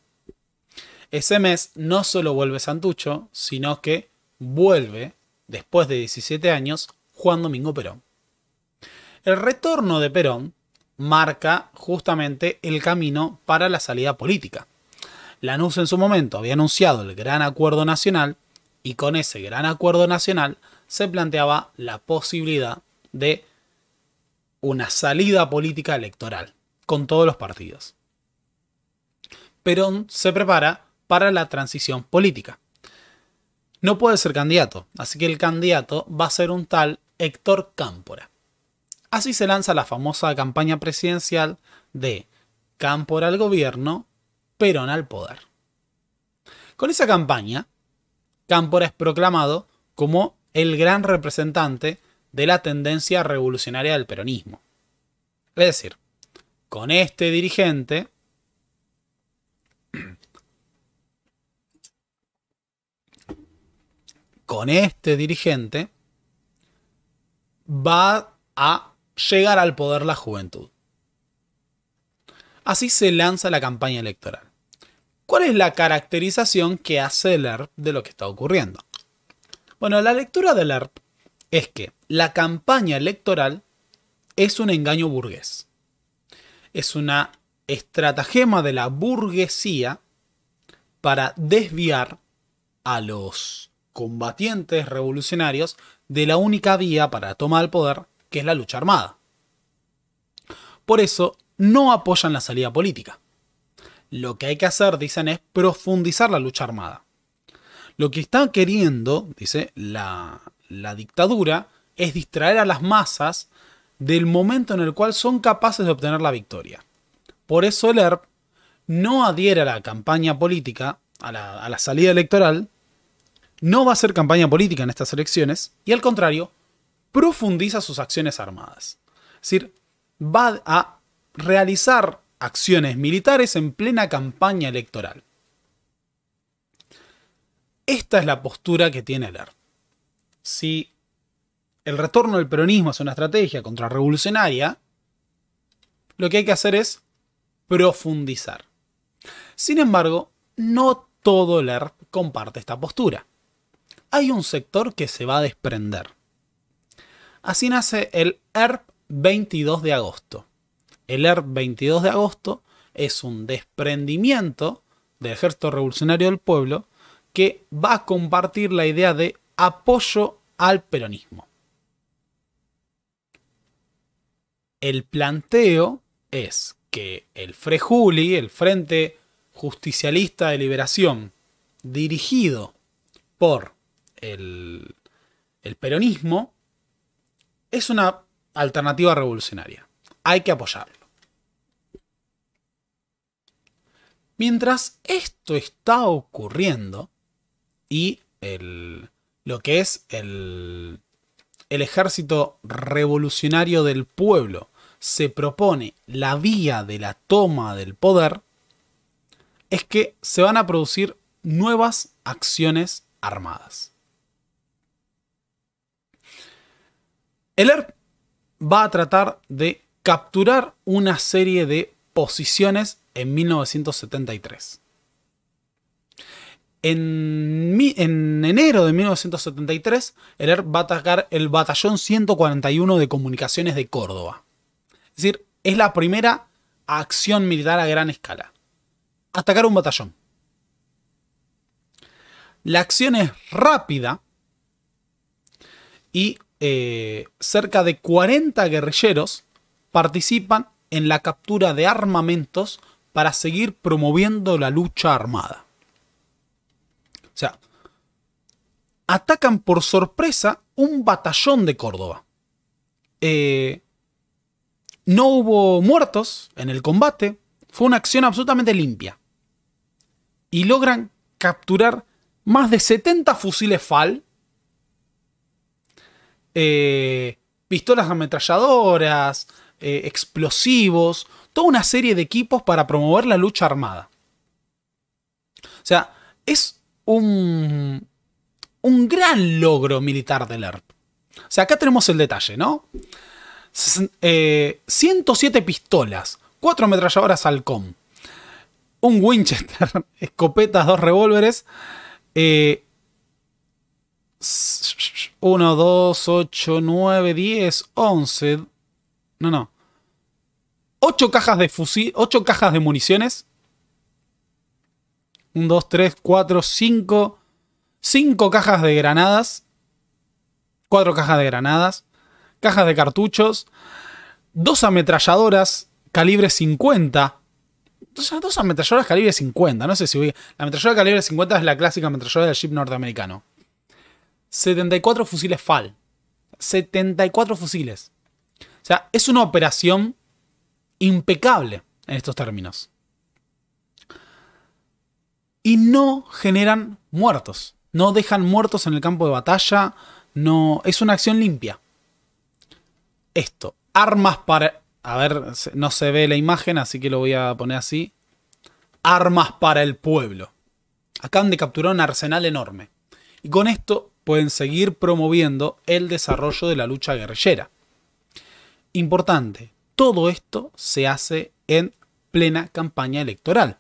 Ese mes no solo vuelve Santucho, sino que vuelve, después de 17 años, Juan Domingo Perón. El retorno de Perón marca justamente el camino para la salida política. Lanús en su momento había anunciado el Gran Acuerdo Nacional y con ese Gran Acuerdo Nacional se planteaba la posibilidad de una salida política electoral con todos los partidos. Perón se prepara para la transición política. No puede ser candidato, así que el candidato va a ser un tal Héctor Cámpora. Así se lanza la famosa campaña presidencial de Cámpora al gobierno, Perón al poder. Con esa campaña, Cámpora es proclamado como el gran representante de la tendencia revolucionaria del peronismo. Es decir, con este dirigente, con este dirigente va a llegar al poder la juventud. Así se lanza la campaña electoral. ¿Cuál es la caracterización que hace LERP de lo que está ocurriendo? Bueno, la lectura de LERP es que la campaña electoral es un engaño burgués. Es una estratagema de la burguesía para desviar a los combatientes revolucionarios de la única vía para tomar el poder, que es la lucha armada. Por eso, no apoyan la salida política. Lo que hay que hacer, dicen, es profundizar la lucha armada. Lo que está queriendo, dice, la, dictadura es distraer a las masas del momento en el cual son capaces de obtener la victoria. Por eso el ERP no adhiere a la campaña política, a la, a la salida electoral, no va a hacer campaña política en estas elecciones y al contrario, profundiza sus acciones armadas. Es decir, va a realizar acciones militares en plena campaña electoral. Esta es la postura que tiene Ler. Si el retorno del peronismo es una estrategia contrarrevolucionaria, lo que hay que hacer es profundizar. Sin embargo, no todo Ler comparte esta postura hay un sector que se va a desprender. Así nace el ERP 22 de agosto. El ERP 22 de agosto es un desprendimiento del Ejército Revolucionario del Pueblo que va a compartir la idea de apoyo al peronismo. El planteo es que el Frejuli, el Frente Justicialista de Liberación, dirigido por el, peronismo es una alternativa revolucionaria. Hay que apoyarlo. Mientras esto está ocurriendo y lo que es el ejército revolucionario del pueblo se propone la vía de la toma del poder, es que se van a producir nuevas acciones armadas. El ERP va a tratar de capturar una serie de posiciones en 1973. En, en, enero de 1973, el ERP va a atacar el Batallón 141 de Comunicaciones de Córdoba. Es decir, es la primera acción militar a gran escala. Atacar un batallón. La acción es rápida y eh, cerca de 40 guerrilleros participan en la captura de armamentos para seguir promoviendo la lucha armada. O sea, atacan por sorpresa un batallón de Córdoba. Eh, no hubo muertos en el combate, fue una acción absolutamente limpia. Y logran capturar más de 70 fusiles FAL eh, pistolas ametralladoras, eh, explosivos, toda una serie de equipos para promover la lucha armada. O sea, es un, un gran logro militar del ERP. O sea, acá tenemos el detalle, ¿no? 107 eh, pistolas, 4 ametralladoras Halcón, un Winchester, escopetas, dos revólveres, eh, 1, 2, 8, 9, 10, 11. No, no. 8 cajas de fusil, 8 cajas de municiones. 1, 2, 3, 4, 5. 5 cajas de granadas. 4 cajas de granadas. Cajas de cartuchos. 2 ametralladoras calibre 50. 2 ametralladoras calibre 50. No sé si La ametralladora calibre 50 es la clásica ametralladora del Jeep norteamericano. 74 fusiles FAL. 74 fusiles. O sea, es una operación impecable en estos términos. Y no generan muertos. No dejan muertos en el campo de batalla. No. Es una acción limpia. Esto. Armas para. A ver, no se ve la imagen, así que lo voy a poner así. Armas para el pueblo. han de capturar un arsenal enorme. Y con esto pueden seguir promoviendo el desarrollo de la lucha guerrillera. Importante, todo esto se hace en plena campaña electoral.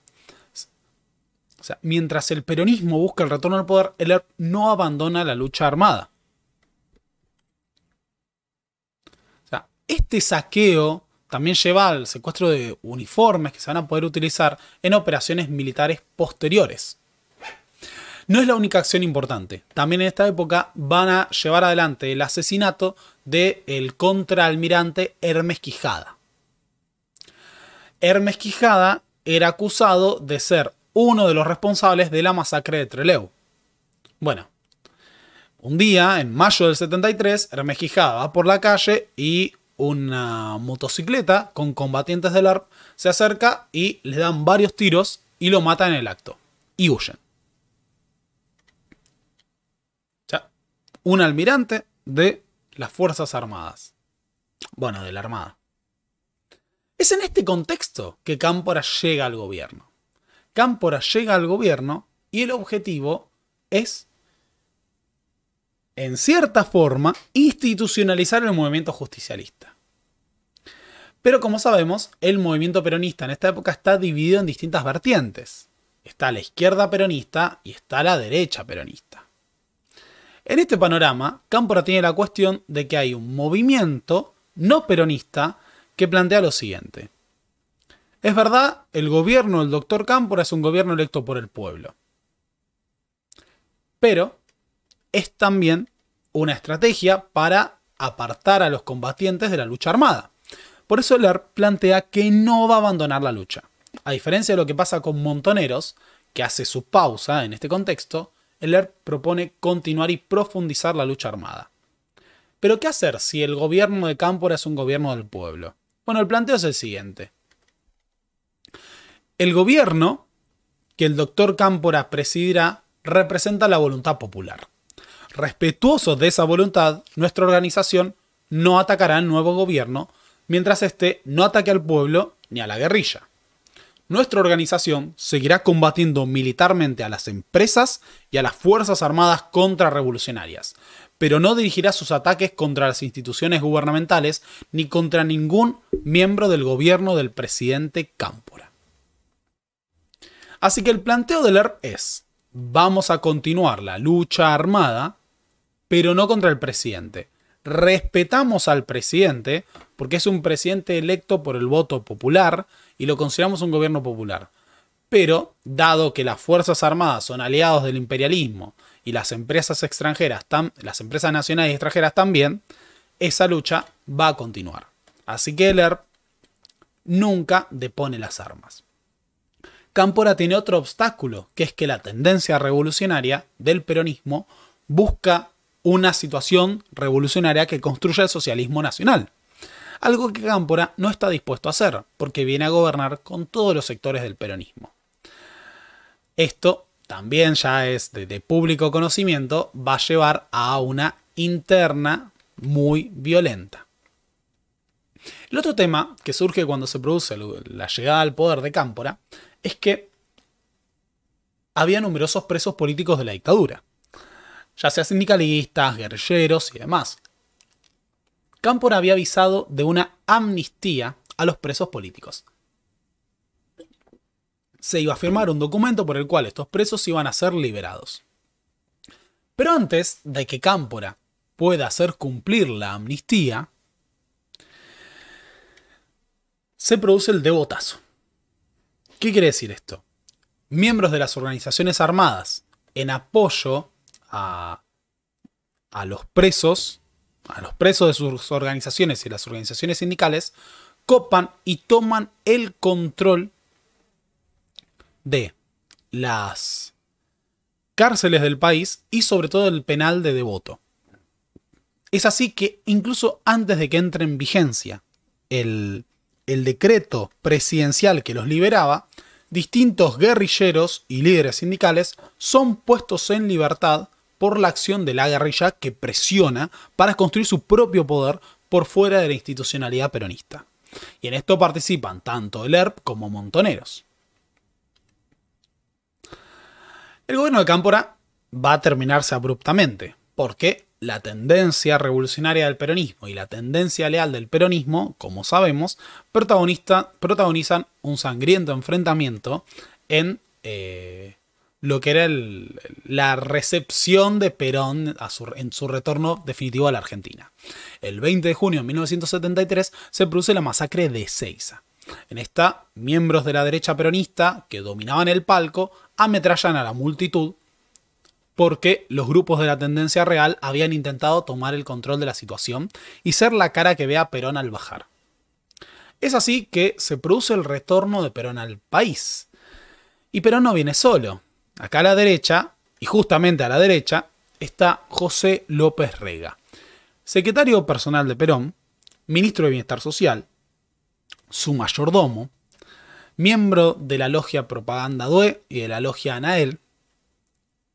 mientras el peronismo busca el retorno al poder, el er- no abandona la lucha armada. este saqueo también lleva al secuestro de uniformes que se van a poder utilizar en operaciones militares posteriores. No es la única acción importante. También en esta época van a llevar adelante el asesinato del contraalmirante Hermes Quijada. Hermes Quijada era acusado de ser uno de los responsables de la masacre de Trelew. Bueno, un día, en mayo del 73, Hermes Quijada va por la calle y una motocicleta con combatientes del ARP se acerca y le dan varios tiros y lo matan en el acto. Y huyen. un almirante de las Fuerzas Armadas. Bueno, de la Armada. Es en este contexto que Cámpora llega al gobierno. Cámpora llega al gobierno y el objetivo es, en cierta forma, institucionalizar el movimiento justicialista. Pero como sabemos, el movimiento peronista en esta época está dividido en distintas vertientes. Está la izquierda peronista y está la derecha peronista. En este panorama, Cámpora tiene la cuestión de que hay un movimiento no peronista que plantea lo siguiente. Es verdad, el gobierno del doctor Cámpora es un gobierno electo por el pueblo. Pero es también una estrategia para apartar a los combatientes de la lucha armada. Por eso Ler plantea que no va a abandonar la lucha. A diferencia de lo que pasa con Montoneros, que hace su pausa en este contexto, el ERP propone continuar y profundizar la lucha armada. Pero ¿qué hacer si el gobierno de Cámpora es un gobierno del pueblo? Bueno, el planteo es el siguiente. El gobierno que el doctor Cámpora presidirá representa la voluntad popular. Respetuoso de esa voluntad, nuestra organización no atacará al nuevo gobierno mientras éste no ataque al pueblo ni a la guerrilla nuestra organización seguirá combatiendo militarmente a las empresas y a las Fuerzas Armadas contrarrevolucionarias, pero no dirigirá sus ataques contra las instituciones gubernamentales ni contra ningún miembro del gobierno del presidente Cámpora. Así que el planteo del ERP es, vamos a continuar la lucha armada, pero no contra el presidente. Respetamos al presidente, porque es un presidente electo por el voto popular, y lo consideramos un gobierno popular. Pero, dado que las Fuerzas Armadas son aliados del imperialismo y las empresas extranjeras, las empresas nacionales y extranjeras también, esa lucha va a continuar. Así que Heller nunca depone las armas. Cámpora tiene otro obstáculo, que es que la tendencia revolucionaria del peronismo busca una situación revolucionaria que construya el socialismo nacional algo que Cámpora no está dispuesto a hacer, porque viene a gobernar con todos los sectores del peronismo. Esto también ya es de, público conocimiento, va a llevar a una interna muy violenta. El otro tema que surge cuando se produce la llegada al poder de Cámpora es que había numerosos presos políticos de la dictadura, ya sea sindicalistas, guerrilleros y demás. Cámpora había avisado de una amnistía a los presos políticos. Se iba a firmar un documento por el cual estos presos iban a ser liberados. Pero antes de que Cámpora pueda hacer cumplir la amnistía, se produce el debotazo. ¿Qué quiere decir esto? Miembros de las organizaciones armadas en apoyo a, a los presos a los presos de sus organizaciones y las organizaciones sindicales, copan y toman el control de las cárceles del país y sobre todo el penal de Devoto. Es así que incluso antes de que entre en vigencia el, el decreto presidencial que los liberaba, distintos guerrilleros y líderes sindicales son puestos en libertad por la acción de la guerrilla que presiona para construir su propio poder por fuera de la institucionalidad peronista. Y en esto participan tanto el ERP como Montoneros. El gobierno de Cámpora va a terminarse abruptamente, porque la tendencia revolucionaria del peronismo y la tendencia leal del peronismo, como sabemos, protagonista, protagonizan un sangriento enfrentamiento en eh, lo que era la recepción de Perón en su retorno definitivo a la Argentina. El 20 de junio de 1973 se produce la masacre de Ezeiza. En esta, miembros de la derecha peronista que dominaban el palco ametrallan a la multitud porque los grupos de la tendencia real habían intentado tomar el control de la situación y ser la cara que vea Perón al bajar. Es así que se produce el retorno de Perón al país. Y Perón no viene solo acá a la derecha, y justamente a la derecha, está José López Rega, secretario personal de Perón, ministro de Bienestar Social, su mayordomo, miembro de la logia Propaganda DUE y de la logia ANAEL,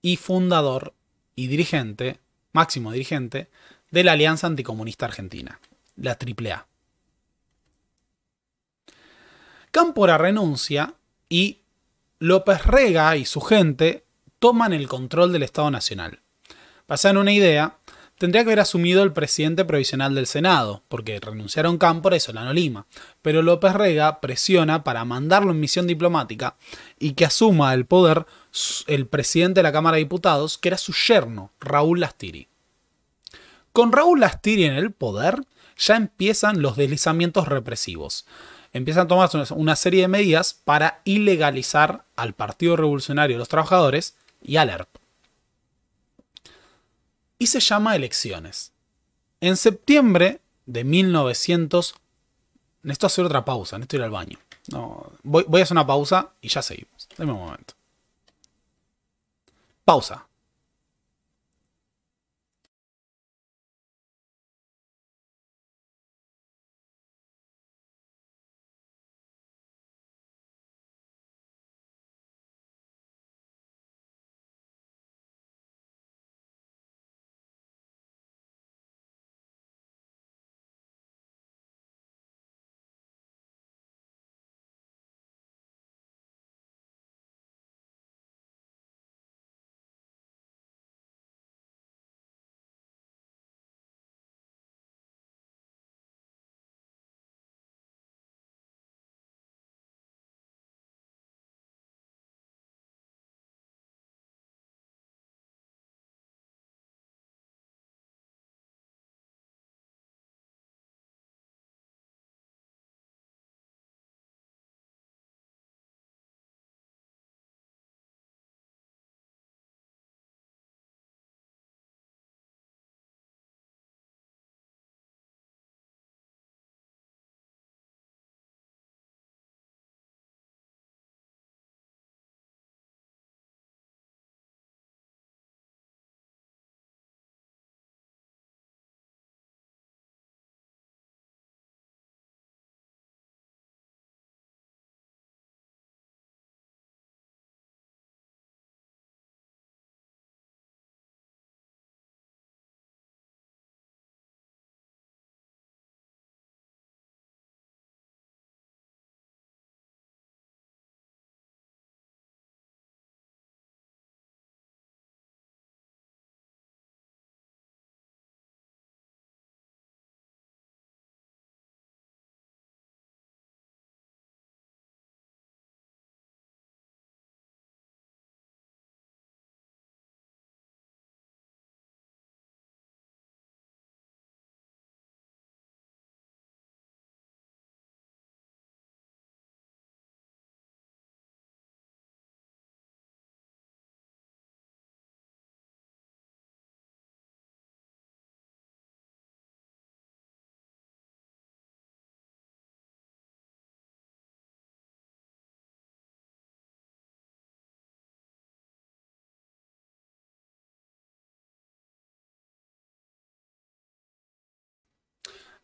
y fundador y dirigente, máximo dirigente, de la Alianza Anticomunista Argentina, la AAA. Cámpora renuncia y López Rega y su gente toman el control del Estado Nacional. Pasando una idea, tendría que haber asumido el presidente provisional del Senado, porque renunciaron Cámpora y Solano Lima, pero López Rega presiona para mandarlo en misión diplomática y que asuma el poder el presidente de la Cámara de Diputados, que era su yerno, Raúl Lastiri. Con Raúl Lastiri en el poder, ya empiezan los deslizamientos represivos empiezan a tomar una serie de medidas para ilegalizar al Partido Revolucionario de los Trabajadores y al ERP. Y se llama elecciones. En septiembre de 1900... Necesito hacer otra pausa, necesito ir al baño. No, voy, voy a hacer una pausa y ya seguimos. Dame un momento. Pausa.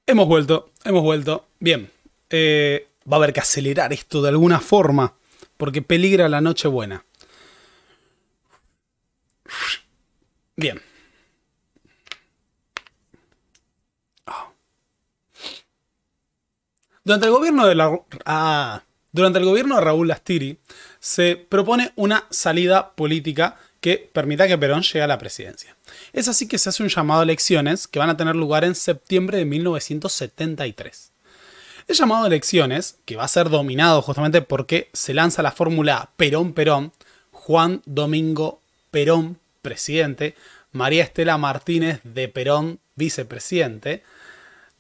Hemos vuelto, hemos vuelto. Bien, eh, va a haber que acelerar esto de alguna forma, porque peligra la noche buena. Bien. Ah. Durante el gobierno de la... Ah, durante el gobierno de Raúl Lastiri se propone una salida política que permita que Perón llegue a la presidencia. Es así que se hace un llamado a elecciones que van a tener lugar en septiembre de 1973. El llamado a elecciones, que va a ser dominado justamente porque se lanza la fórmula Perón-Perón, Juan Domingo Perón, presidente, María Estela Martínez de Perón, vicepresidente,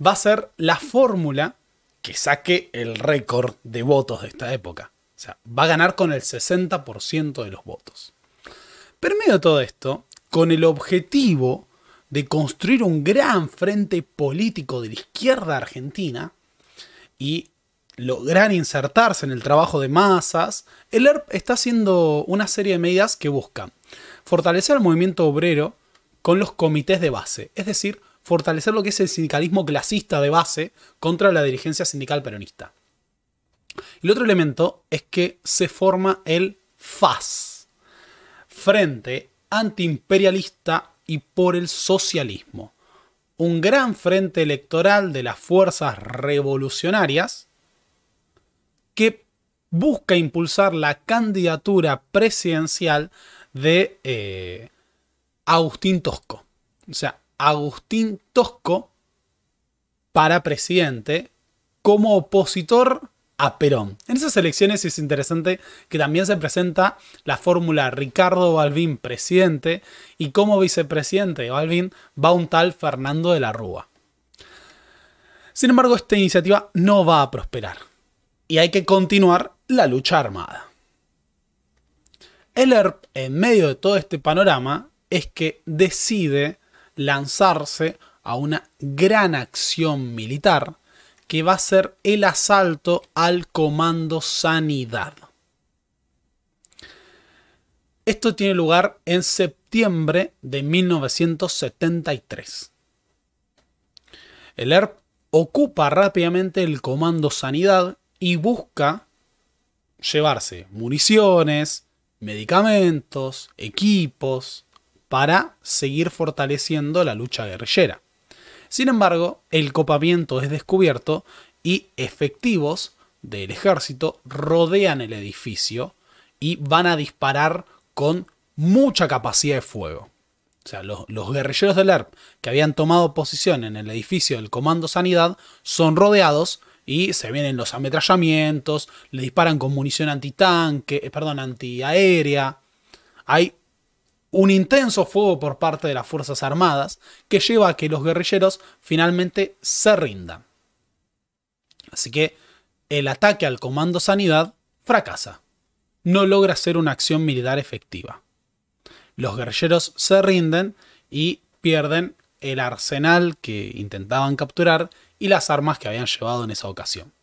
va a ser la fórmula que saque el récord de votos de esta época. O sea, va a ganar con el 60% de los votos de todo esto con el objetivo de construir un gran frente político de la izquierda argentina y lograr insertarse en el trabajo de masas, el ERP está haciendo una serie de medidas que buscan fortalecer el movimiento obrero con los comités de base, es decir, fortalecer lo que es el sindicalismo clasista de base contra la dirigencia sindical peronista. El otro elemento es que se forma el FAS, frente antiimperialista y por el socialismo, un gran frente electoral de las fuerzas revolucionarias que busca impulsar la candidatura presidencial de eh, Agustín Tosco. O sea, Agustín Tosco para presidente como opositor a Perón. En esas elecciones es interesante que también se presenta la fórmula Ricardo Balvin presidente y como vicepresidente de Balvin va un tal Fernando de la Rúa. Sin embargo, esta iniciativa no va a prosperar y hay que continuar la lucha armada. El ERP, en medio de todo este panorama, es que decide lanzarse a una gran acción militar que va a ser el asalto al Comando Sanidad. Esto tiene lugar en septiembre de 1973. El ERP ocupa rápidamente el Comando Sanidad y busca llevarse municiones, medicamentos, equipos, para seguir fortaleciendo la lucha guerrillera. Sin embargo, el copamiento es descubierto y efectivos del ejército rodean el edificio y van a disparar con mucha capacidad de fuego. O sea, los, guerrilleros del ERP que habían tomado posición en el edificio del Comando Sanidad son rodeados y se vienen los ametrallamientos, le disparan con munición antitanque, eh, perdón, antiaérea. Hay un intenso fuego por parte de las Fuerzas Armadas que lleva a que los guerrilleros finalmente se rindan. Así que el ataque al Comando Sanidad fracasa. No logra ser una acción militar efectiva. Los guerrilleros se rinden y pierden el arsenal que intentaban capturar y las armas que habían llevado en esa ocasión.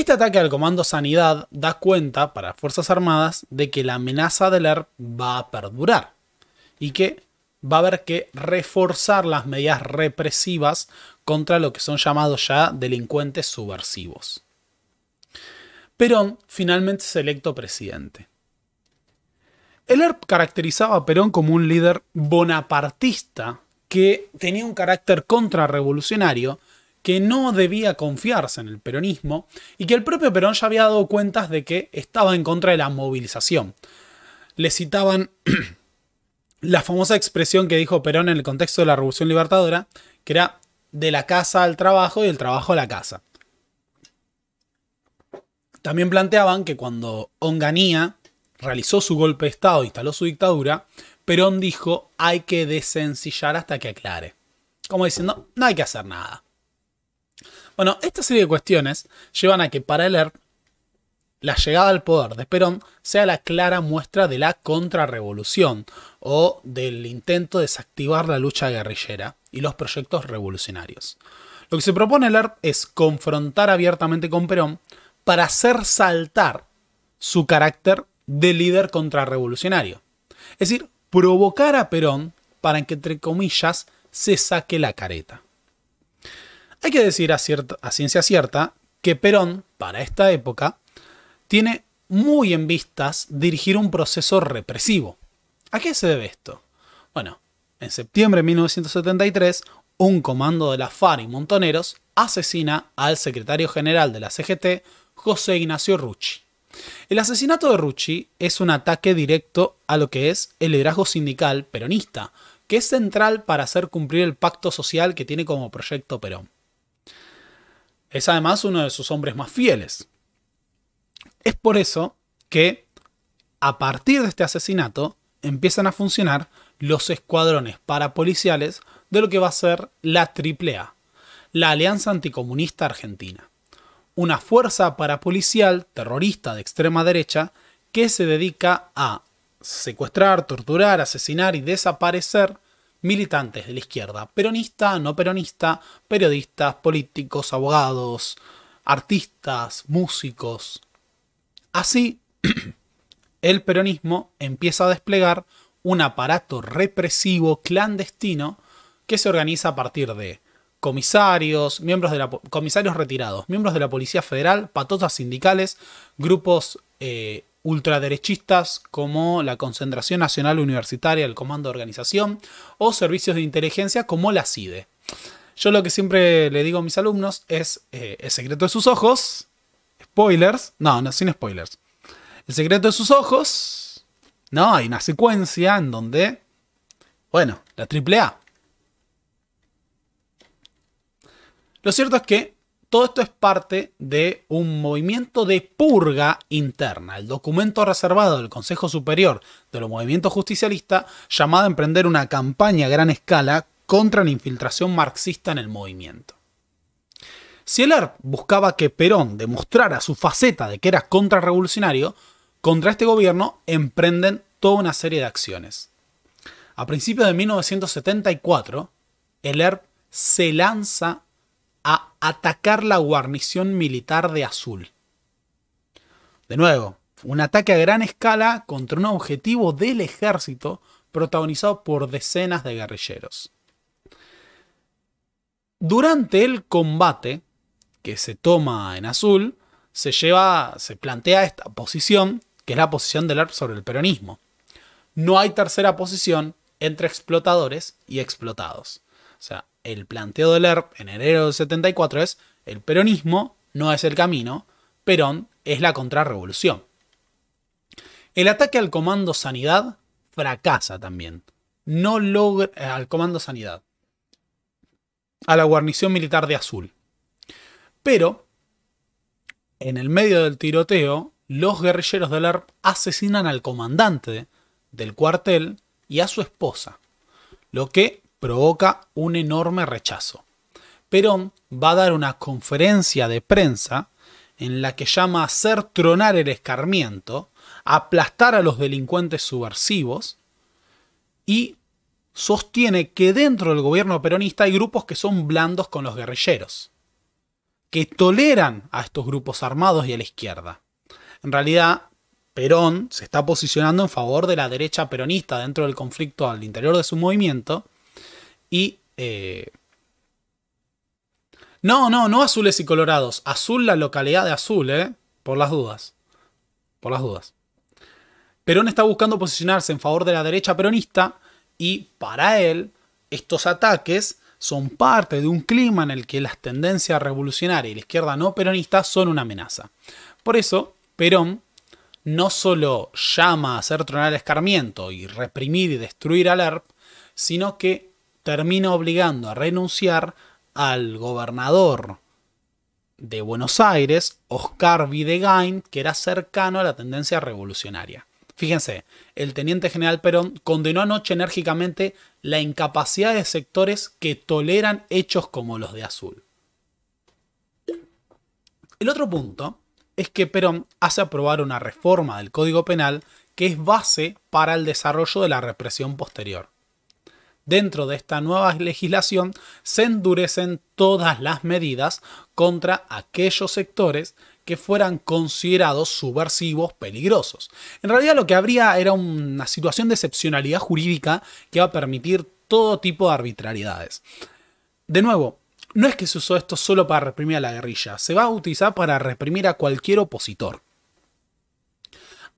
Este ataque al Comando Sanidad da cuenta para Fuerzas Armadas de que la amenaza del ERP va a perdurar y que va a haber que reforzar las medidas represivas contra lo que son llamados ya delincuentes subversivos. Perón finalmente es electo presidente. El ERP caracterizaba a Perón como un líder bonapartista que tenía un carácter contrarrevolucionario que no debía confiarse en el peronismo y que el propio Perón ya había dado cuentas de que estaba en contra de la movilización. Le citaban la famosa expresión que dijo Perón en el contexto de la Revolución Libertadora, que era de la casa al trabajo y el trabajo a la casa. También planteaban que cuando Onganía realizó su golpe de Estado, e instaló su dictadura, Perón dijo hay que desencillar hasta que aclare. Como diciendo, no hay que hacer nada. Bueno, esta serie de cuestiones llevan a que para el la llegada al poder de Perón sea la clara muestra de la contrarrevolución o del intento de desactivar la lucha guerrillera y los proyectos revolucionarios. Lo que se propone el es confrontar abiertamente con Perón para hacer saltar su carácter de líder contrarrevolucionario. Es decir, provocar a Perón para que, entre comillas, se saque la careta. Hay que decir a, ciencia cierta que Perón, para esta época, tiene muy en vistas dirigir un proceso represivo. ¿A qué se debe esto? Bueno, en septiembre de 1973, un comando de la FARC y Montoneros asesina al secretario general de la CGT, José Ignacio Rucci. El asesinato de Rucci es un ataque directo a lo que es el liderazgo sindical peronista, que es central para hacer cumplir el pacto social que tiene como proyecto Perón. Es además uno de sus hombres más fieles. Es por eso que, a partir de este asesinato, empiezan a funcionar los escuadrones parapoliciales de lo que va a ser la AAA, la Alianza Anticomunista Argentina, una fuerza parapolicial terrorista de extrema derecha que se dedica a secuestrar, torturar, asesinar y desaparecer militantes de la izquierda, peronista, no peronista, periodistas, políticos, abogados, artistas, músicos. Así, el peronismo empieza a desplegar un aparato represivo clandestino que se organiza a partir de comisarios, miembros de la, comisarios retirados, miembros de la Policía Federal, patotas sindicales, grupos eh, ultraderechistas como la Concentración Nacional Universitaria, el Comando de Organización, o servicios de inteligencia como la CIDE. Yo lo que siempre le digo a mis alumnos es eh, el secreto de sus ojos, spoilers, no, no, sin spoilers. El secreto de sus ojos, no, hay una secuencia en donde, bueno, la AAA. Lo cierto es que todo esto es parte de un movimiento de purga interna, el documento reservado del Consejo Superior de los Movimientos Justicialistas, llamado a emprender una campaña a gran escala contra la infiltración marxista en el movimiento. Si el ERP buscaba que Perón demostrara su faceta de que era contrarrevolucionario, contra este gobierno emprenden toda una serie de acciones. A principios de 1974, el ERP se lanza a atacar la guarnición militar de Azul. De nuevo, un ataque a gran escala contra un objetivo del ejército protagonizado por decenas de guerrilleros. Durante el combate que se toma en Azul, se lleva, se plantea esta posición, que es la posición del ARP sobre el peronismo. No hay tercera posición entre explotadores y explotados. O sea, el planteo del ERP en enero del 74 es el peronismo no es el camino, Perón es la contrarrevolución. El ataque al comando sanidad fracasa también. No logra eh, al comando sanidad. A la guarnición militar de Azul. Pero, en el medio del tiroteo, los guerrilleros del ERP asesinan al comandante del cuartel y a su esposa, lo que provoca un enorme rechazo. Perón va a dar una conferencia de prensa en la que llama a hacer tronar el escarmiento, aplastar a los delincuentes subversivos y sostiene que dentro del gobierno peronista hay grupos que son blandos con los guerrilleros, que toleran a estos grupos armados y a la izquierda. En realidad, Perón se está posicionando en favor de la derecha peronista dentro del conflicto al interior de su movimiento y... Eh, no, no, no azules y colorados. Azul la localidad de azul, ¿eh? Por las dudas. Por las dudas. Perón está buscando posicionarse en favor de la derecha peronista y para él estos ataques son parte de un clima en el que las tendencias revolucionarias y la izquierda no peronista son una amenaza. Por eso, Perón no solo llama a hacer tronar el escarmiento y reprimir y destruir al ERP, sino que termina obligando a renunciar al gobernador de Buenos Aires, Oscar Videgain, que era cercano a la tendencia revolucionaria. Fíjense, el teniente general Perón condenó anoche enérgicamente la incapacidad de sectores que toleran hechos como los de Azul. El otro punto es que Perón hace aprobar una reforma del Código Penal que es base para el desarrollo de la represión posterior. Dentro de esta nueva legislación se endurecen todas las medidas contra aquellos sectores que fueran considerados subversivos peligrosos. En realidad lo que habría era una situación de excepcionalidad jurídica que va a permitir todo tipo de arbitrariedades. De nuevo, no es que se usó esto solo para reprimir a la guerrilla, se va a utilizar para reprimir a cualquier opositor.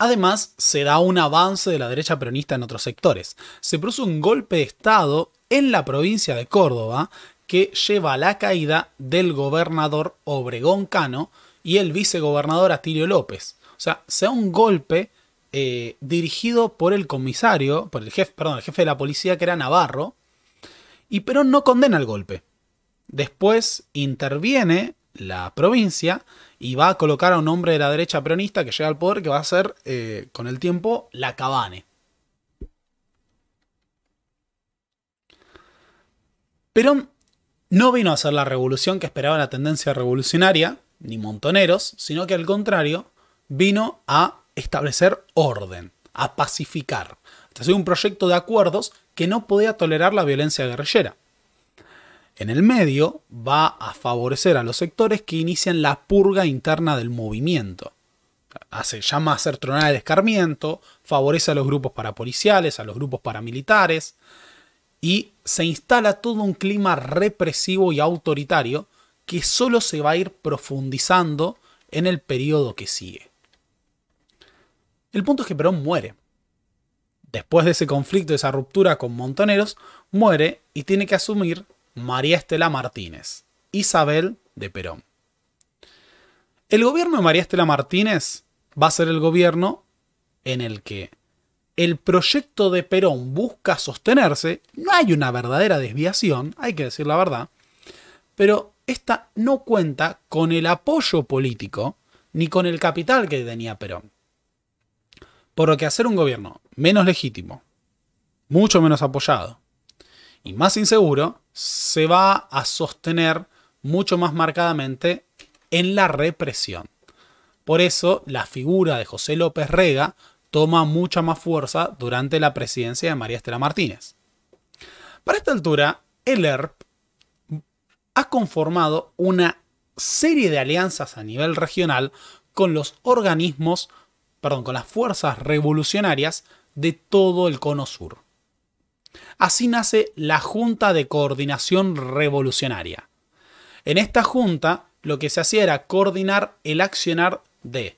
Además, se da un avance de la derecha peronista en otros sectores. Se produce un golpe de Estado en la provincia de Córdoba que lleva a la caída del gobernador Obregón Cano y el vicegobernador Atilio López. O sea, se da un golpe eh, dirigido por el comisario, por el jefe, perdón, el jefe de la policía que era Navarro, y Perón no condena el golpe. Después interviene la provincia y va a colocar a un hombre de la derecha peronista que llega al poder que va a ser, eh, con el tiempo, la Cabane. Pero no vino a hacer la revolución que esperaba la tendencia revolucionaria, ni montoneros, sino que al contrario, vino a establecer orden, a pacificar. Hasta hacer un proyecto de acuerdos que no podía tolerar la violencia guerrillera. En el medio va a favorecer a los sectores que inician la purga interna del movimiento. Hace, llama a hacer tronar el escarmiento, favorece a los grupos parapoliciales, a los grupos paramilitares, y se instala todo un clima represivo y autoritario que solo se va a ir profundizando en el periodo que sigue. El punto es que Perón muere. Después de ese conflicto, de esa ruptura con Montoneros, muere y tiene que asumir María Estela Martínez, Isabel de Perón. El gobierno de María Estela Martínez va a ser el gobierno en el que el proyecto de Perón busca sostenerse, no hay una verdadera desviación, hay que decir la verdad, pero esta no cuenta con el apoyo político ni con el capital que tenía Perón. Por lo que hacer un gobierno menos legítimo, mucho menos apoyado, y más inseguro, se va a sostener mucho más marcadamente en la represión. Por eso la figura de José López Rega toma mucha más fuerza durante la presidencia de María Estela Martínez. Para esta altura, el ERP ha conformado una serie de alianzas a nivel regional con los organismos, perdón, con las fuerzas revolucionarias de todo el cono sur. Así nace la Junta de Coordinación Revolucionaria. En esta junta lo que se hacía era coordinar el accionar de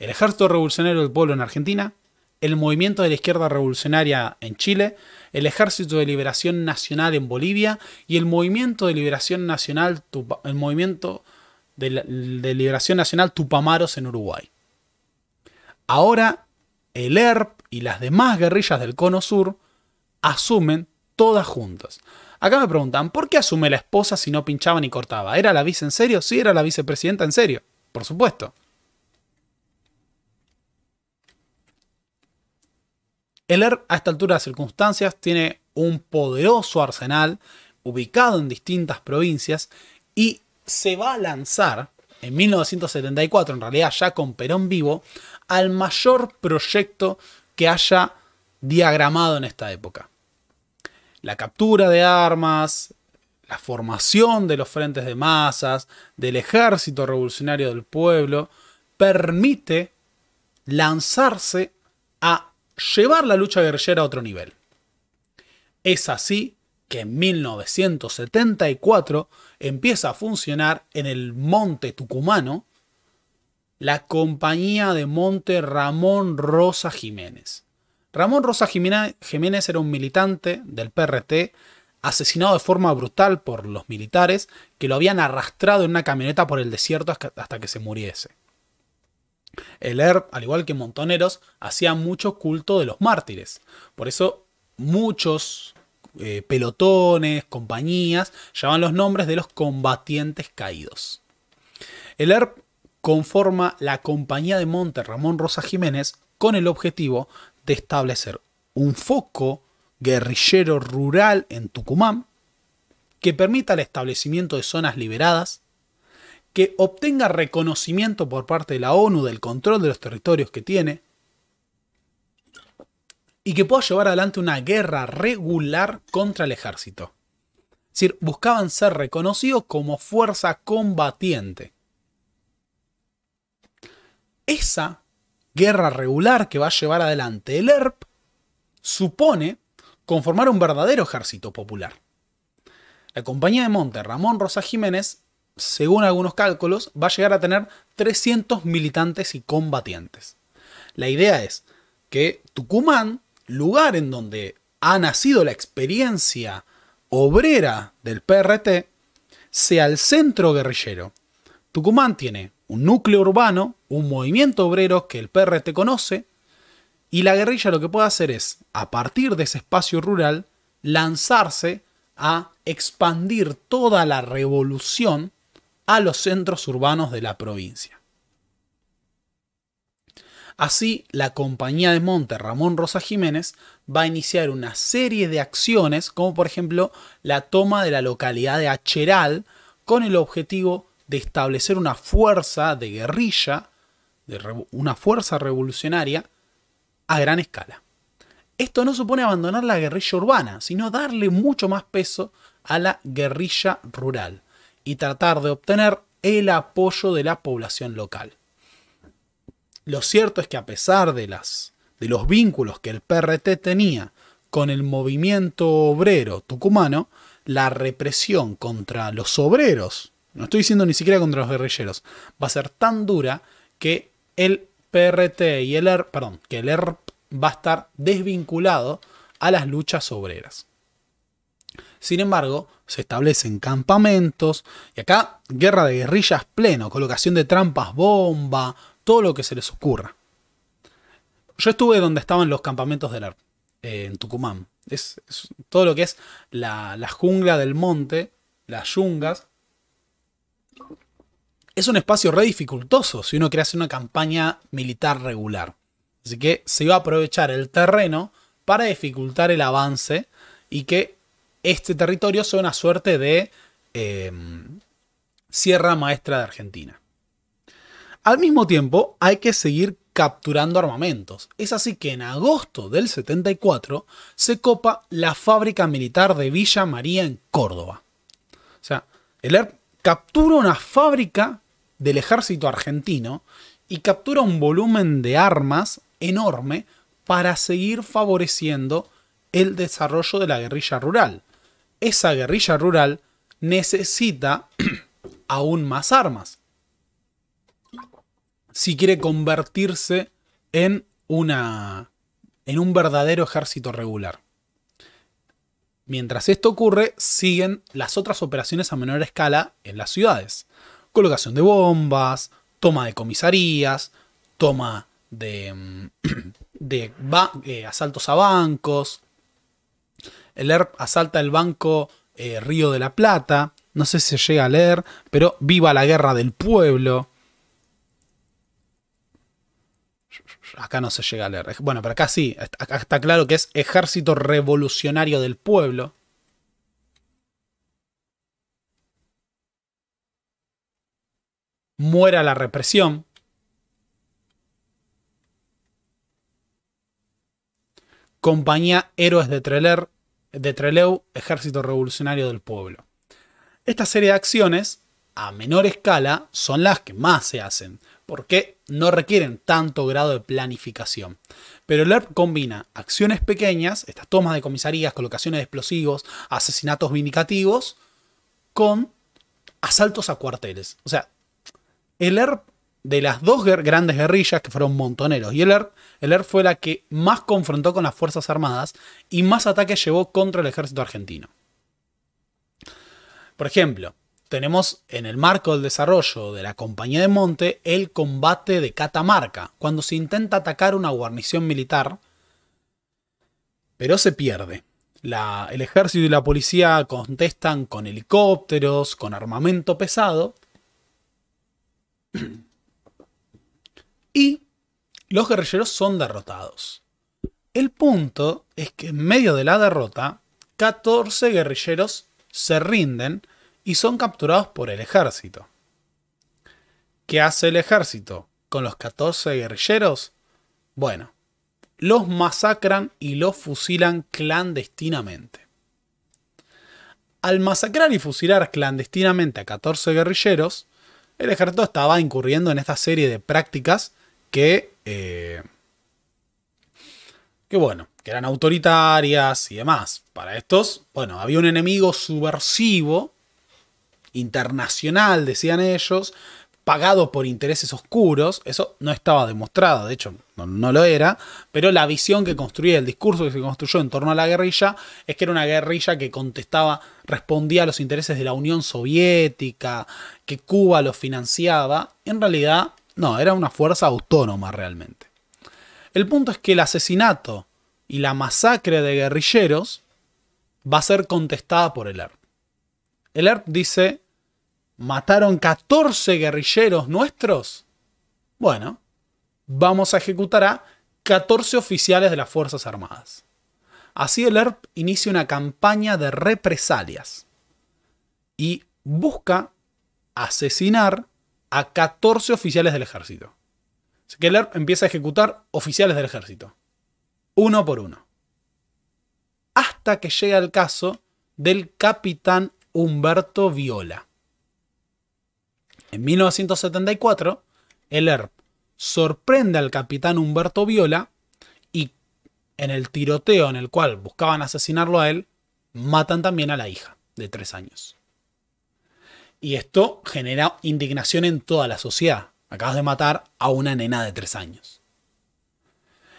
el Ejército Revolucionario del Pueblo en Argentina, el Movimiento de la Izquierda Revolucionaria en Chile, el Ejército de Liberación Nacional en Bolivia y el Movimiento de Liberación Nacional, de, Liberación Nacional Tupamaros en Uruguay. Ahora, el ERP y las demás guerrillas del Cono Sur asumen todas juntas. Acá me preguntan, ¿por qué asume la esposa si no pinchaba ni cortaba? ¿Era la vice en serio? Sí, era la vicepresidenta en serio, por supuesto. El ER, a esta altura de circunstancias tiene un poderoso arsenal ubicado en distintas provincias y se va a lanzar en 1974, en realidad ya con Perón vivo, al mayor proyecto que haya diagramado en esta época la captura de armas, la formación de los frentes de masas, del ejército revolucionario del pueblo, permite lanzarse a llevar la lucha guerrillera a otro nivel. Es así que en 1974 empieza a funcionar en el Monte Tucumano la compañía de Monte Ramón Rosa Jiménez. Ramón Rosa Jiménez era un militante del PRT asesinado de forma brutal por los militares que lo habían arrastrado en una camioneta por el desierto hasta que se muriese. El ERP, al igual que Montoneros, hacía mucho culto de los mártires. Por eso muchos eh, pelotones, compañías, llevan los nombres de los combatientes caídos. El ERP conforma la compañía de Monte Ramón Rosa Jiménez con el objetivo establecer un foco guerrillero rural en Tucumán que permita el establecimiento de zonas liberadas, que obtenga reconocimiento por parte de la ONU del control de los territorios que tiene y que pueda llevar adelante una guerra regular contra el ejército. Es decir, buscaban ser reconocidos como fuerza combatiente. Esa guerra regular que va a llevar adelante el ERP, supone conformar un verdadero ejército popular. La compañía de Monte Ramón Rosa Jiménez, según algunos cálculos, va a llegar a tener 300 militantes y combatientes. La idea es que Tucumán, lugar en donde ha nacido la experiencia obrera del PRT, sea el centro guerrillero. Tucumán tiene un núcleo urbano, un movimiento obrero que el PRT conoce, y la guerrilla lo que puede hacer es, a partir de ese espacio rural, lanzarse a expandir toda la revolución a los centros urbanos de la provincia. Así, la compañía de Monte Ramón Rosa Jiménez va a iniciar una serie de acciones, como por ejemplo la toma de la localidad de Acheral, con el objetivo de establecer una fuerza de guerrilla, de una fuerza revolucionaria, a gran escala. Esto no supone abandonar la guerrilla urbana, sino darle mucho más peso a la guerrilla rural y tratar de obtener el apoyo de la población local. Lo cierto es que a pesar de, las, de los vínculos que el PRT tenía con el movimiento obrero tucumano, la represión contra los obreros no estoy diciendo ni siquiera contra los guerrilleros, va a ser tan dura que el PRT y el ERP, perdón, que el ERP va a estar desvinculado a las luchas obreras. Sin embargo, se establecen campamentos y acá guerra de guerrillas pleno, colocación de trampas bomba, todo lo que se les ocurra. Yo estuve donde estaban los campamentos del ERP, eh, en Tucumán. Es, todo lo que es la, la jungla del monte, las yungas, es un espacio re dificultoso si uno quiere hacer una campaña militar regular. Así que se iba a aprovechar el terreno para dificultar el avance y que este territorio sea una suerte de em, Sierra Maestra de Argentina. Al mismo tiempo, hay que seguir capturando armamentos. Es así que en agosto del 74 se copa la fábrica militar de Villa María en Córdoba. O sea, el ERP captura una fábrica del ejército argentino y captura un volumen de armas enorme para seguir favoreciendo el desarrollo de la guerrilla rural. Esa guerrilla rural necesita aún más armas si quiere convertirse en una en un verdadero ejército regular. Mientras esto ocurre, siguen las otras operaciones a menor escala en las ciudades colocación de bombas, toma de comisarías, toma de, mm, eh, asaltos a bancos. El ERP asalta el banco eh, Río de la Plata. No sé si se llega a leer, pero viva la guerra del pueblo. Acá no se llega a leer. Bueno, pero acá sí. Acá está claro que es Ejército Revolucionario del Pueblo. muera la represión. Compañía Héroes de, treleu Ejército Revolucionario del Pueblo. Esta serie de acciones, a menor escala, son las que más se hacen, porque no requieren tanto grado de planificación. Pero el ERP combina acciones pequeñas, estas tomas de comisarías, colocaciones de explosivos, asesinatos vindicativos, con asaltos a cuarteles. O sea, el ERP de las dos grandes guerrillas que fueron montoneros y el ERP, el e fue la que más confrontó con las Fuerzas Armadas y más ataques llevó contra el ejército argentino. Por ejemplo, tenemos en el marco del desarrollo de la Compañía de Monte el combate de Catamarca, cuando se intenta atacar una guarnición militar, pero se pierde. el ejército y la policía contestan con helicópteros, con armamento pesado, y los guerrilleros son derrotados. El punto es que en medio de la derrota, 14 guerrilleros se rinden y son capturados por el ejército. ¿Qué hace el ejército con los 14 guerrilleros? Bueno, los masacran y los fusilan clandestinamente. Al masacrar y fusilar clandestinamente a 14 guerrilleros, el ejército estaba incurriendo en esta serie de prácticas que, eh, que bueno, que eran autoritarias y demás. Para estos, bueno, había un enemigo subversivo internacional, decían ellos, pagado por intereses oscuros, eso no estaba demostrado, de hecho no, lo era, pero la visión que construía, el discurso que se construyó en torno a la guerrilla, es que era una guerrilla que contestaba, respondía a los intereses de la Unión Soviética, que Cuba los financiaba, en realidad no, era una fuerza autónoma realmente. El punto es que el asesinato y la masacre de guerrilleros va a ser contestada por el ERP. El ERP dice, mataron 14 guerrilleros nuestros. Bueno, vamos a ejecutar a 14 oficiales de las Fuerzas Armadas. Así el ERP inicia una campaña de represalias y busca asesinar a 14 oficiales del ejército. Así que el ERP empieza a ejecutar oficiales del ejército, uno por uno. Hasta que llega el caso del capitán Humberto Viola. En 1974, el ERP sorprende al capitán Humberto Viola y en el tiroteo en el cual buscaban asesinarlo a él, matan también a la hija de tres años. Y esto genera indignación en toda la sociedad. Acabas de matar a una nena de tres años.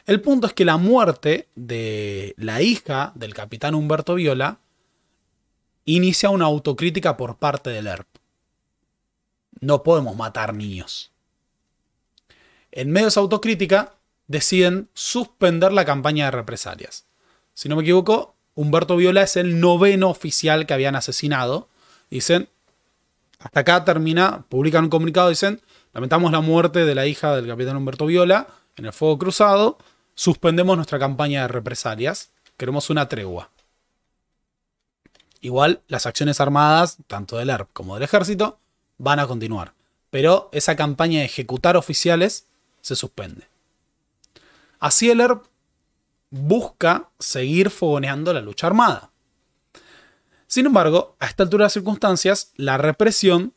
El punto es que la muerte de la hija del capitán Humberto Viola inicia una autocrítica por parte del ERP no podemos matar niños. En medio de esa autocrítica, deciden suspender la campaña de represalias. Si no me equivoco, Humberto Viola es el noveno oficial que habían asesinado. Dicen, hasta acá termina, publican un comunicado, dicen, lamentamos la muerte de la hija del capitán Humberto Viola en el fuego cruzado, suspendemos nuestra campaña de represalias, queremos una tregua. Igual, las acciones armadas, tanto del ERP como del ejército, van a continuar. Pero esa campaña de ejecutar oficiales se suspende. A el busca seguir fogoneando la lucha armada. Sin embargo, a esta altura de circunstancias, la represión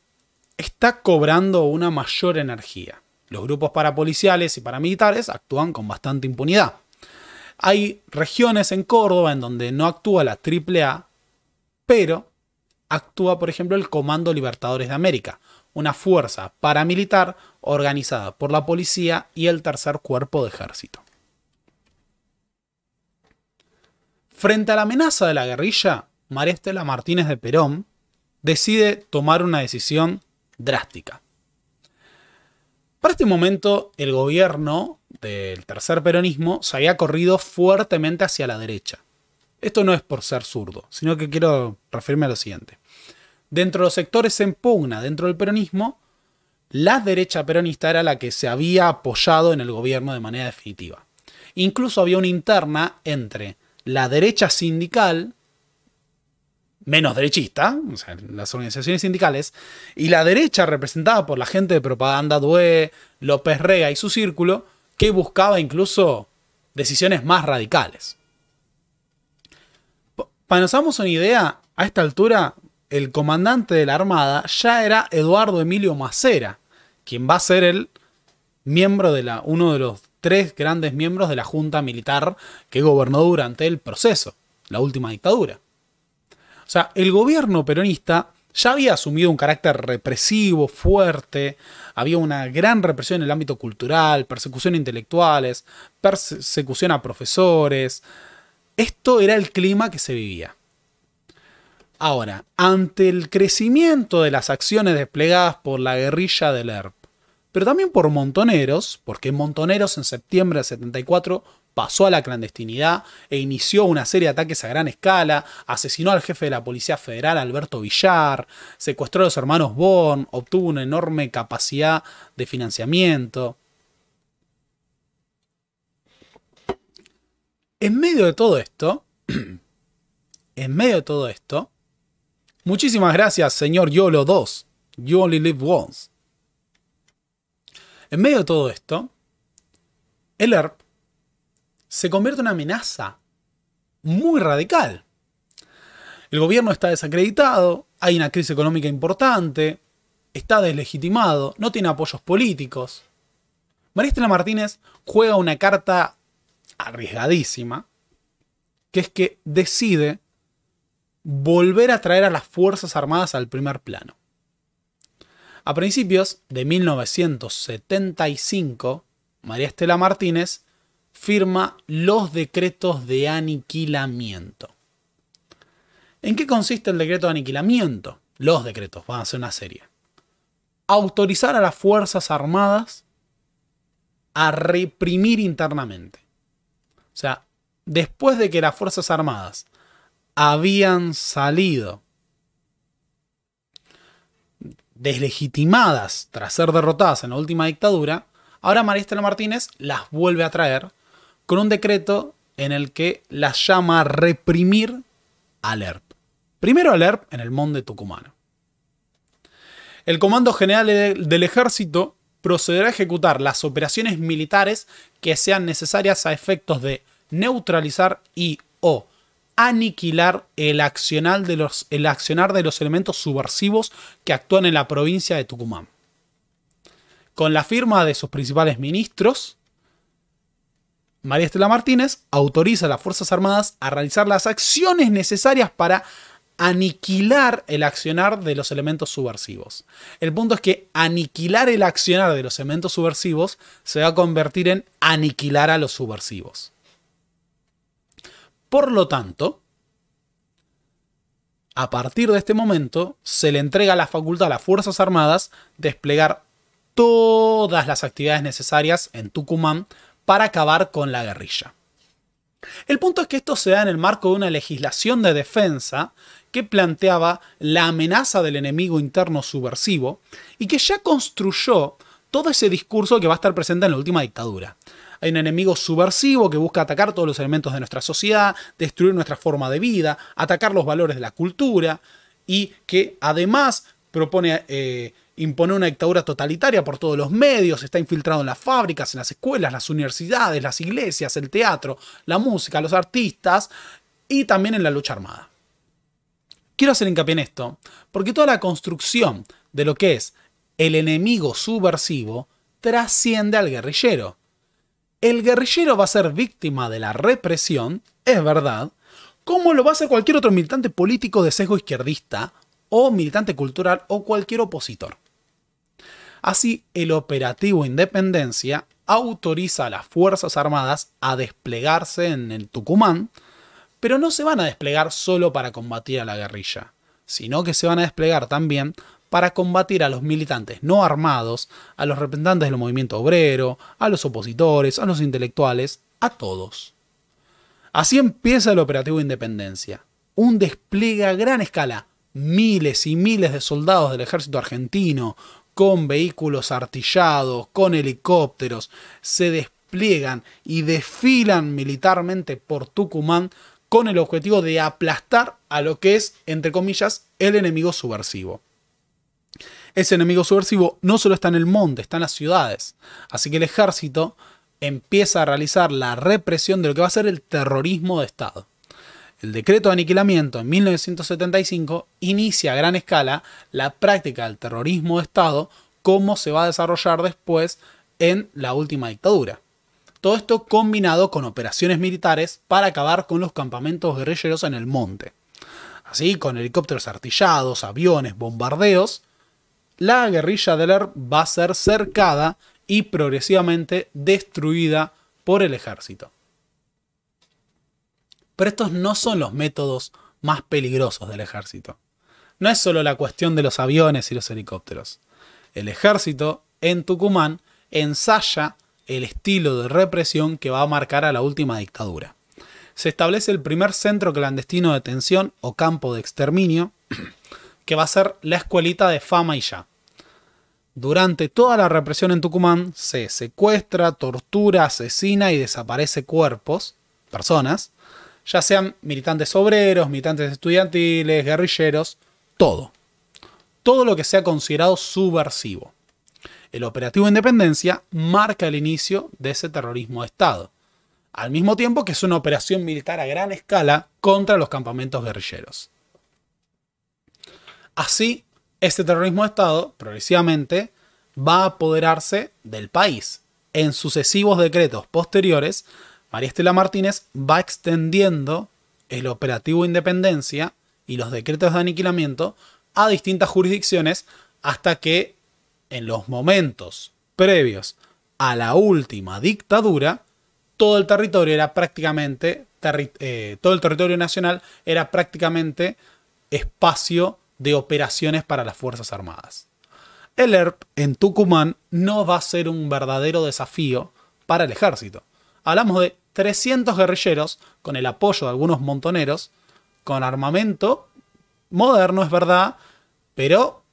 está cobrando una mayor energía. Los grupos parapoliciales y paramilitares actúan con bastante impunidad. Hay regiones en Córdoba en donde no actúa la AAA, pero actúa, por ejemplo, el Comando Libertadores de América, una fuerza paramilitar organizada por la policía y el tercer cuerpo de ejército. Frente a la amenaza de la guerrilla, María Martínez de Perón decide tomar una decisión drástica. Para este momento, el gobierno del tercer peronismo se había corrido fuertemente hacia la derecha. Esto no es por ser zurdo, sino que quiero referirme a lo siguiente. Dentro de los sectores en pugna, dentro del peronismo, la derecha peronista era la que se había apoyado en el gobierno de manera definitiva. Incluso había una interna entre la derecha sindical, menos derechista, o sea, las organizaciones sindicales, y la derecha representada por la gente de propaganda Due, López Rega y su círculo, que buscaba incluso decisiones más radicales. Para nos damos una idea, a esta altura el comandante de la Armada ya era Eduardo Emilio Macera, quien va a ser el miembro de la, uno de los tres grandes miembros de la Junta Militar que gobernó durante el proceso, la última dictadura. O sea, el gobierno peronista ya había asumido un carácter represivo, fuerte, había una gran represión en el ámbito cultural, persecución a intelectuales, persecución a profesores, esto era el clima que se vivía. Ahora, ante el crecimiento de las acciones desplegadas por la guerrilla del ERP, pero también por Montoneros, porque Montoneros en septiembre de 74 pasó a la clandestinidad e inició una serie de ataques a gran escala, asesinó al jefe de la Policía Federal, Alberto Villar, secuestró a los hermanos Born, obtuvo una enorme capacidad de financiamiento. En medio de todo esto, en medio de todo esto, muchísimas gracias, señor YOLO 2. You only live once. En medio de todo esto, el ERP se convierte en una amenaza muy radical. El gobierno está desacreditado, hay una crisis económica importante, está deslegitimado, no tiene apoyos políticos. María Estela Martínez juega una carta arriesgadísima, que es que decide volver a traer a las Fuerzas Armadas al primer plano. A principios de 1975, María Estela Martínez firma los decretos de aniquilamiento. ¿En qué consiste el decreto de aniquilamiento? Los decretos, van a ser una serie. Autorizar a las Fuerzas Armadas a reprimir internamente. O sea, después de que las Fuerzas Armadas habían salido deslegitimadas tras ser derrotadas en la última dictadura, ahora Estela Martínez las vuelve a traer con un decreto en el que las llama a reprimir al ERP. Primero al ERP en el Monte Tucumano. El Comando General del Ejército procederá a ejecutar las operaciones militares que sean necesarias a efectos de neutralizar y o aniquilar el, el accionar de los elementos subversivos que actúan en la provincia de Tucumán. Con la firma de sus principales ministros, María Estela Martínez autoriza a las Fuerzas Armadas a realizar las acciones necesarias para aniquilar el accionar de los elementos subversivos. El punto es que aniquilar el accionar de los elementos subversivos se va a convertir en aniquilar a los subversivos. Por lo tanto, a partir de este momento se le entrega la facultad a las Fuerzas Armadas desplegar todas las actividades necesarias en Tucumán para acabar con la guerrilla. El punto es que esto se da en el marco de una legislación de defensa que planteaba la amenaza del enemigo interno subversivo y que ya construyó todo ese discurso que va a estar presente en la última dictadura. Hay un enemigo subversivo que busca atacar todos los elementos de nuestra sociedad, destruir nuestra forma de vida, atacar los valores de la cultura y que además propone eh, imponer una dictadura totalitaria por todos los medios, está infiltrado en las fábricas, en las escuelas, las universidades, las iglesias, el teatro, la música, los artistas y también en la lucha armada. Quiero hacer hincapié en esto, porque toda la construcción de lo que es el enemigo subversivo trasciende al guerrillero. El guerrillero va a ser víctima de la represión, es verdad, como lo va a ser cualquier otro militante político de sesgo izquierdista, o militante cultural, o cualquier opositor. Así, el operativo Independencia autoriza a las Fuerzas Armadas a desplegarse en el Tucumán pero no se van a desplegar solo para combatir a la guerrilla, sino que se van a desplegar también para combatir a los militantes no armados, a los representantes del movimiento obrero, a los opositores, a los intelectuales, a todos. Así empieza el operativo Independencia, un despliegue a gran escala, miles y miles de soldados del ejército argentino, con vehículos artillados, con helicópteros, se despliegan y desfilan militarmente por Tucumán con el objetivo de aplastar a lo que es, entre comillas, el enemigo subversivo. Ese enemigo subversivo no solo está en el monte, está en las ciudades. Así que el ejército empieza a realizar la represión de lo que va a ser el terrorismo de Estado. El decreto de aniquilamiento en 1975 inicia a gran escala la práctica del terrorismo de Estado, como se va a desarrollar después en la última dictadura. Todo esto combinado con operaciones militares para acabar con los campamentos guerrilleros en el monte. Así, con helicópteros artillados, aviones, bombardeos, la guerrilla del ERP va a ser cercada y progresivamente destruida por el ejército. Pero estos no son los métodos más peligrosos del ejército. No es solo la cuestión de los aviones y los helicópteros. El ejército en Tucumán ensaya el estilo de represión que va a marcar a la última dictadura. Se establece el primer centro clandestino de detención o campo de exterminio, que va a ser la escuelita de fama y ya. Durante toda la represión en Tucumán se secuestra, tortura, asesina y desaparece cuerpos, personas, ya sean militantes obreros, militantes estudiantiles, guerrilleros, todo. Todo lo que sea considerado subversivo. El operativo de Independencia marca el inicio de ese terrorismo de Estado, al mismo tiempo que es una operación militar a gran escala contra los campamentos guerrilleros. Así, este terrorismo de Estado, progresivamente, va a apoderarse del país. En sucesivos decretos posteriores, María Estela Martínez va extendiendo el operativo Independencia y los decretos de aniquilamiento a distintas jurisdicciones hasta que en los momentos previos a la última dictadura, todo el territorio era prácticamente, eh, todo el territorio nacional era prácticamente espacio de operaciones para las Fuerzas Armadas. El ERP en Tucumán no va a ser un verdadero desafío para el ejército. Hablamos de 300 guerrilleros con el apoyo de algunos montoneros, con armamento moderno, es verdad, pero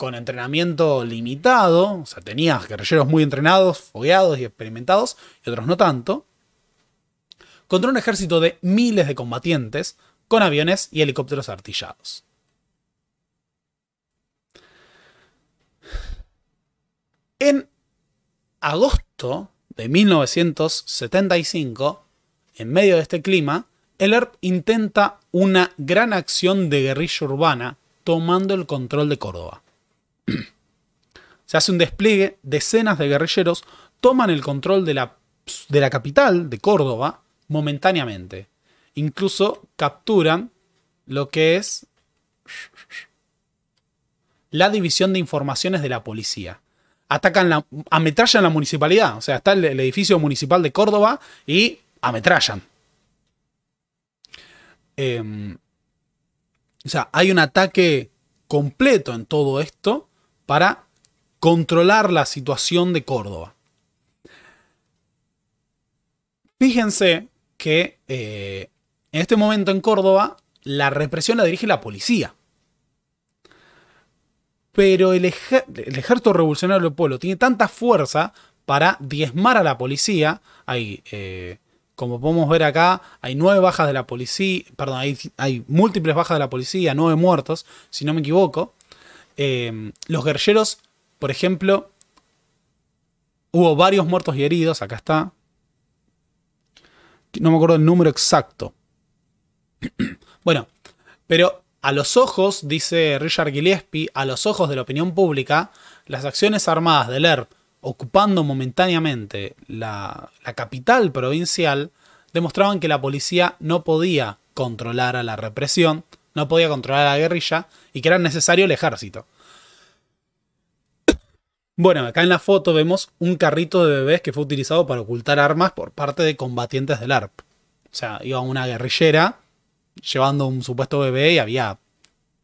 con entrenamiento limitado, o sea, tenías guerrilleros muy entrenados, fogueados y experimentados, y otros no tanto, contra un ejército de miles de combatientes, con aviones y helicópteros artillados. En agosto de 1975, en medio de este clima, el ERP intenta una gran acción de guerrilla urbana tomando el control de Córdoba. Se hace un despliegue, decenas de guerrilleros toman el control de la, de la capital, de Córdoba, momentáneamente. Incluso capturan lo que es la división de informaciones de la policía. Atacan, la, ametrallan la municipalidad. O sea, está el, edificio municipal de Córdoba y ametrallan. Em, o sea, hay un ataque completo en todo esto para controlar la situación de Córdoba. Fíjense que eh, en este momento en Córdoba la represión la dirige la policía. Pero el, ejército revolucionario del pueblo tiene tanta fuerza para diezmar a la policía. Hay, eh, como podemos ver acá, hay nueve bajas de la policía, perdón, hay múltiples bajas de la policía, nueve muertos, si no me equivoco. Em, los guerrilleros, por ejemplo, hubo varios muertos y heridos, acá está. No me acuerdo el número exacto. bueno, pero a los ojos, dice Richard Gillespie, a los ojos de la opinión pública, las acciones armadas del ERP ocupando momentáneamente la, la, capital provincial demostraban que la policía no podía controlar a la represión, no podía controlar a la guerrilla y que era necesario el ejército. Bueno, acá en la foto vemos un carrito de bebés que fue utilizado para ocultar armas por parte de combatientes del ARP. O sea, iba una guerrillera llevando un supuesto bebé y había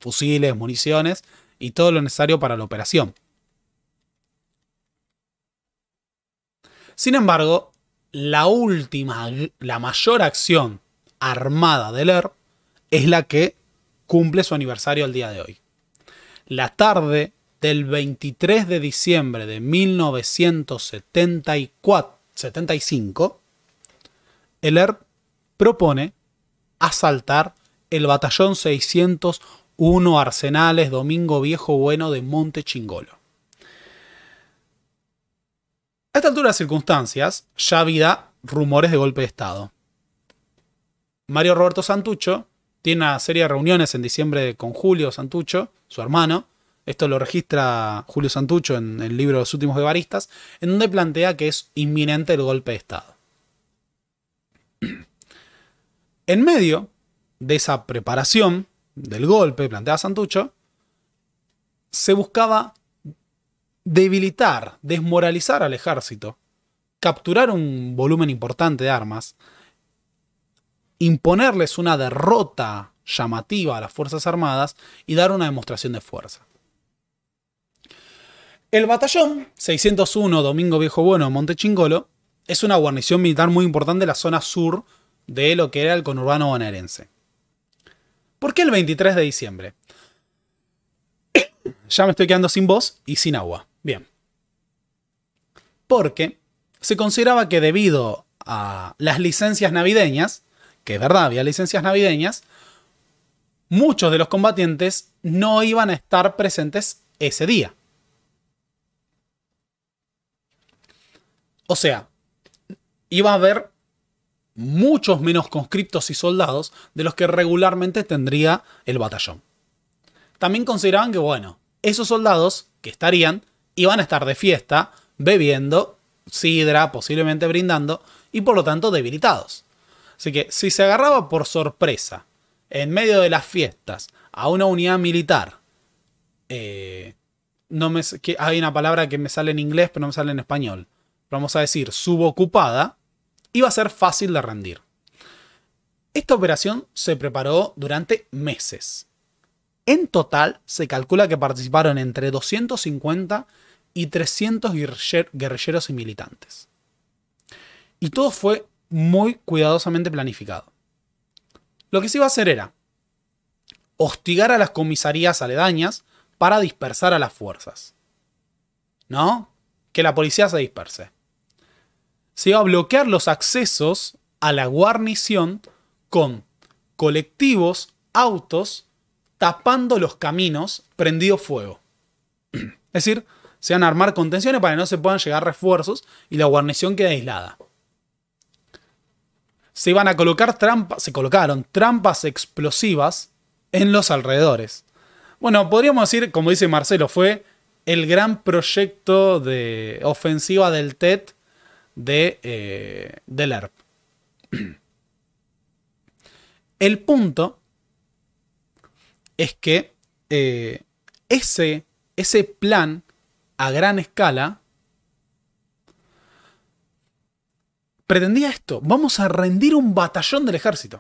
fusiles, municiones y todo lo necesario para la operación. Sin embargo, la última, la mayor acción armada del ARP es la que cumple su aniversario al día de hoy. La tarde del 23 de diciembre de 1974, 75, el ERP propone asaltar el batallón 601 Arsenales Domingo Viejo Bueno de Monte Chingolo. A esta altura de circunstancias, ya había rumores de golpe de Estado. Mario Roberto Santucho tiene una serie de reuniones en diciembre con Julio Santucho, su hermano, esto lo registra Julio Santucho en el libro Los últimos evaristas, en donde plantea que es inminente el golpe de Estado. En medio de esa preparación del golpe, plantea Santucho, se buscaba debilitar, desmoralizar al ejército, capturar un volumen importante de armas, imponerles una derrota llamativa a las Fuerzas Armadas y dar una demostración de fuerza. El batallón 601 Domingo Viejo Bueno Monte Chingolo es una guarnición militar muy importante de la zona sur de lo que era el conurbano bonaerense. ¿Por qué el 23 de diciembre? ya me estoy quedando sin voz y sin agua. Bien. Porque se consideraba que debido a las licencias navideñas, que es verdad, había licencias navideñas, muchos de los combatientes no iban a estar presentes ese día. O sea, iba a haber muchos menos conscriptos y soldados de los que regularmente tendría el batallón. También consideraban que, bueno, esos soldados que estarían iban a estar de fiesta, bebiendo, sidra, posiblemente brindando, y por lo tanto debilitados. Así que si se agarraba por sorpresa, en medio de las fiestas, a una unidad militar, eh, no me, que hay una palabra que me sale en inglés pero no me sale en español, vamos a decir, subocupada, iba a ser fácil de rendir. Esta operación se preparó durante meses. En total, se calcula que participaron entre 250 y 300 guerrilleros y militantes. Y todo fue muy cuidadosamente planificado. Lo que se iba a hacer era hostigar a las comisarías aledañas para dispersar a las fuerzas. ¿No? Que la policía se disperse se iba a bloquear los accesos a la guarnición con colectivos, autos, tapando los caminos, prendido fuego. es decir, se van a armar contenciones para que no se puedan llegar refuerzos y la guarnición queda aislada. Se iban a colocar trampas, se colocaron trampas explosivas en los alrededores. Bueno, podríamos decir, como dice Marcelo, fue el gran proyecto de ofensiva del TET e de, eh, del ERP. El punto es que eh, ese, ese plan a gran escala pretendía esto, vamos a rendir un batallón del ejército.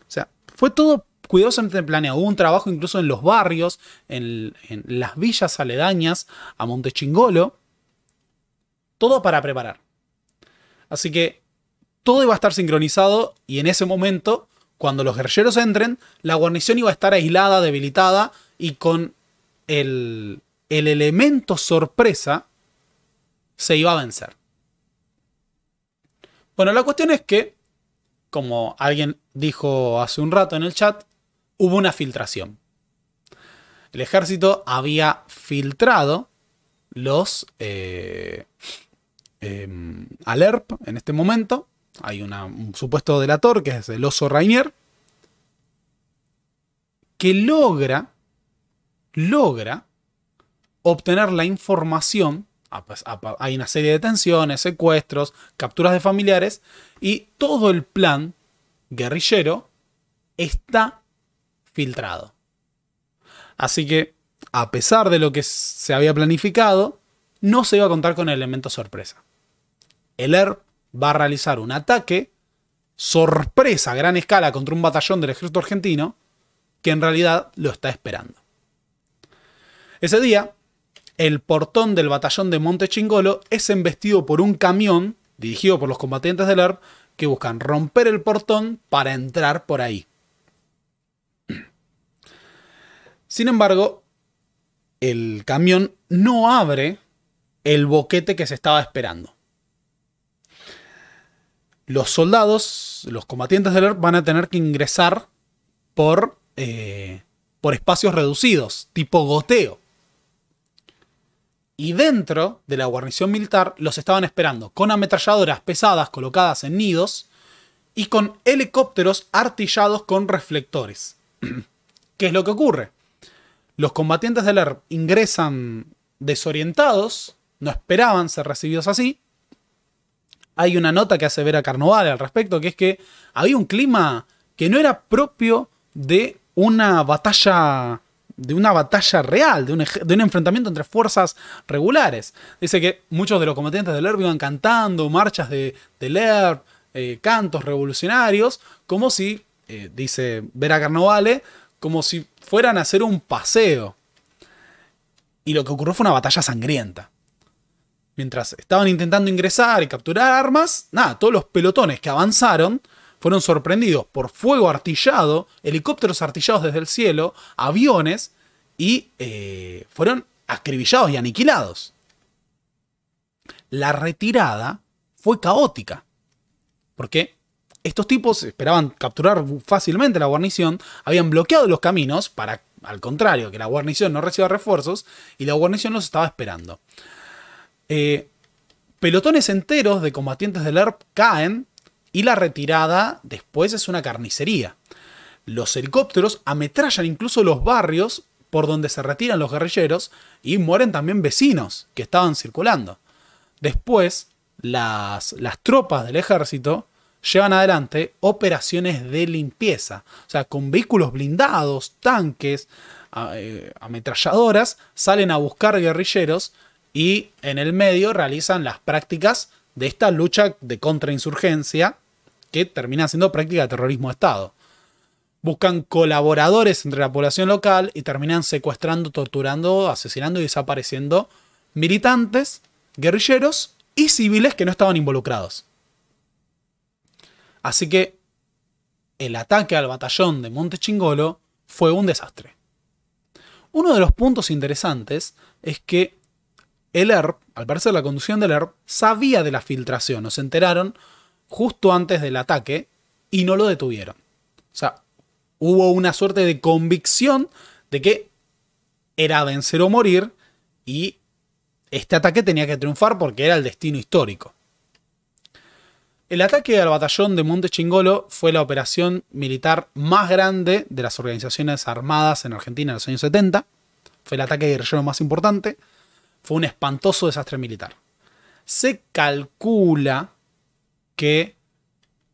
O sea, fue todo cuidadosamente planeado. Hubo un trabajo incluso en los barrios, en, en las villas aledañas a Montechingolo, todo para preparar. Así que todo iba a estar sincronizado y en ese momento, cuando los guerrilleros entren, la guarnición iba a estar aislada, debilitada y con el, elemento sorpresa se iba a vencer. Bueno, la cuestión es que, como alguien dijo hace un rato en el chat, hubo una filtración. El ejército había filtrado los, eh, eh, em, Alerp en este momento. Hay un supuesto delator que es el oso Rainier. Que logra, logra obtener la información. Hay una serie de detenciones, secuestros, capturas de familiares. Y todo el plan guerrillero está filtrado. Así que, a pesar de lo que se había planificado, no se iba a contar con el elemento sorpresa el ERP va a realizar un ataque sorpresa a gran escala contra un batallón del ejército argentino que en realidad lo está esperando. Ese día, el portón del batallón de Monte Chingolo es embestido por un camión dirigido por los combatientes del ERP que buscan romper el portón para entrar por ahí. Sin embargo, el camión no abre el boquete que se estaba esperando los soldados, los combatientes del ERP van a tener que ingresar por, eh, por espacios reducidos, tipo goteo. Y dentro de la guarnición militar los estaban esperando con ametralladoras pesadas colocadas en nidos y con helicópteros artillados con reflectores. ¿Qué es lo que ocurre? Los combatientes del ERP ingresan desorientados, no esperaban ser recibidos así, hay una nota que hace Vera Carnovale al respecto, que es que había un clima que no era propio de una batalla de una batalla real, de un, enfrentamiento entre fuerzas regulares. Dice que muchos de los combatientes del ERP iban cantando marchas de, del ERP, eh, cantos revolucionarios, como si, eh, dice Vera Carnovale, como si fueran a hacer un paseo. Y lo que ocurrió fue una batalla sangrienta. Mientras estaban intentando ingresar y capturar armas, nada, todos los pelotones que avanzaron fueron sorprendidos por fuego artillado, helicópteros artillados desde el cielo, aviones y eh, fueron acribillados y aniquilados. La retirada fue caótica, porque estos tipos esperaban capturar fácilmente la guarnición, habían bloqueado los caminos para, al contrario, que la guarnición no reciba refuerzos y la guarnición los estaba esperando. Eh, pelotones enteros de combatientes del ERP caen y la retirada después es una carnicería. Los helicópteros ametrallan incluso los barrios por donde se retiran los guerrilleros y mueren también vecinos que estaban circulando. Después, las, las tropas del ejército llevan adelante operaciones de limpieza, o sea, con vehículos blindados, tanques, eh, ametralladoras, salen a buscar guerrilleros y en el medio realizan las prácticas de esta lucha de contrainsurgencia que termina siendo práctica de terrorismo de Estado. Buscan colaboradores entre la población local y terminan secuestrando, torturando, asesinando y desapareciendo militantes, guerrilleros y civiles que no estaban involucrados. Así que el ataque al batallón de Monte Chingolo fue un desastre. Uno de los puntos interesantes es que el ERP, al parecer la conducción del ERP, sabía de la filtración, se enteraron justo antes del ataque y no lo detuvieron. O sea, hubo una suerte de convicción de que era vencer o morir y este ataque tenía que triunfar porque era el destino histórico. El ataque al batallón de Monte Chingolo fue la operación militar más grande de las organizaciones armadas en Argentina en los años 70. Fue el ataque guerrillero más importante fue un espantoso desastre militar. Se calcula que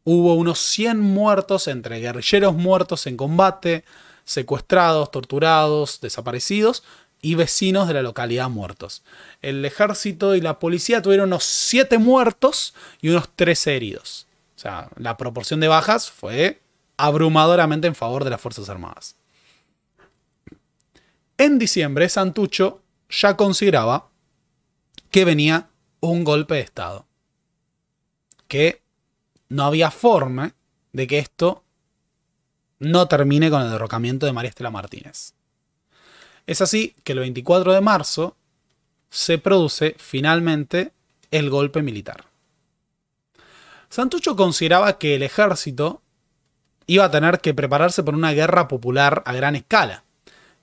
hubo unos 100 muertos entre guerrilleros muertos en combate, secuestrados, torturados, desaparecidos y vecinos de la localidad muertos. El ejército y la policía tuvieron unos 7 muertos y unos 13 heridos. O sea, la proporción de bajas fue abrumadoramente en favor de las Fuerzas Armadas. En diciembre, Santucho ya consideraba que venía un golpe de Estado. Que no había forma de que esto no termine con el derrocamiento de María Estela Martínez. Es así que el 24 de marzo se produce finalmente el golpe militar. Santucho consideraba que el ejército iba a tener que prepararse por una guerra popular a gran escala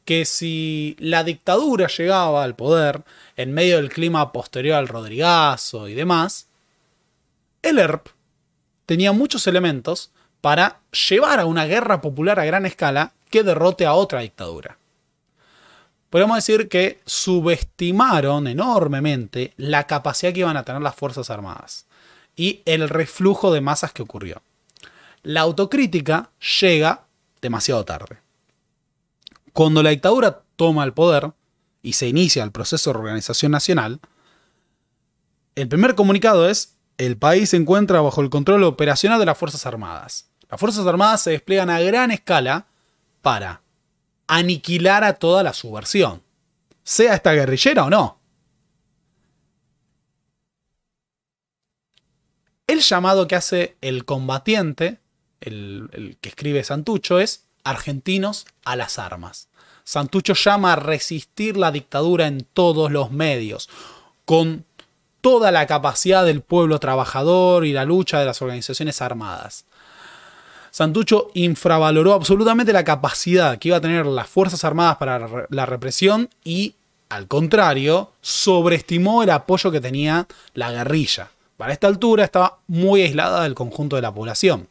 que si la dictadura llegaba al poder en medio del clima posterior al Rodrigazo y demás, el ERP tenía muchos elementos para llevar a una guerra popular a gran escala que derrote a otra dictadura. Podemos decir que subestimaron enormemente la capacidad que iban a tener las Fuerzas Armadas y el reflujo de masas que ocurrió. La autocrítica llega demasiado tarde. Cuando la dictadura toma el poder y se inicia el proceso de organización nacional, el primer comunicado es, el país se encuentra bajo el control operacional de las Fuerzas Armadas. Las Fuerzas Armadas se despliegan a gran escala para aniquilar a toda la subversión, sea esta guerrillera o no. El llamado que hace el combatiente, el, el que escribe Santucho, es argentinos a las armas. Santucho llama a resistir la dictadura en todos los medios, con toda la capacidad del pueblo trabajador y la lucha de las organizaciones armadas. Santucho infravaloró absolutamente la capacidad que iba a tener las Fuerzas Armadas para la represión y, al contrario, sobreestimó el apoyo que tenía la guerrilla. Para esta altura estaba muy aislada del conjunto de la población.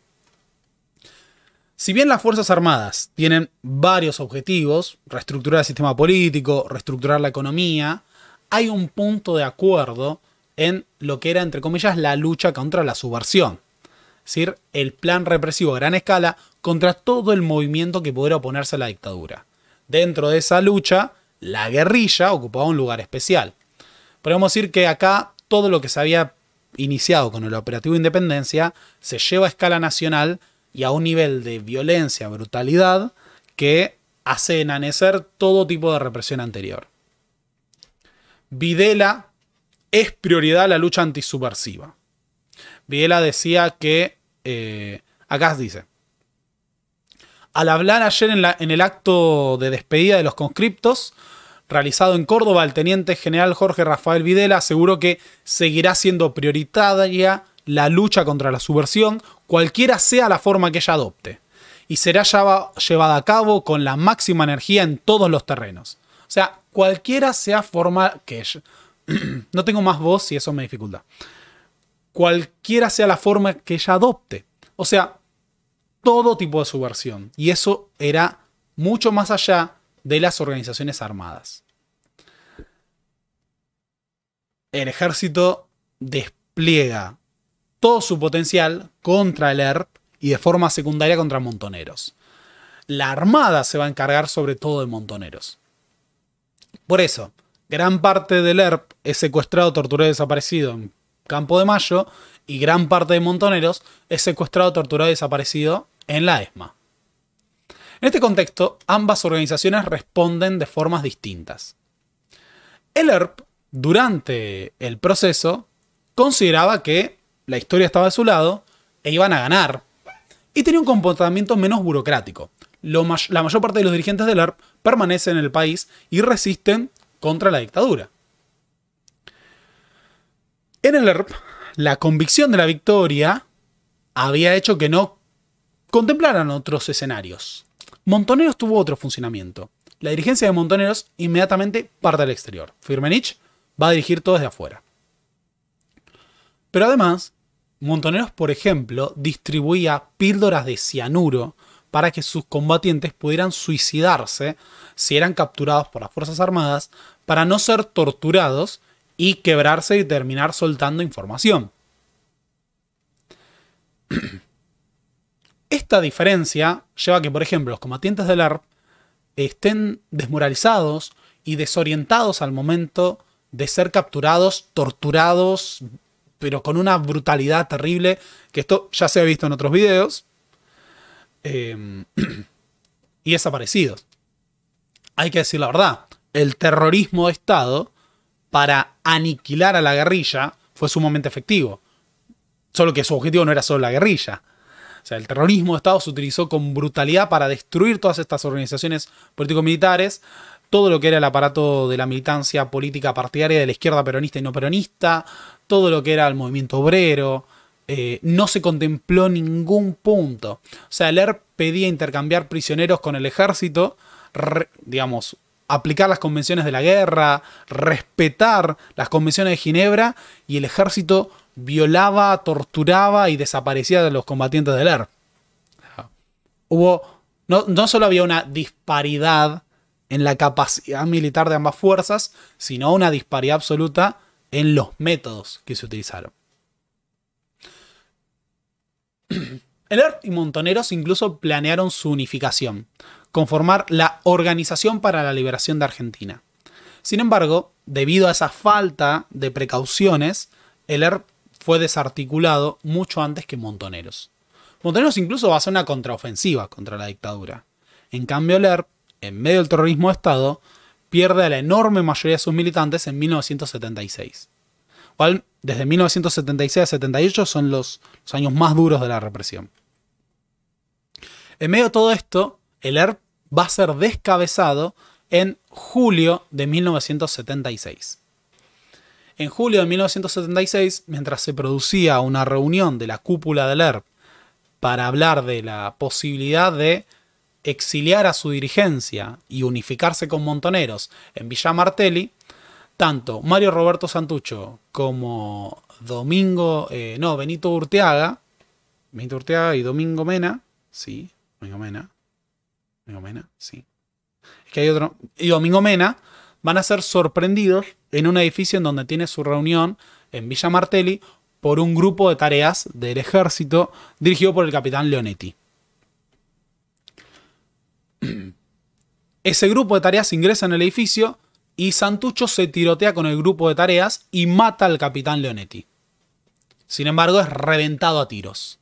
Si bien las Fuerzas Armadas tienen varios objetivos, reestructurar el sistema político, reestructurar la economía, hay un punto de acuerdo en lo que era, entre comillas, la lucha contra la subversión. Es decir, el plan represivo a gran escala contra todo el movimiento que pudiera oponerse a la dictadura. Dentro de esa lucha, la guerrilla ocupaba un lugar especial. Podemos decir que acá todo lo que se había iniciado con el operativo Independencia se lleva a escala nacional y a un nivel de violencia, brutalidad, que hace enanecer todo tipo de represión anterior. Videla es prioridad a la lucha antisubversiva. Videla decía que, eh, acá dice, al hablar ayer en, en el acto de despedida de los conscriptos, realizado en Córdoba, el teniente general Jorge Rafael Videla aseguró que seguirá siendo prioritaria la lucha contra la subversión cualquiera sea la forma que ella adopte, y será llevada a cabo con la máxima energía en todos los terrenos. O sea, cualquiera sea forma que ella... no tengo más voz y eso me dificulta. Cualquiera sea la forma que ella adopte. O sea, todo tipo de subversión. Y eso era mucho más allá de las organizaciones armadas. El ejército despliega todo su potencial contra el ERP y de forma secundaria contra montoneros. La Armada se va a encargar sobre todo de montoneros. Por eso, gran parte del ERP es secuestrado, torturado y desaparecido en Campo de Mayo y gran parte de montoneros es secuestrado, torturado y desaparecido en la ESMA. En este contexto, ambas organizaciones responden de formas distintas. El ERP, durante el proceso, consideraba que la historia estaba a su lado e iban a ganar. Y tenía un comportamiento menos burocrático. la mayor parte de los dirigentes del ERP permanecen en el país y resisten contra la dictadura. En el ERP, la convicción de la victoria había hecho que no contemplaran otros escenarios. Montoneros tuvo otro funcionamiento. La dirigencia de Montoneros inmediatamente parte al exterior. Firmenich va a dirigir todo desde afuera. Pero además, Montoneros, por ejemplo, distribuía píldoras de cianuro para que sus combatientes pudieran suicidarse si eran capturados por las Fuerzas Armadas para no ser torturados y quebrarse y terminar soltando información. Esta diferencia lleva a que, por ejemplo, los combatientes del ARP estén desmoralizados y desorientados al momento de ser capturados, torturados, pero con una brutalidad terrible, que esto ya se ha visto en otros videos, eh, y desaparecidos. Hay que decir la verdad, el terrorismo de Estado para aniquilar a la guerrilla fue sumamente efectivo, solo que su objetivo no era solo la guerrilla. O sea, el terrorismo de Estado se utilizó con brutalidad para destruir todas estas organizaciones político-militares, todo lo que era el aparato de la militancia política partidaria de la izquierda peronista y no peronista, todo lo que era el movimiento obrero. Eh, no se contempló ningún punto. O sea, el ER pedía intercambiar prisioneros con el ejército, digamos, aplicar las convenciones de la guerra, respetar las convenciones de Ginebra, y el ejército violaba, torturaba y desaparecía de los combatientes del ER. Hubo, no, no solo había una disparidad en la capacidad militar de ambas fuerzas, sino una disparidad absoluta en los métodos que se utilizaron. El ERP y Montoneros incluso planearon su unificación, conformar la Organización para la Liberación de Argentina. Sin embargo, debido a esa falta de precauciones, el ERP fue desarticulado mucho antes que Montoneros. Montoneros incluso va a hacer una contraofensiva contra la dictadura. En cambio, el ERP en medio del terrorismo de Estado, pierde a la enorme mayoría de sus militantes en 1976. Cual desde 1976 a 78 son los, los años más duros de la represión. En medio de todo esto, el ERP va a ser descabezado en julio de 1976. En julio de 1976, mientras se producía una reunión de la cúpula del ERP para hablar de la posibilidad de exiliar a su dirigencia y unificarse con Montoneros en Villa Martelli, tanto Mario Roberto Santucho como Domingo, eh, no, Benito Urteaga, Benito y Domingo Mena, sí, Domingo Mena, Mena, sí. que hay otro, y Domingo Mena van a ser sorprendidos en un edificio en donde tiene su reunión en Villa Martelli por un grupo de tareas del ejército dirigido por el capitán Leonetti. Ese grupo de tareas ingresa en el edificio y Santucho se tirotea con el grupo de tareas y mata al capitán Leonetti. Sin embargo, es reventado a tiros.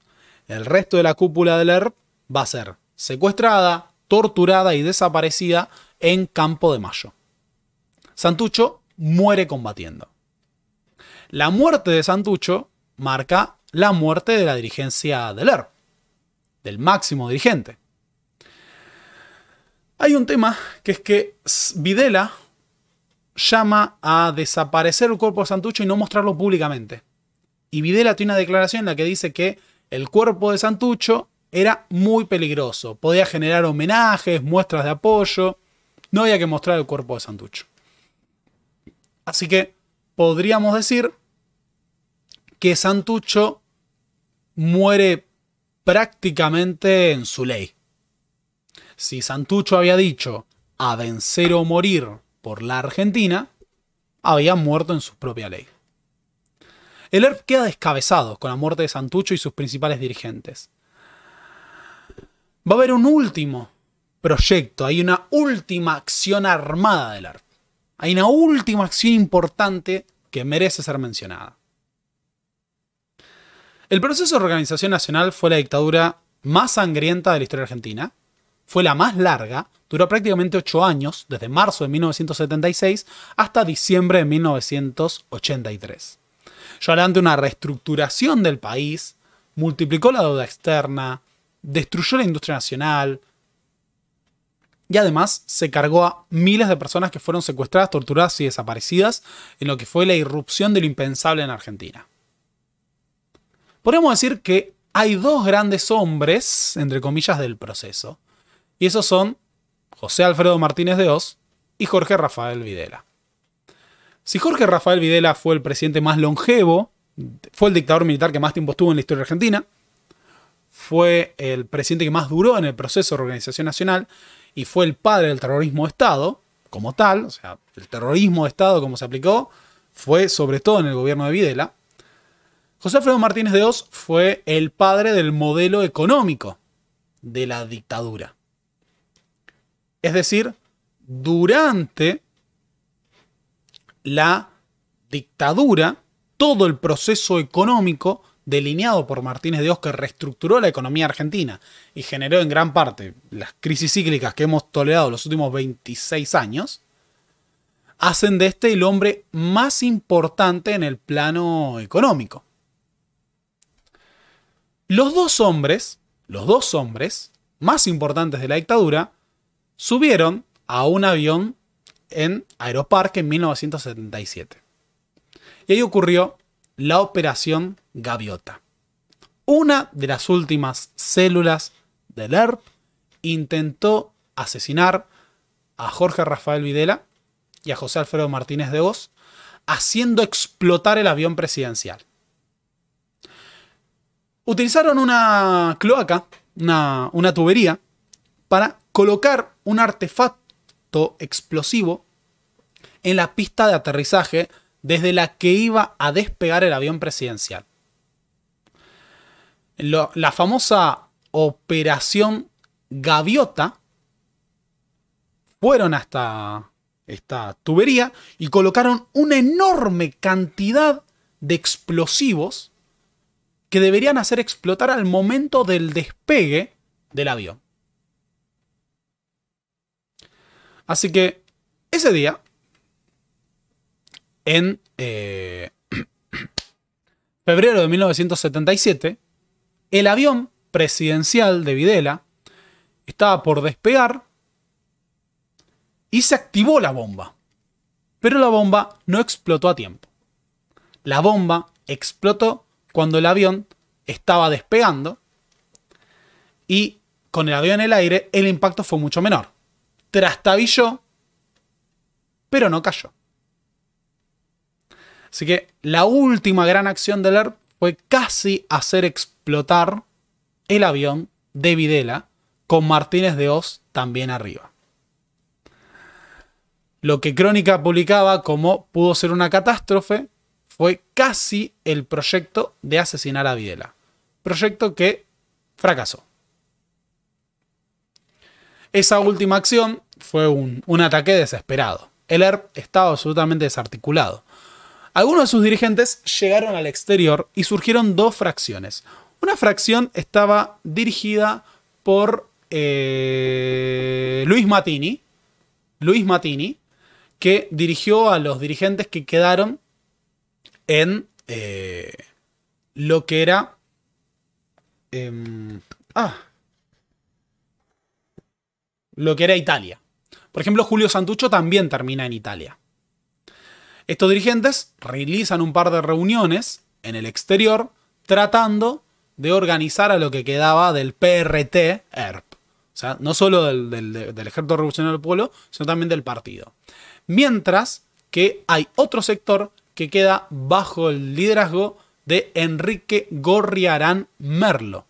El resto de la cúpula del ERP va a ser secuestrada, torturada y desaparecida en Campo de Mayo. Santucho muere combatiendo. La muerte de Santucho marca la muerte de la dirigencia del ERP, del máximo dirigente. Hay un tema que es que Videla llama a desaparecer el cuerpo de Santucho y no mostrarlo públicamente. Y Videla tiene una declaración en la que dice que el cuerpo de Santucho era muy peligroso, podía generar homenajes, muestras de apoyo, no había que mostrar el cuerpo de Santucho. Así que podríamos decir que Santucho muere prácticamente en su ley si Santucho había dicho a vencer o morir por la Argentina, había muerto en su propia ley. El ERP queda descabezado con la muerte de Santucho y sus principales dirigentes. Va a haber un último proyecto, hay una última acción armada del ERP. Hay una última acción importante que merece ser mencionada. El proceso de organización nacional fue la dictadura más sangrienta de la historia argentina fue la más larga, duró prácticamente ocho años, desde marzo de 1976 hasta diciembre de 1983. Llorán adelante una reestructuración del país, multiplicó la deuda externa, destruyó la industria nacional, y además se cargó a miles de personas que fueron secuestradas, torturadas y desaparecidas en lo que fue la irrupción de lo impensable en Argentina. Podemos decir que hay dos grandes hombres, entre comillas, del proceso. Y esos son José Alfredo Martínez de Oz y Jorge Rafael Videla. Si Jorge Rafael Videla fue el presidente más longevo, fue el dictador militar que más tiempo estuvo en la historia argentina, fue el presidente que más duró en el proceso de organización nacional y fue el padre del terrorismo de Estado, como tal, o sea, el terrorismo de Estado como se aplicó, fue sobre todo en el gobierno de Videla. José Alfredo Martínez de Oz fue el padre del modelo económico de la dictadura. Es decir, durante la dictadura, todo el proceso económico delineado por Martínez de Oz que reestructuró la economía argentina y generó en gran parte las crisis cíclicas que hemos tolerado los últimos 26 años, hacen de este el hombre más importante en el plano económico. Los dos hombres, los dos hombres más importantes de la dictadura, subieron a un avión en Aeroparque en 1977. Y ahí ocurrió la Operación Gaviota. Una de las últimas células del ERP intentó asesinar a Jorge Rafael Videla y a José Alfredo Martínez de Oz, haciendo explotar el avión presidencial. Utilizaron una cloaca, una, una tubería, para colocar un artefacto explosivo en la pista de aterrizaje desde la que iba a despegar el avión presidencial. la famosa Operación Gaviota fueron hasta esta tubería y colocaron una enorme cantidad de explosivos que deberían hacer explotar al momento del despegue del avión. Así que ese día, en eh, febrero de 1977, el avión presidencial de Videla estaba por despegar y se activó la bomba. Pero la bomba no explotó a tiempo. La bomba explotó cuando el avión estaba despegando y con el avión en el aire el impacto fue mucho menor trastabilló, pero no cayó. Así que la última gran acción de ERP fue casi hacer explotar el avión de Videla con Martínez de Oz también arriba. Lo que Crónica publicaba como pudo ser una catástrofe fue casi el proyecto de asesinar a Videla. Proyecto que fracasó. Esa última acción fue un, ataque desesperado. El ERP estaba absolutamente desarticulado. Algunos de sus dirigentes llegaron al exterior y surgieron dos fracciones. Una fracción estaba dirigida por eh, Luis Matini, Luis Matini, que dirigió a los dirigentes que quedaron en eh, lo que era... Em, ah, lo que era Italia. Por ejemplo, Julio Santucho también termina en Italia. Estos dirigentes realizan un par de reuniones en el exterior tratando de organizar a lo que quedaba del PRT ERP. O sea, no solo del, Ejército Revolucionario del Pueblo, sino también del partido. Mientras que hay otro sector que queda bajo el liderazgo de Enrique Gorriarán Merlo.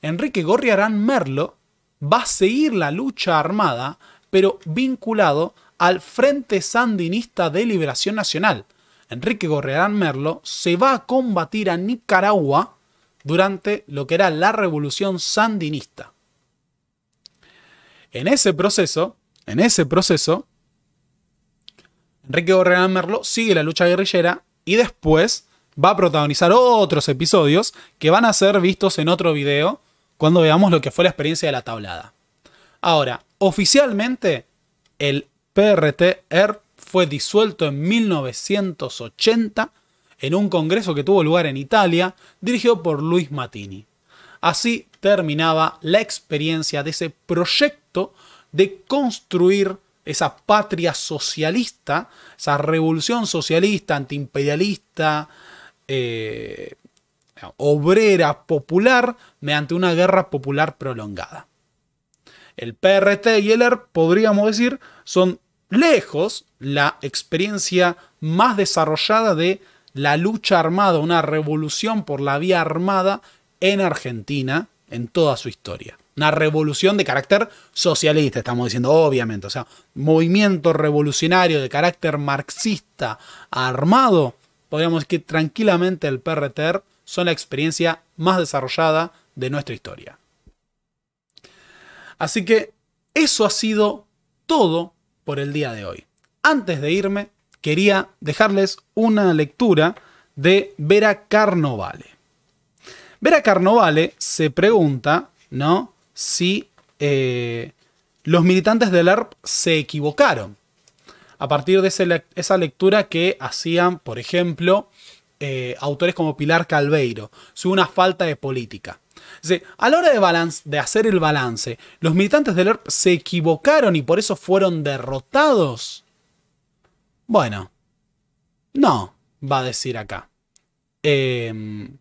Enrique Gorriarán Merlo va a seguir la lucha armada pero vinculado al Frente Sandinista de Liberación Nacional. Enrique Gorrearán Merlo se va a combatir a Nicaragua durante lo que era la Revolución Sandinista. En ese proceso, en ese proceso, Enrique Gorrearán Merlo sigue la lucha guerrillera y después va a protagonizar otros episodios que van a ser vistos en otro video cuando veamos lo que fue la experiencia de la tablada. Ahora, oficialmente, el PRT-ERP fue disuelto en 1980 en un congreso que tuvo lugar en Italia, dirigido por Luis Matini. Así terminaba la experiencia de ese proyecto de construir esa patria socialista, esa revolución socialista, antiimperialista, eh, obrera popular, mediante una guerra popular prolongada. El PRT y el ERP, podríamos decir, son lejos la experiencia más desarrollada de la lucha armada, una revolución por la vía armada en Argentina en toda su historia. Una revolución de carácter socialista, estamos diciendo, obviamente. O sea, movimiento revolucionario de carácter marxista armado, podríamos decir que tranquilamente el PRT e son la experiencia más desarrollada de nuestra historia. Así que eso ha sido todo por el día de hoy. Antes de irme, quería dejarles una lectura de Vera Carnovale. Vera Carnovale se pregunta, ¿no? Si eh, los militantes del ERP se equivocaron. A partir de esa lectura que hacían, por ejemplo, eh, autores como Pilar Calveiro, su una falta de política. a la hora de, balance, de hacer el balance, ¿los militantes del ERP se equivocaron y por eso fueron derrotados? Bueno, no, va a decir acá. Em,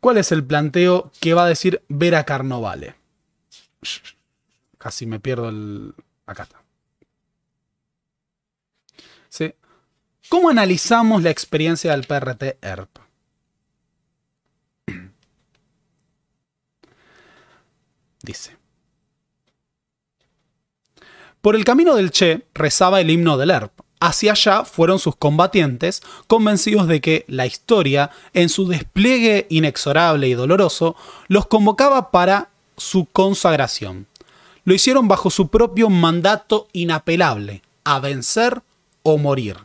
¿Cuál es el planteo que va a decir Vera Carnovale? Casi me pierdo el... Acá está. Sí. ¿Cómo analizamos la experiencia del PRT ERP? Dice. Por el camino del Che rezaba el himno del ERP. Hacia allá fueron sus combatientes, convencidos de que la historia, en su despliegue inexorable y doloroso, los convocaba para su consagración. Lo hicieron bajo su propio mandato inapelable, a vencer o morir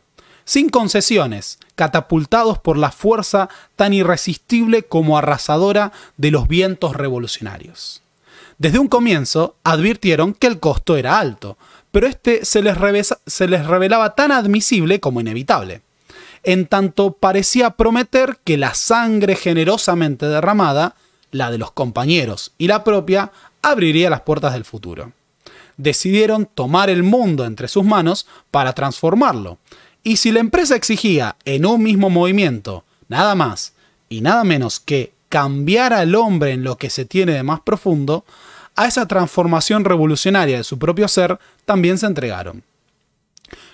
sin concesiones, catapultados por la fuerza tan irresistible como arrasadora de los vientos revolucionarios. Desde un comienzo advirtieron que el costo era alto, pero este se les, se les revelaba tan admisible como inevitable. En tanto parecía prometer que la sangre generosamente derramada, la de los compañeros y la propia, abriría las puertas del futuro decidieron tomar el mundo entre sus manos para transformarlo, y si la empresa exigía en un mismo movimiento nada más y nada menos que cambiar al hombre en lo que se tiene de más profundo, a esa transformación revolucionaria de su propio ser también se entregaron.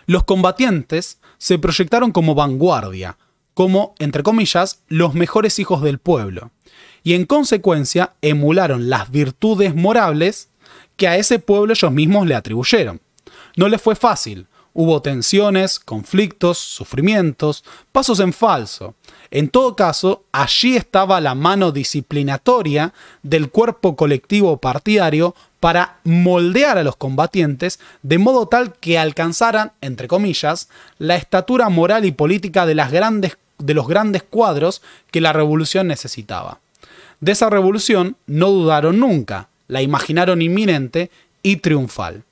Los combatientes se proyectaron como vanguardia, como, entre comillas, los mejores hijos del pueblo, y en consecuencia emularon las virtudes morables que a ese pueblo ellos mismos le atribuyeron. No les fue fácil, Hubo tensiones, conflictos, sufrimientos, pasos en falso. En todo caso, allí estaba la mano disciplinatoria del cuerpo colectivo partidario para moldear a los combatientes de modo tal que alcanzaran, entre comillas, la estatura moral y política de, de los grandes cuadros que la revolución necesitaba. De esa revolución no dudaron nunca, la imaginaron inminente y triunfal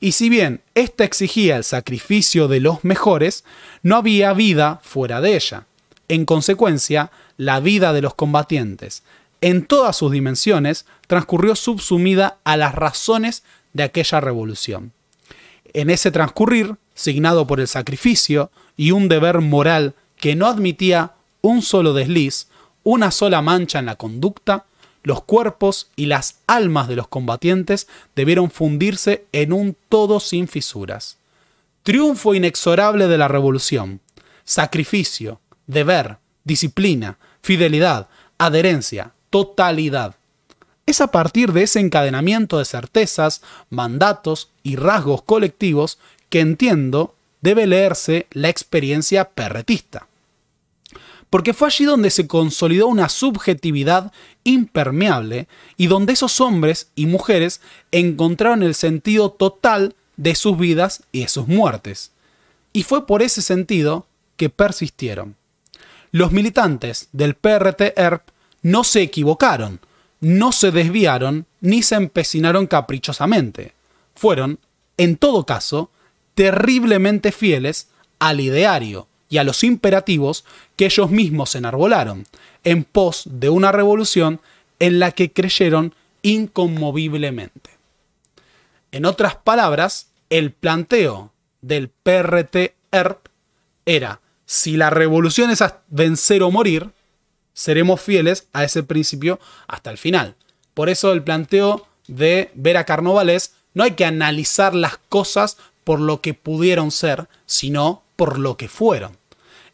y si bien ésta exigía el sacrificio de los mejores, no había vida fuera de ella. En consecuencia, la vida de los combatientes, en todas sus dimensiones, transcurrió subsumida a las razones de aquella revolución. En ese transcurrir, signado por el sacrificio y un deber moral que no admitía un solo desliz, una sola mancha en la conducta, los cuerpos y las almas de los combatientes debieron fundirse en un todo sin fisuras. Triunfo inexorable de la revolución. Sacrificio, deber, disciplina, fidelidad, adherencia, totalidad. Es a partir de ese encadenamiento de certezas, mandatos y rasgos colectivos que entiendo debe leerse la experiencia perretista porque fue allí donde se consolidó una subjetividad impermeable y donde esos hombres y mujeres encontraron el sentido total de sus vidas y de sus muertes. Y fue por ese sentido que persistieron. Los militantes del PRT-ERP e no se equivocaron, no se desviaron ni se empecinaron caprichosamente. Fueron, en todo caso, terriblemente fieles al ideario, y a los imperativos que ellos mismos enarbolaron, en pos de una revolución en la que creyeron inconmoviblemente. En otras palabras, el planteo del PRT-ERP e era, si la revolución es vencer o morir, seremos fieles a ese principio hasta el final. Por eso el planteo de Vera Carnovales, no hay que analizar las cosas por lo que pudieron ser, sino por lo que fueron.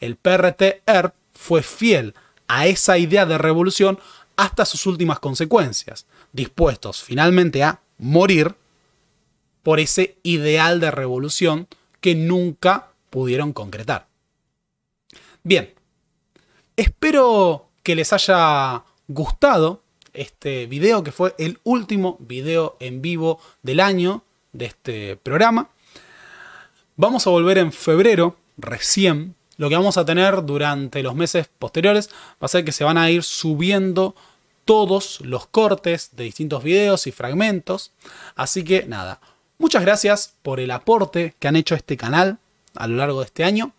El PRT-ERP fue fiel a esa idea de revolución hasta sus últimas consecuencias, dispuestos finalmente a morir por ese ideal de revolución que nunca pudieron concretar. Bien, espero que les haya gustado este video, que fue el último video en vivo del año de este programa. Vamos a volver en febrero, recién. Lo que vamos a tener durante los meses posteriores va a ser que se van a ir subiendo todos los cortes de distintos videos y fragmentos. Así que nada, muchas gracias por el aporte que han hecho a este canal a lo largo de este año.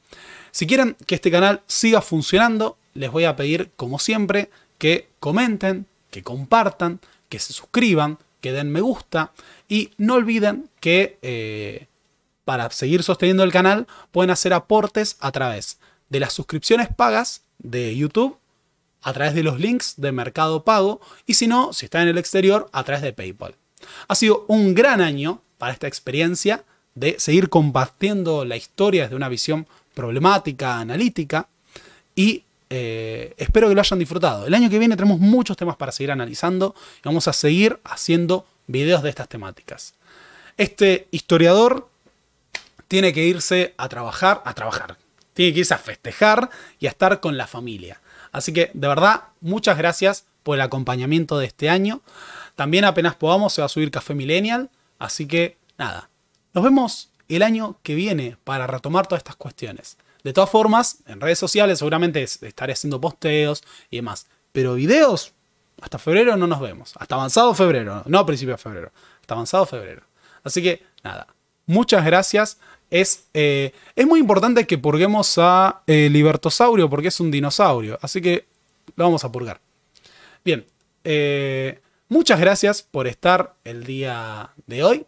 Si quieren que este canal siga funcionando, les voy a pedir, como siempre, que comenten, que compartan, que se suscriban, que den me gusta y no olviden que eh, para seguir sosteniendo el canal, pueden hacer aportes a través de las suscripciones pagas de YouTube, a través de los links de Mercado Pago y si no, si está en el exterior, a través de PayPal. Ha sido un gran año para esta experiencia de seguir compartiendo la historia desde una visión problemática, analítica y eh, espero que lo hayan disfrutado. El año que viene tenemos muchos temas para seguir analizando y vamos a seguir haciendo videos de estas temáticas. Este historiador tiene que irse a trabajar, a trabajar. Tiene que irse a festejar y a estar con la familia. Así que, de verdad, muchas gracias por el acompañamiento de este año. También apenas podamos se va a subir Café Millennial. Así que, nada, nos vemos el año que viene para retomar todas estas cuestiones. De todas formas, en redes sociales seguramente estaré haciendo posteos y demás. Pero videos, hasta febrero no nos vemos. Hasta avanzado febrero, no a principio de febrero. Hasta avanzado febrero. Así que, nada, muchas gracias. Eh, es, muy importante que purguemos a eh, Libertosaurio porque es un dinosaurio. Así que lo vamos a purgar. Bien. Eh, muchas gracias por estar el día de hoy.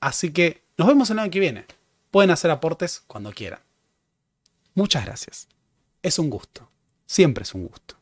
así que nos vemos el año que viene. Pueden hacer aportes cuando quieran. Muchas gracias. Es un gusto. Siempre es un gusto.